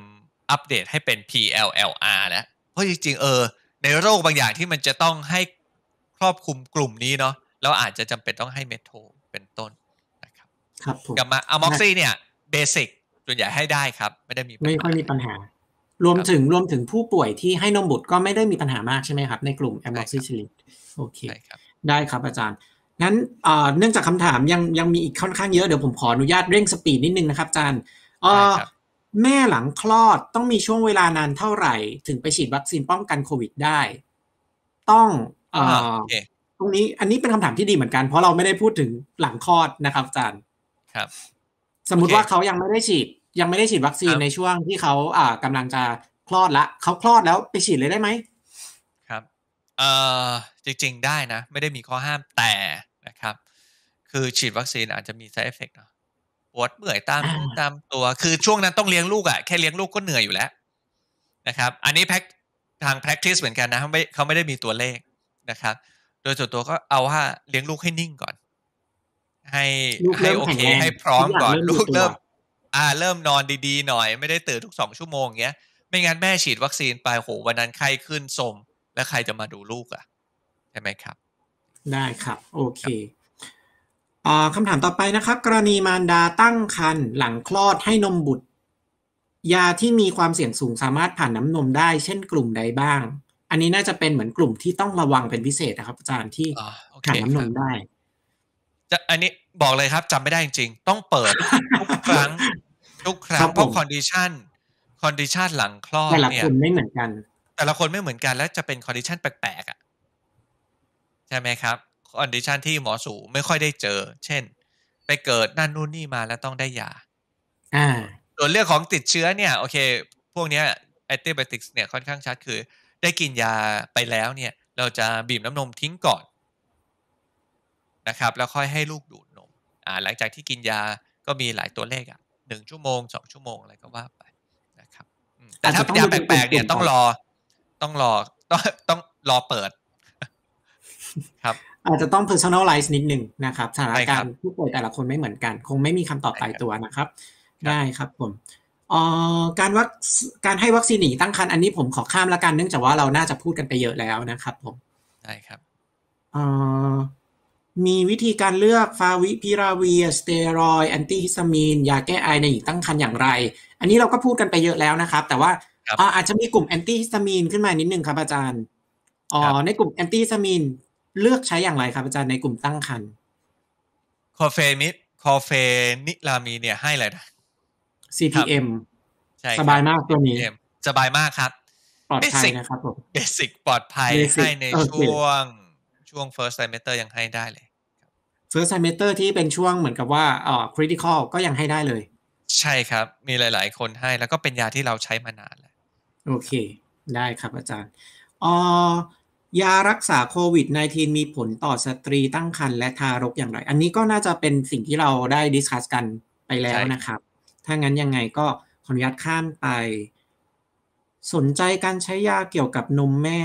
อัปเดตให้เป็น PLLR แล้วเพราะจริงๆเออ ในโรคบางอย่างที่มันจะต้องให้ครอบคลุมกลุ่มนี้เนาะแล้วอาจจะจำเป็นต้องให้เมทโทเป็นต้นนะครับครับผมกับมาอะม็อกซี่เนี่ยเบสิกส่วนใหญ่ให้ได้ครับ ไม่ได้มีไม่ค่อยมีปัญหารวมถึงรวมถึงผู้ป่วยที่ให้นมบุตรก็ไม่ได้มีปัญหามากใช่ไหมครับในกลุ่มแอมโมซิซิลินโอเคได้ครับอาจารย์งั้นเนื่องจากคำถามยังยังมีอีกค่อนข้างเยอะเดี๋ยวผมขออนุญาตเร่งสปีดนิดนึงนะครับอาจารย์แม่หลังคลอดต้องมีช่วงเวลานานเท่าไหร่ถึงไปฉีดวัคซีนป้องกันโควิดได้ ต้องอตรงนี้อันนี้เป็นคำถามที่ดีเหมือนกันเพราะเราไม่ได้พูดถึงหลังคลอดนะครับ อาจารย์ครับ สมมติว่าเขายังไม่ได้ฉีดยังไม่ได้ฉีดวัคซีนในช่วงที่เขาอ่ากำลังจะคลอดละเขาคลอดแล้วไปฉีดเลยได้ไหมครับเอ่อจริงๆได้นะไม่ได้มีข้อห้ามแต่นะครับ คือฉีดวัคซีนอาจจะมี side effect เนะปวดเมื่อยตามตามตัว คือช่วงนั้นต้องเลี้ยงลูกอะ่ะ แค่เลี้ยงลูกก็เหนื่อยอยู่แล้ว นะครับ อันนี้แพ็คทาง practice เหมือนกันนะเขาไม่เขาไม่ได้มีตัวเลขนะครับ โดยส่วนตัวก็เอาว่าเลี้ยงลูกให้นิ่งก่อน ให้ ให้โอเคให้พร้อมก่อนลูกเริ่มอ่า เริ่มนอนดีๆหน่อย ไม่ได้ตื่นทุกสองชั่วโมงเงี้ย ไม่งั้นแม่ฉีดวัคซีนไปโหวันนั้นไข้ขึ้นสมแล้วใครจะมาดูลูกอะ่ะใช่ไหมครับ ได้ครับ โอเคคำถามต่อไปนะครับ กรณีมารดาตั้งครรภ์หลังคลอดให้นมบุตรยาที่มีความเสี่ยงสูงสามารถผ่านน้ำนมได้เช่นกลุ่มใดบ้าง อันนี้น่าจะเป็นเหมือนกลุ่มที่ต้องระวังเป็นพิเศษนะครับ อาจารย์ที่ผ่านน้ำนมได้จะอันนี้บอกเลยครับจำไม่ได้จริง ๆ ต้องเปิดทุกครั้ง ทุกครั้งเพราะคอนดิชันคอนดิชันหลังคลอดเนี่ยแต่ละคนไม่เหมือนกัน แต่ละคนไม่เหมือนกันและจะเป็นคอนดิชันแปลกๆอ่ะใช่ไหมครับคอนดิชันที่หมอสูไม่ค่อยได้เจอ เช่น ไปเกิดนั่นนู่นนี่มาแล้วต้องได้ยาอ่าส่วนเรื่องของติดเชื้อเนี่ย โอเค พวกเนี้ยแอนติบบติกเนี่ยค่อนข้างชัดคือ ได้กินยาไปแล้วเนี่ย เราจะบีบน้ำนมทิ้งก่อนนะครับแล้วค่อยให้ลูกดูดนม อ่า หลังจากที่กินยาก็มีหลายตัวเลขอ่ะหนึ่งชั่วโมงสองชั่วโมงอะไรก็ว่าไปนะครับแต่ถ้าเป็นยาแปลกๆเนี่ยต้องรอ ต้องรอต้องต้องรอเปิด ครับ อาจจะต้อง personalize นิดหนึ่งนะครับสถานการณ์ผู้ป่วยแต่ละคนไม่เหมือนกัน คงไม่มีคำตอบตายตัวนะครับ ได้ครับ ผมอการวัคการให้วัคซีนหนีตั้งครรภ์อันนี้ผมขอข้ามละกันเนื่องจากว่าเราน่าจะพูดกันไปเยอะแล้วนะครับ ผมได้ครับมีวิธีการเลือกฟาวิพิราเวียสเตียรอยแอนตี้ฮิสตามีนยาแก้ไอในหญิงตั้งครรภ์อย่างไร อันนี้เราก็พูดกันไปเยอะแล้วนะครับ แต่ว่าอาจจะมีกลุ่มแอนตี้ฮิสตามีนขึ้นมานิดนึงครับอาจารย์อ๋อในกลุ่มแอนตี้ฮิสตามีนเลือกใช้อย่างไรครับอาจารย์ในกลุ่มตั้งครรภ์คอเฟมิดคอเฟนิลามี เนี่ยให้เลยรนะ CPM ใช่สบายมากตัวนี้สบายมากครับปลอดภัยนะครับผมเบสิกปลอดภัยให้ในช่วงช่วง first trimester ยังให้ได้เลย first trimester ที่เป็นช่วงเหมือนกับว่าอ่อ critical ก็ยังให้ได้เลย ใช่ครับมีหลาย ๆ คนให้แล้วก็เป็นยาที่เราใช้มานานแล้วโอเค ได้ครับอาจารย์อ่อยารักษาโควิด -19 มีผลต่อสตรีตั้งครรภ์และทารกอย่างไร อันนี้ก็น่าจะเป็นสิ่งที่เราได้ดิสคัสกันไปแล้วนะครับ ถ้างั้นยังไงก็ขออนุญาตข้ามไปสนใจการใช้ยาเกี่ยวกับนมแม่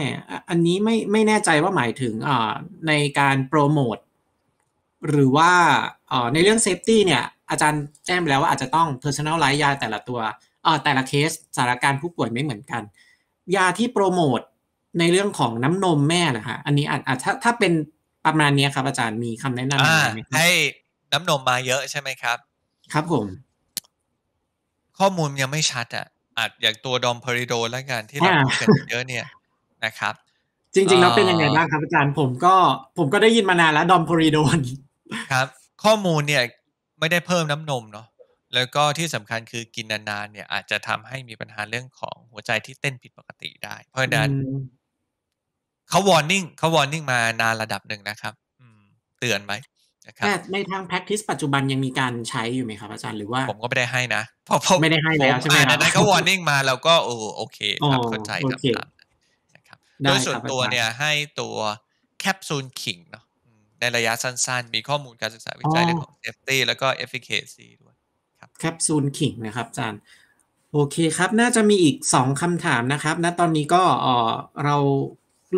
อันนี้ไม่ไม่แน่ใจว่าหมายถึงในการโปรโมทหรือว่าในเรื่องเซฟตี้เนี่ย อาจารย์แจ้งไปแล้วว่าอาจจะต้องเพอร์ซันอลไลซ์ยาแต่ละตัวแต่ละเคสสารการผู้ป่วยไม่เหมือนกัน ยาที่โปรโมท ในเรื่องของน้ำนมแม่นะฮะอันนี้อาจถ้าถ้าเป็นประมาณนี้ครับอาจารย์มีคำแนะนำไหมให้น้ำนมมาเยอะใช่ไหมครับ ครับผม ข้อมูลยังไม่ชัดอะอาจอย่างตัวดอมพริโดและงานที่เราพูดกันเยอะเนี่ยนะครับ จริง ๆ แล้วเป็นยังไงบ้างครับ อาจารย์ผมก็ผมก็ได้ยินมานานแล้วดอมพริโดนครับ ข้อมูลเนี่ยไม่ได้เพิ่มน้ำนมเนาะแล้วก็ที่สำคัญคือกินนานๆเนี่ย อาจจะทำให้มีปัญหาเรื่องของหัวใจที่เต้นผิดปกติได้ เพราะฉะนั้นเขาวอร์นิ่งเขาวอร์นิ่งมานานระดับหนึ่งนะครับ อืม เตือนไหมแต่ในทาง practice ปัจจุบันยังมีการใช้อยู่ไหมครับอาจารย์ หรือว่าผมก็ไม่ได้ให้นะพอผมไม่ได้ให้แล้วใช่ไหมครับนั้นก็ warning มาแล้วก็โอ้โอเคครับเข้าใจครับนะครับโดยส่วนตัวเนี่ยให้ตัวแคปซูลขิงเนาะในระยะสั้นๆ มีข้อมูลการศึกษาวิจัยเรื่องของ safety แล้วก็ efficacy ด้วยครับแคปซูลขิงนะครับอาจารย์ โอเคครับ น่าจะมีอีก2คำถามนะครับณนะตอนนี้ก็เรา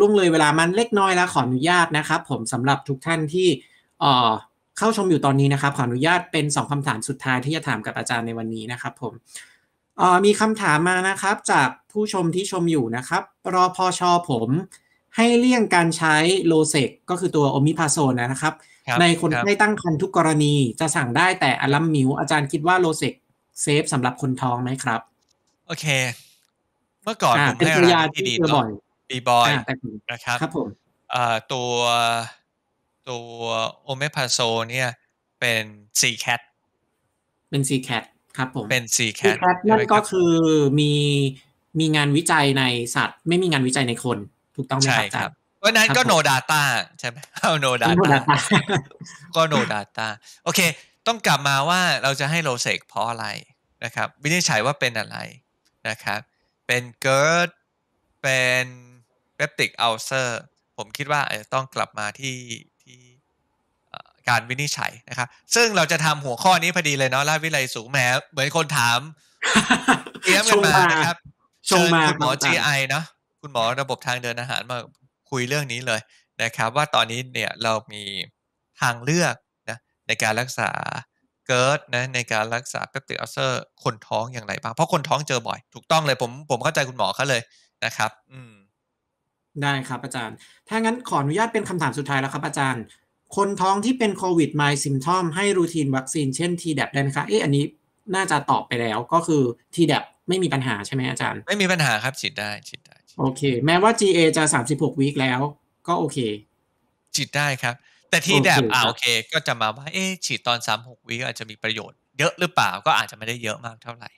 ล่วงเลยเวลามันเล็กน้อยแล้วขออนุญาตนะครับผมสำหรับทุกท่านที่เข้าชมอยู่ตอนนี้นะครับขออนุญาตเป็น 2คำถามสุดท้ายที่จะถามกับอาจารย์ในวันนี้นะครับ ผม มีคำถามมานะครับ จากผู้ชมที่ชมอยู่นะครับรอพอชอผม ให้เลี่ยงการใช้โลเซกก็คือตัวโอมิพาโซนนะครับ ในคนไม้ตั้งครรภ์ทุกกรณีจะสั่งได้แต่อัลัมมิวอาจารย์คิดว่าโลเซกเซฟสำหรับคนท้องไหมครับ โอเค เมื่อก่อนผมให้ยาที่ดีบ่อยบีบอยนะครับครับผมตัวตัวโอเมพาโซเนี่ย เป็นซีแคทเป็นซีแคทครับผม เป็นซีแคทนั่นก็คือ มี มีงานวิจัยในสัตว์ ไม่มีงานวิจัยในคนถูกต้องไหมครับรเพราะนั้นก็โนดาต้าใช่ไหมเอานดาต้าก็โนดาต้าโอเค ต้องกลับมาว่าเราจะให้โลเซกเพราะอะไรนะครับ วินิจฉัยว่าเป็นอะไรนะครับ เป็นเกิร์ดเป็นเปติกอัลเซอร์ผมคิดว่าอาจจะต้องกลับมาที่การวินิจฉัยนะครับ ซึ่งเราจะทำหัวข้อนี้พอดีเลยเนาะราชวิไลสูงแหมเหมือนคนถามเตรียมกันมานะครับเชิญคุณหมอ GI เนาะคุณหมอระบบทางเดินอาหารมาคุยเรื่องนี้เลยนะครับ ว่าตอนนี้เนี่ยเรามีทางเลือกนะ ในการรักษาเกิร์ดนะในการรักษาเปปติกอัลเซอร์ คนท้องอย่างไรบ้างเพราะคนท้องเจอบ่อย ถูกต้องเลยผมผมเข้าใจคุณหมอเขาเลยนะครับ อืม ได้ครับ อาจารย์ ถ้างั้นขออนุญาตเป็นคำถามสุดท้ายแล้วครับอาจารย์คนท้องที่เป็นโควิดไมซิมทอมให้รูทีนวัคซีน เช่น t d a บได้ไหมคะ เอ๊ะอันนี้น่าจะตอบไปแล้วก็คือ t d a บไม่มีปัญหาใช่ไหมอาจารย์ ไม่มีปัญหาครับ ฉีดได้ฉีดได้โอเค แม้ว่า GA จะ 36วีคแล้วก็โอเค ฉีดได้ครับ แต่ที่แบบอ่าโอเค ก็จะมาว่าเอ๊ฉีดตอน 36วีคอาจจะมีประโยชน์เยอะหรือเปล่าก็อาจจะไม่ได้เยอะมากเท่าไหร่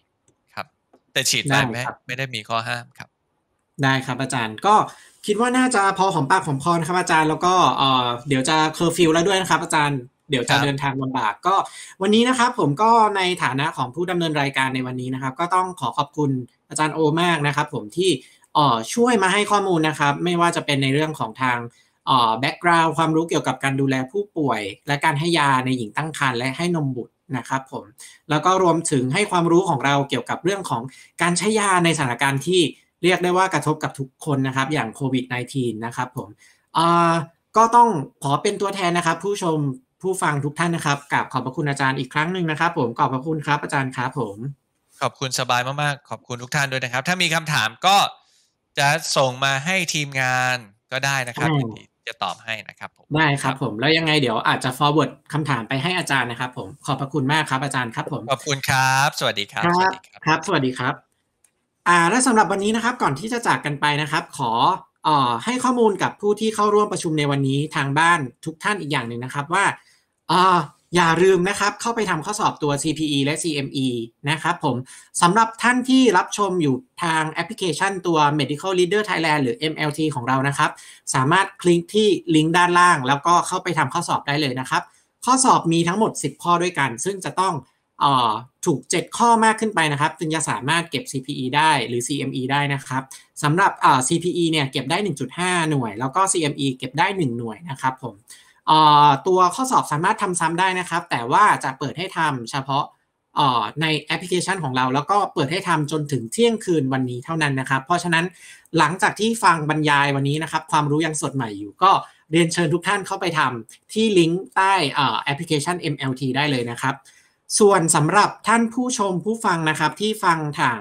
ครับ แต่ฉีดได้ไหมไม่ได้มีข้อห้ามครับ ได้ครับอาจารย์ก็คิดว่าน่าจะพอหอมปากหอมคอนครับอาจารย์แล้วก็เดี๋ยวจะเคอร์ฟิวแล้วด้วยนะครับ อาจารย์เดี๋ยวจะเดินทางลำบากก็วันนี้นะครับ ผมก็ในฐานะของผู้ดำเนินรายการในวันนี้นะครับ ก็ต้องขอขอบคุณอาจารย์โอมากนะครับ ผมที่ช่วยมาให้ข้อมูลนะครับ ไม่ว่าจะเป็นในเรื่องของทางแบ็กกราวด์ความรู้เกี่ยวกับการดูแลผู้ป่วย และการให้ยาในหญิงตั้งครรภ์และให้นมบุตรนะครับผมแล้วก็รวมถึงให้ความรู้ของเราเกี่ยวกับเรื่องของการใช้ยาในสถานการณ์ที่เรียกได้ว่ากระทบกับทุกคนนะครับอย่างโควิด -19 นะครับผมก็ต้องขอเป็นตัวแทนนะครับ ผู้ชมผู้ฟังทุกท่านนะครับกับขอบพระคุณอาจารย์อีกครั้งหนึ่งนะครับ ผมขอบพระคุณครับอาจารย์ครับ ผม ขอบคุณสบายมากๆขอบคุณทุกท่านด้วยนะครับ ถ้ามีคำถามก็จะส่งมาให้ทีมงานก็ได้นะครับจะตอบให้นะครับผมได้ครับ ผมแล้วยังไงเดี๋ยวอาจจะ forward คำถามไปให้อาจารย์นะครับ ผมขอบพระคุณมากครับ อาจารย์ครับ ผม ขอบคุณครับ สวัสดีครับครับ สวัสดีครับอ่าและสำหรับวันนี้นะครับก่อนที่จะจากกันไปนะครับขอออให้ข้อมูลกับผู้ที่เข้าร่วมประชุมในวันนี้ทางบ้านทุกท่านอีกอย่างหนึ่งนะครับ ว่าอออย่าลืมนะครับเข้าไปทำข้อสอบตัว CPE และ CME นะครับผมสำหรับท่านที่รับชมอยู่ทางแอปพลิเคชัน ตัว Medical Leader Thailand หรือ MLT ของเรานะครับ สามารถคลิกที่ลิงก์ด้านล่างแล้วก็เข้าไปทำข้อสอบได้เลยนะครับ ข้อสอบมีทั้งหมด 10 ข้อด้วยกัน ซึ่งจะต้องถูก 7 ข้อมากขึ้นไปนะครับ จึงจะสามารถเก็บ CPE ได้หรือ CME ได้นะครับสำหรับ CPE เนี่ยเก็บได้ 1.5 หน่วย แล้วก็ CME เก็บได้ 1 หน่วยนะครับผมตัวข้อสอบสามารถทำซ้ำได้นะครับ แต่ว่าจะเปิดให้ทำเฉพาะในแอปพลิเคชันของเรา แล้วก็เปิดให้ทำจนถึงเที่ยงคืนวันนี้เท่านั้นนะครับ เพราะฉะนั้นหลังจากที่ฟังบรรยายวันนี้นะครับ ความรู้ยังสดใหม่อยู่ ก็เรียนเชิญทุกท่านเข้าไปทำที่ลิงก์ใต้แอปพลิเคชัน MLT ได้เลยนะครับส่วนสำหรับท่านผู้ชมผู้ฟังนะครับที่ฟังทาง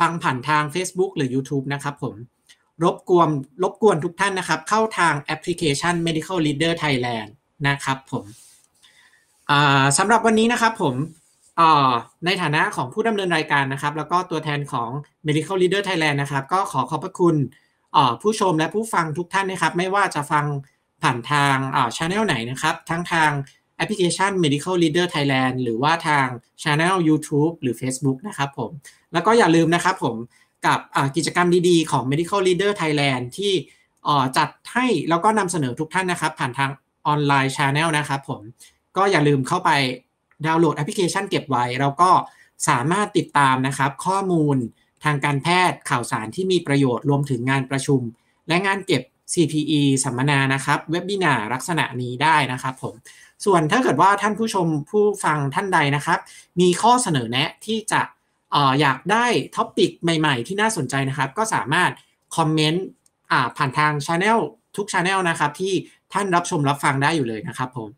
ฟังผ่านทาง Facebook หรือ YouTube นะครับผมรบกวนรบกวนทุกท่านนะครับ เข้าทางแอปพลิเคชัน Medical Leader Thailand นะครับผมสำหรับวันนี้นะครับ ผมในฐานะของผู้ดำเนินรายการนะครับ แล้วก็ตัวแทนของ Medical Leader Thailand นะครับ ก็ขอขอบพระคุณผู้ชมและผู้ฟังทุกท่านนะครับ ไม่ว่าจะฟังผ่านทางช่องไหนนะครับ ทั้งทางแอปพลิเคชัน Medical Leader Thailand หรือว่าทาง Channel YouTube หรือ Facebook นะครับผม แล้วก็อย่าลืมนะครับผมกับกิจกรรมดีๆ ของ Medical Leader Thailand ที่จัดให้แล้วก็นำเสนอทุกท่านนะครับ ผ่านทางออนไลน์ Channel นะครับผมก็อย่าลืมเข้าไปดาวน์โหลดแอปพลิเคชันเก็บไว้ แล้วก็สามารถติดตามนะครับข้อมูลทางการแพทย์ข่าวสารที่มีประโยชน์รวมถึงงานประชุม และงานเก็บ CPE สัมมนานะครับ เว็บบินารักษณะนี้ได้นะครับ ผมส่วนถ้าเกิดว่าท่านผู้ชมผู้ฟังท่านใดนะครับ มีข้อเสนอแนะที่จะออยากได้ท็อปิกใหม่ๆที่น่าสนใจนะครับ ก็สามารถคอมเมนต์ผ่านทางช a n n e l ทุกช a n n e l นะครับที่ท่านรับชมรับฟังได้อยู่เลยนะครับผม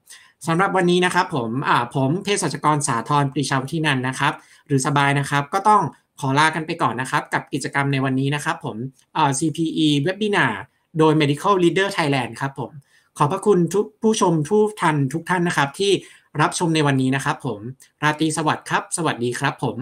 สำหรับวันนี้นะครับผมผมเภสัชกรสาธรปรีชาที่นันนะครับ หรือสบายนะครับก็ต้องขอลากันไปก่อนนะครับกับกิจกรรมในวันนี้นะครับ ผม CPE Webinar โดย Medical Leader Thailand ครับผมขอบพระคุณทุกผู้ชมทุกท่านทุกท่านนะครับที่รับชมในวันนี้นะครับผม ราตรีสวัสดิ์ครับ สวัสดีครับ ผม